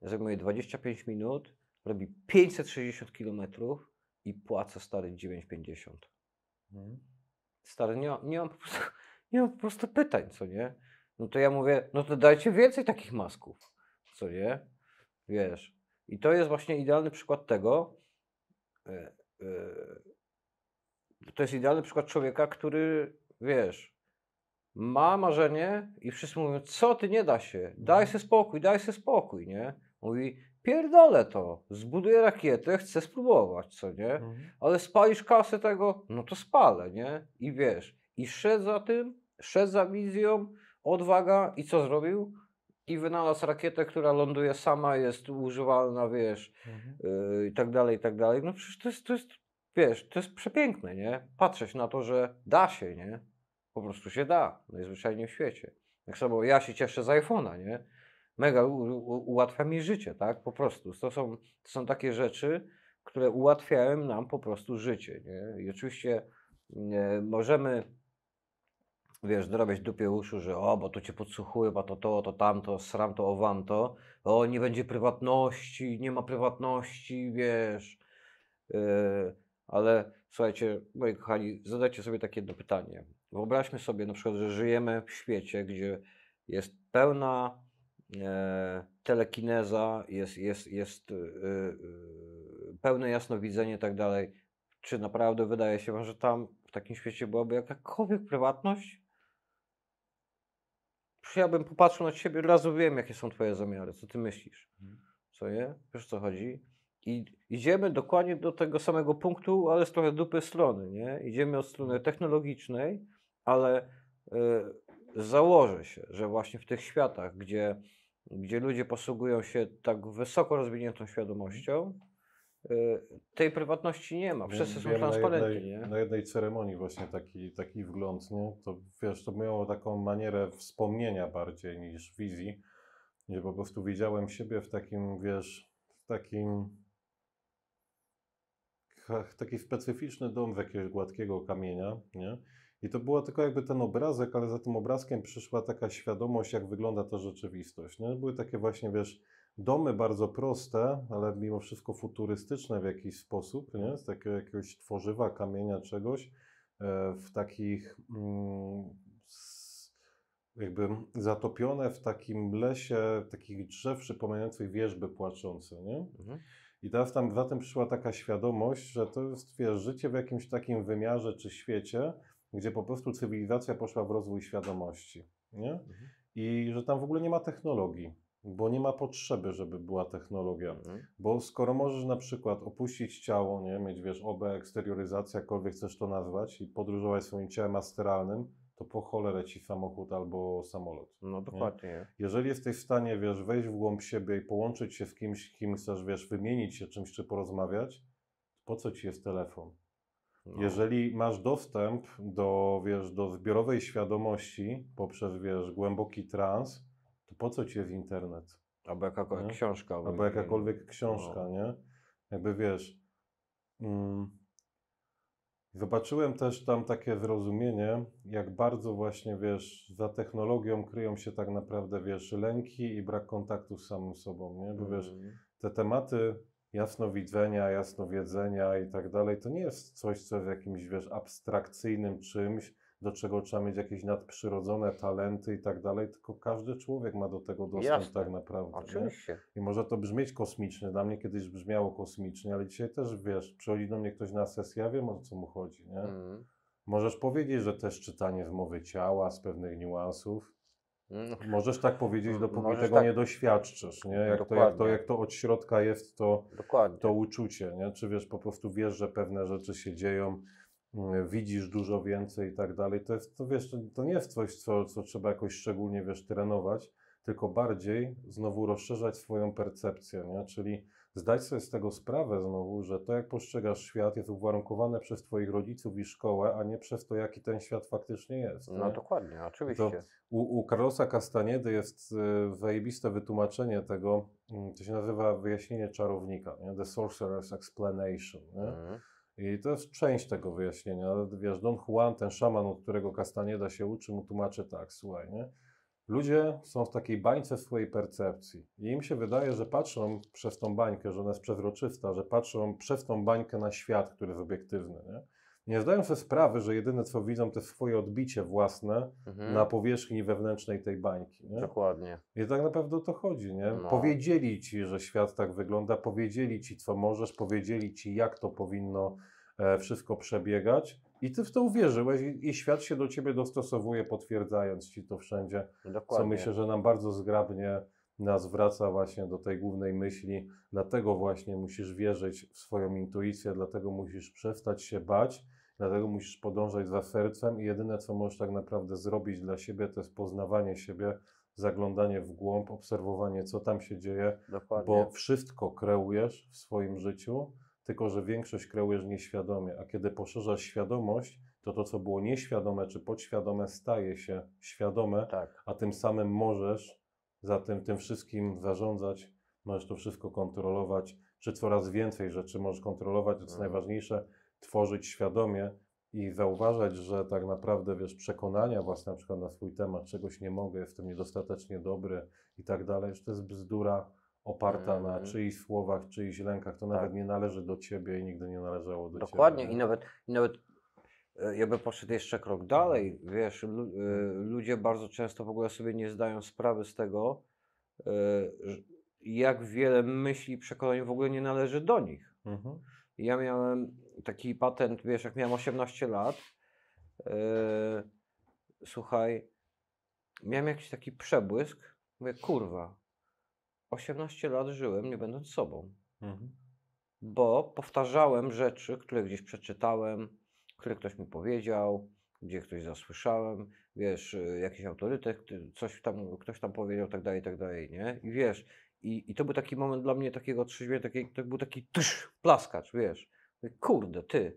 Speaker 2: zajmuje 25 minut, robi 560 km i płaca stary 9,50. Hmm. Stary, nie, nie, mam po prostu, nie mam po prostu pytań, co nie? No to ja mówię, no to dajcie więcej takich masków, co nie? Wiesz. I to jest właśnie idealny przykład tego. Yy, yy, to jest idealny przykład człowieka, który, wiesz, ma marzenie i wszyscy mówią, co ty nie da się, daj mhm. sobie spokój, daj sobie spokój, nie? Mówi, pierdolę to, zbuduję rakietę, chcę spróbować, co nie? Mhm. Ale spalisz kasę tego, no to spalę, nie? I wiesz, i szedł za tym, szedł za wizją, odwaga i co zrobił? I wynalazł rakietę, która ląduje sama, jest używalna, wiesz, mhm. yy, i tak dalej, i tak dalej. No przecież to jest, to jest, wiesz, to jest przepiękne, nie? Patrzeć na to, że da się, nie? Po prostu się da, najzwyczajniej w świecie. Tak samo ja się cieszę z iPhone'a, nie? Mega u, u, ułatwia mi życie, tak? Po prostu. To są, to są takie rzeczy, które ułatwiają nam po prostu życie, nie? I oczywiście nie, możemy, wiesz, dorobić dupie uszu, że o, bo to cię podsłuchują, bo to to, to tamto, sram to, owam to. O, nie będzie prywatności, nie ma prywatności, wiesz. Yy, ale słuchajcie, moi kochani, zadajcie sobie takie jedno pytanie. Wyobraźmy sobie na przykład, że żyjemy w świecie, gdzie jest pełna e, telekineza, jest, jest, jest e, e, pełne jasnowidzenie i tak dalej. Czy naprawdę wydaje się Wam, że tam w takim świecie byłaby jakakolwiek prywatność? Przecież ja bym popatrzył na Ciebie, od razu wiem, jakie są Twoje zamiary, co Ty myślisz. Mhm. Co je? Wiesz, co chodzi? I idziemy dokładnie do tego samego punktu, ale z trochę dupy strony, nie? Idziemy od strony mhm. technologicznej, ale y, założę się, że właśnie w tych światach, gdzie, gdzie ludzie posługują się tak wysoko rozwiniętą świadomością, y, tej prywatności nie ma. Wszyscy są transparentni. Na jednej,
Speaker 1: na jednej ceremonii właśnie taki, taki wgląd, nie? to wiesz, to miało taką manierę wspomnienia bardziej niż wizji, gdzie po prostu widziałem siebie w takim, wiesz, w takim taki specyficzny dom z jakiegoś gładkiego kamienia, nie? I to było tylko jakby ten obrazek, ale za tym obrazkiem przyszła taka świadomość, jak wygląda ta rzeczywistość. Nie? Były takie właśnie, wiesz, domy bardzo proste, ale mimo wszystko futurystyczne w jakiś sposób, nie? z takiego jakiegoś tworzywa, kamienia, czegoś, e, w takich mm, jakby zatopione w takim lesie takich drzew przypominających wieżby płaczące, nie? Mhm. I teraz tam za tym przyszła taka świadomość, że to jest wiesz, życie w jakimś takim wymiarze czy świecie, gdzie po prostu cywilizacja poszła w rozwój świadomości. Nie? Mhm. I że tam w ogóle nie ma technologii, bo nie ma potrzeby, żeby była technologia. Mhm. Bo skoro możesz na przykład opuścić ciało, nie? mieć wiesz, obę, eksterioryzację, jakkolwiek chcesz to nazwać, i podróżować swoim ciałem astralnym, to po cholerę ci samochód albo samolot. No dokładnie. Nie? Jeżeli jesteś w stanie, wiesz, wejść w głąb siebie i połączyć się z kimś, kim chcesz, wiesz, wymienić się czymś czy porozmawiać, to po co ci jest telefon? No. Jeżeli masz dostęp do, wiesz, do zbiorowej świadomości poprzez, wiesz, głęboki trans, to po co cię w internet? Albo jakakolwiek książka. Albo, albo jakakolwiek no. książka, no. nie? Jakby, wiesz... Mm, Zobaczyłem też tam takie zrozumienie, jak bardzo właśnie, wiesz, za technologią kryją się tak naprawdę, wiesz, lęki i brak kontaktu z samym sobą, nie? Bo wiesz, mhm. te tematy jasnowidzenia, jasnowiedzenia i tak dalej, to nie jest coś, co jest jakimś, wiesz, abstrakcyjnym czymś, do czego trzeba mieć jakieś nadprzyrodzone talenty i tak dalej, tylko każdy człowiek ma do tego dostęp Jasne. tak naprawdę. Oczywiście. Nie? I może to brzmieć kosmicznie, dla mnie kiedyś brzmiało kosmicznie, ale dzisiaj też, wiesz, przychodzi do mnie ktoś na sesję, ja wiem o co mu chodzi, nie? Mm. Możesz powiedzieć, że też czytanie w mowy ciała, z pewnych niuansów, Mm. Możesz tak powiedzieć, dopóki tego tak... nie doświadczysz, nie? Jak, to, jak, to, jak to od środka jest to, to uczucie, nie? czy wiesz, po prostu wiesz, że pewne rzeczy się dzieją, mm, widzisz dużo więcej i tak dalej, to, jest, to, wiesz, to nie jest coś, co, co trzeba jakoś szczególnie wiesz, trenować, tylko bardziej znowu rozszerzać swoją percepcję, nie? czyli zdać sobie z tego sprawę znowu, że to, jak postrzegasz świat, jest uwarunkowane przez Twoich rodziców i szkołę, a nie przez to, jaki ten świat faktycznie jest. No nie? dokładnie, oczywiście. u, u Carlosa Castaniedy jest y, wytłumaczenie tego, mm, to się nazywa wyjaśnienie czarownika, nie? The Sorcerer's Explanation. Mm. I to jest część tego wyjaśnienia. Wiesz, Don Juan, ten szaman, od którego Castaneda się uczy, mu tłumaczy tak, słuchaj, nie? Ludzie są w takiej bańce swojej percepcji i im się wydaje, że patrzą przez tą bańkę, że ona jest przezroczysta, że patrzą przez tą bańkę na świat, który jest obiektywny. Nie, nie zdają sobie sprawy, że jedyne co widzą to jest swoje odbicie własne mhm. na powierzchni wewnętrznej tej bańki. Nie? Dokładnie. I tak naprawdę o to chodzi. Nie? No. Powiedzieli ci, że świat tak wygląda, powiedzieli ci co możesz, powiedzieli ci jak to powinno e, wszystko przebiegać i ty w to uwierzyłeś i, świat się do ciebie dostosowuje, potwierdzając ci to wszędzie, Dokładnie. co myślę, że nam bardzo zgrabnie nas wraca właśnie do tej głównej myśli. Dlatego właśnie musisz wierzyć w swoją intuicję, dlatego musisz przestać się bać, dlatego musisz podążać za sercem i jedyne, co możesz tak naprawdę zrobić dla siebie, to jest poznawanie siebie, zaglądanie w głąb, obserwowanie, co tam się dzieje, Dokładnie. bo wszystko kreujesz w swoim życiu tylko że większość kreujesz nieświadomie, a kiedy poszerzasz świadomość, to to, co było nieświadome czy podświadome, staje się świadome, tak. a tym samym możesz za tym wszystkim zarządzać, możesz to wszystko kontrolować, czy coraz więcej rzeczy możesz kontrolować, to co mhm. najważniejsze, tworzyć świadomie i zauważać, że tak naprawdę, wiesz, przekonania właśnie na przykład na swój temat, czegoś nie mogę, jestem niedostatecznie dobry i tak dalej, że to jest bzdura, oparta na mm. czyichś słowach, czyichś lękach, to nawet tak. nie należy do ciebie i nigdy nie należało do Dokładnie. ciebie. Dokładnie i nawet,
Speaker 2: i nawet e, ja bym poszedł jeszcze krok dalej, wiesz, e, mm. ludzie bardzo często w ogóle sobie nie zdają sprawy z tego, e, jak wiele myśli i przekonań w ogóle nie należy do nich. Mhm. Ja miałem taki patent, wiesz, jak miałem 18 lat, słuchaj, miałem jakiś taki przebłysk, mówię, kurwa, 18 lat żyłem nie będąc sobą. Mhm. Bo powtarzałem rzeczy, które gdzieś przeczytałem, które ktoś mi powiedział, gdzie ktoś zasłyszałem, wiesz, y, jakiś autorytet, y, coś tam, ktoś tam powiedział, tak dalej, tak dalej, nie? I wiesz, i, i to był taki moment dla mnie takiego trzeźwienia, taki, to był taki tysz, plaskacz, wiesz. Kurde, ty,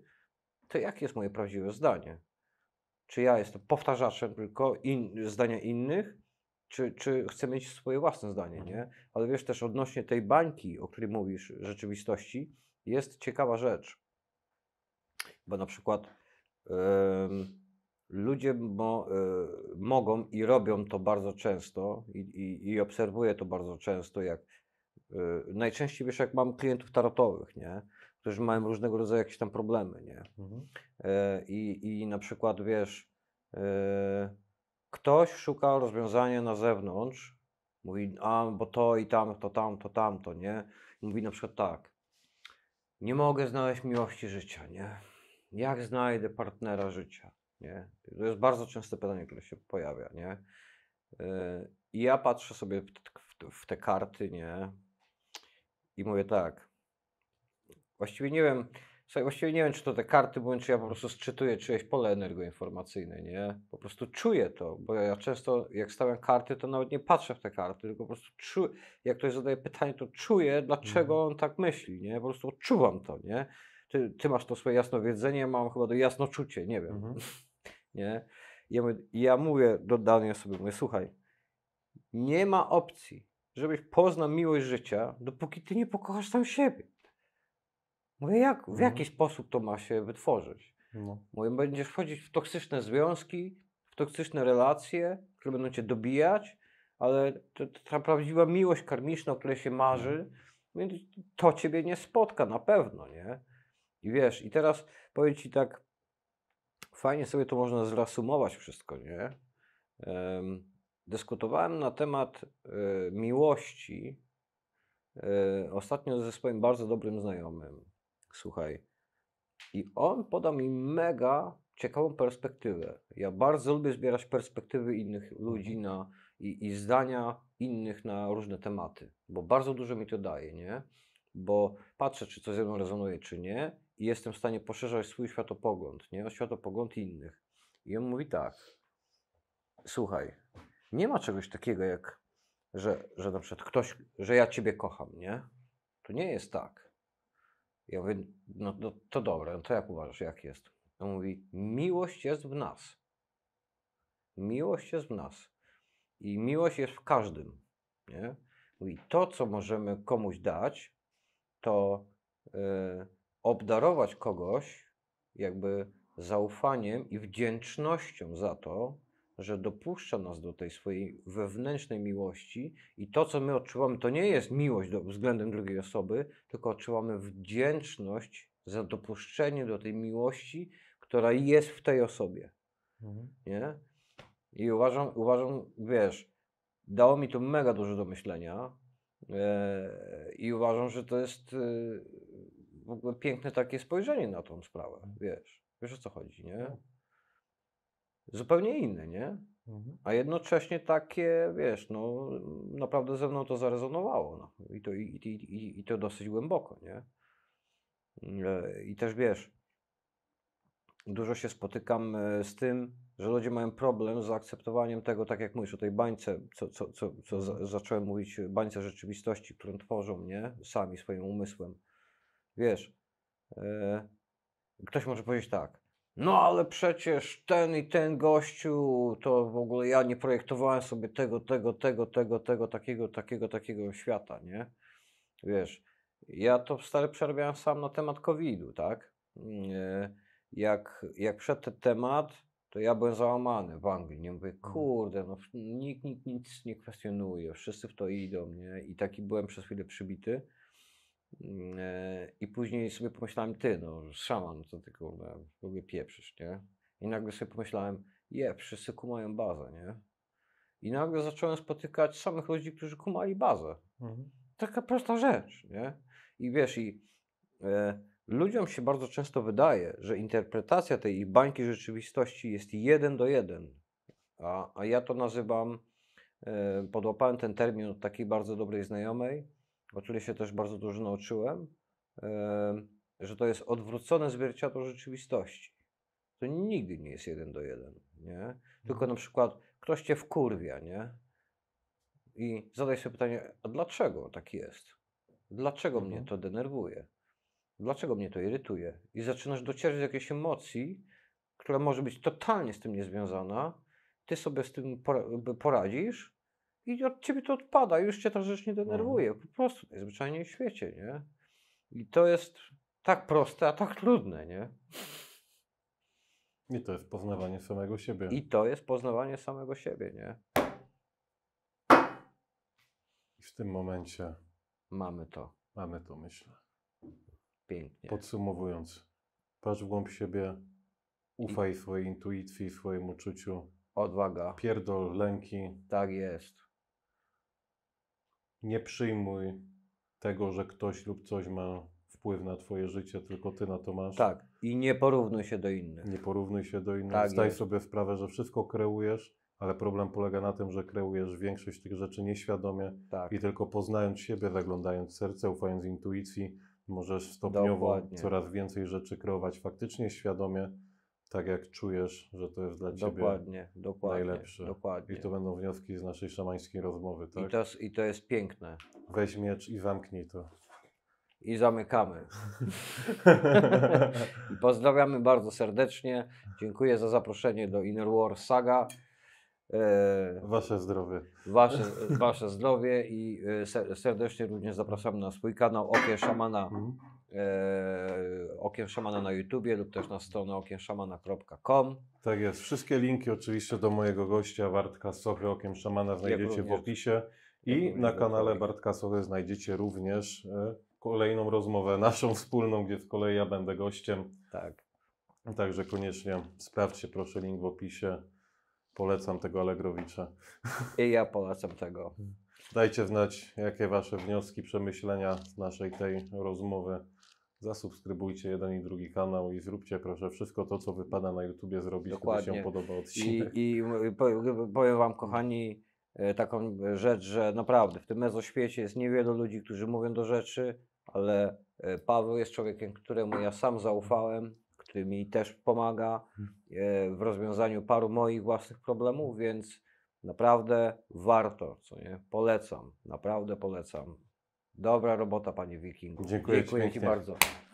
Speaker 2: to jakie jest moje prawdziwe zdanie? Czy ja jestem powtarzaczem tylko in, zdania innych, czy, czy chce mieć swoje własne zdanie, nie? Ale wiesz też odnośnie tej bańki, o której mówisz, rzeczywistości, jest ciekawa rzecz. Bo na przykład yy, ludzie mo, yy, mogą i robią to bardzo często i, i, i obserwuję to bardzo często, jak yy, najczęściej wiesz, jak mam klientów tarotowych, nie? Którzy mają różnego rodzaju jakieś tam problemy, nie? Mhm. E, I, I na przykład wiesz ktoś szuka rozwiązania na zewnątrz, mówi, a bo to i tam, to tam, to tamto, nie? mówi na przykład tak, nie mogę znaleźć miłości życia, nie? Jak znajdę partnera życia, nie? To jest bardzo częste pytanie, które się pojawia, nie? Y, I ja patrzę sobie w te karty, nie? I mówię tak, właściwie nie wiem, Słuchaj, właściwie nie wiem, czy to te karty były, czy ja po prostu sczytuję czyjeś pole energoinformacyjne, nie? Po prostu czuję to, bo ja często jak stawiam karty, to nawet nie patrzę w te karty, tylko po prostu czuję, jak ktoś zadaje pytanie, to czuję, dlaczego mhm. on tak myśli, nie? Po prostu odczuwam to, nie? Ty, ty masz to swoje jasnowiedzenie, wiedzenie mam chyba to czucie nie wiem, mhm. nie? Ja mówię, ja mówię do danej sobie, mówię, słuchaj, nie ma opcji, żebyś poznał miłość życia, dopóki ty nie pokochasz sam siebie. Mówię, jak, w mhm. jaki sposób to ma się wytworzyć? No. Mówię, będziesz wchodzić w toksyczne związki, w toksyczne relacje, które będą cię dobijać, ale ta prawdziwa miłość karmiczna, o której się marzy, mhm. to ciebie nie spotka na pewno, nie? I wiesz, i teraz powiem ci tak, fajnie sobie to można zrasumować wszystko, nie? Um, dyskutowałem na temat y, miłości y, ostatnio ze swoim bardzo dobrym znajomym słuchaj. I on podał mi mega ciekawą perspektywę. Ja bardzo lubię zbierać perspektywy innych ludzi mhm. na, i, i zdania innych na różne tematy, bo bardzo dużo mi to daje, nie? Bo patrzę, czy coś ze mną rezonuje, czy nie, i jestem w stanie poszerzać swój światopogląd, nie? O światopogląd innych. I on mówi tak: Słuchaj, nie ma czegoś takiego jak, że, że na przykład ktoś, że ja ciebie kocham, nie? To nie jest tak ja mówię, no, no to dobre, no to jak uważasz, jak jest? On mówi, miłość jest w nas. Miłość jest w nas. I miłość jest w każdym. Nie? Mówi, to, co możemy komuś dać, to e, obdarować kogoś jakby zaufaniem i wdzięcznością za to, że dopuszcza nas do tej swojej wewnętrznej miłości i to, co my odczuwamy, to nie jest miłość do, względem drugiej osoby, tylko odczuwamy wdzięczność za dopuszczenie do tej miłości, która jest w tej osobie. Mhm. Nie? I uważam, uważam, wiesz, dało mi to mega dużo do myślenia e, i uważam, że to jest e, w ogóle piękne takie spojrzenie na tą sprawę, mhm. wiesz. Wiesz o co chodzi, nie? Tak zupełnie inny, nie? Mhm. A jednocześnie takie, wiesz, no naprawdę ze mną to zarezonowało no. I, to, i, i, i to dosyć głęboko, nie? E, I też wiesz, dużo się spotykam e, z tym, że ludzie mają problem z akceptowaniem tego, tak jak mówisz o tej bańce, co, co, co, co za, zacząłem mówić, e, bańce rzeczywistości, którą tworzą, mnie, Sami, swoim umysłem. Wiesz, e, ktoś może powiedzieć tak, no ale przecież ten i ten gościu, to w ogóle ja nie projektowałem sobie tego, tego, tego, tego, tego, takiego, takiego, takiego świata, nie? Wiesz, ja to stale przerabiałem sam na temat COVID-u, tak? Mm, e, jak, jak przed ten temat, to ja byłem załamany w Anglii. Nie mówię, mhm. kurde, no, nikt, nikt nic nie kwestionuje, wszyscy w to idą, nie? I taki byłem przez chwilę przybity. Mm, e, I później sobie pomyślałem, ty no, szaman, co ty kurde, w pieprzysz, nie? I nagle sobie pomyślałem, je, wszyscy kumają bazę, nie? I nagle zacząłem spotykać samych ludzi, którzy kumali bazę. Mhm. Taka prosta rzecz, nie? I wiesz, i e, ludziom się bardzo często wydaje, że interpretacja tej bańki rzeczywistości jest jeden do jeden. A, a ja to nazywam, e, podłapałem ten termin od takiej bardzo dobrej znajomej, o tyle się też bardzo dużo nauczyłem, że to jest odwrócone zwierciadło rzeczywistości. To nigdy nie jest jeden do jeden, nie? Tylko mhm. na przykład ktoś cię wkurwia, nie? I zadaj sobie pytanie, a dlaczego tak jest? Dlaczego mhm. mnie to denerwuje? Dlaczego mnie to irytuje? I zaczynasz docierać do jakiejś emocji, która może być totalnie z tym niezwiązana. Ty sobie z tym poradzisz, i od ciebie to odpada, już cię ta rzecz nie mhm. denerwuje, po prostu, najzwyczajniej w świecie, nie? I to jest tak proste, a tak trudne, nie?
Speaker 1: I to jest poznawanie samego siebie. I to
Speaker 2: jest poznawanie samego
Speaker 1: siebie, nie? I w tym momencie mamy to. Mamy to, myślę. Pięknie. Podsumowując, patrz w głąb siebie, ufaj I... swojej intuicji, swojemu czuciu. Odwaga. Pierdol lęki. Tak jest nie przyjmuj tego, że ktoś lub coś ma wpływ na twoje życie, tylko ty na to masz. Tak. I nie porównuj się do innych. Nie porównuj się do innych. Tak Zdaj jest. sobie sprawę, że wszystko kreujesz, ale problem polega na tym, że kreujesz większość tych rzeczy nieświadomie tak. i tylko poznając siebie, zaglądając serce, ufając intuicji, możesz stopniowo Dokładnie. coraz więcej rzeczy kreować faktycznie świadomie tak jak czujesz, że to jest dla Ciebie dokładnie, najlepsze. Dokładnie. I to będą wnioski z naszej szamańskiej rozmowy, tak? I to,
Speaker 2: I to jest piękne.
Speaker 1: Weź miecz i zamknij to.
Speaker 2: I zamykamy. I pozdrawiamy bardzo serdecznie. Dziękuję za zaproszenie do Inner War Saga. E, wasze zdrowie. Wasze, wasze zdrowie i e, serdecznie również zapraszamy na swój kanał Okie Szamana. Mhm. E, Okiem Szamana na YouTubie lub też na stronę okiemszamana.com.
Speaker 1: Tak jest. Wszystkie linki oczywiście do mojego gościa Bartka Sochy Okiem Szamana znajdziecie w opisie i na kanale Bartka Sochy znajdziecie również e, kolejną rozmowę naszą wspólną, gdzie z kolei ja będę gościem. Tak. Także koniecznie sprawdźcie proszę link w opisie. Polecam tego Allegrowicza. I ja polecam tego. Dajcie znać, jakie Wasze wnioski, przemyślenia z naszej tej rozmowy zasubskrybujcie jeden i drugi kanał i zróbcie proszę wszystko to, co wypada na YouTubie zrobić, Dokładnie. się podoba odcinek.
Speaker 2: I, i powiem Wam kochani e, taką rzecz, że naprawdę w tym mezoświecie jest niewielu ludzi, którzy mówią do rzeczy, ale e, Paweł jest człowiekiem, któremu ja sam zaufałem, który mi też pomaga hmm. e, w rozwiązaniu paru moich własnych problemów, więc naprawdę warto, co nie? Polecam, naprawdę polecam. Dobra robota, panie Wikingu. Dziękuję, Dziękuję ci bardzo.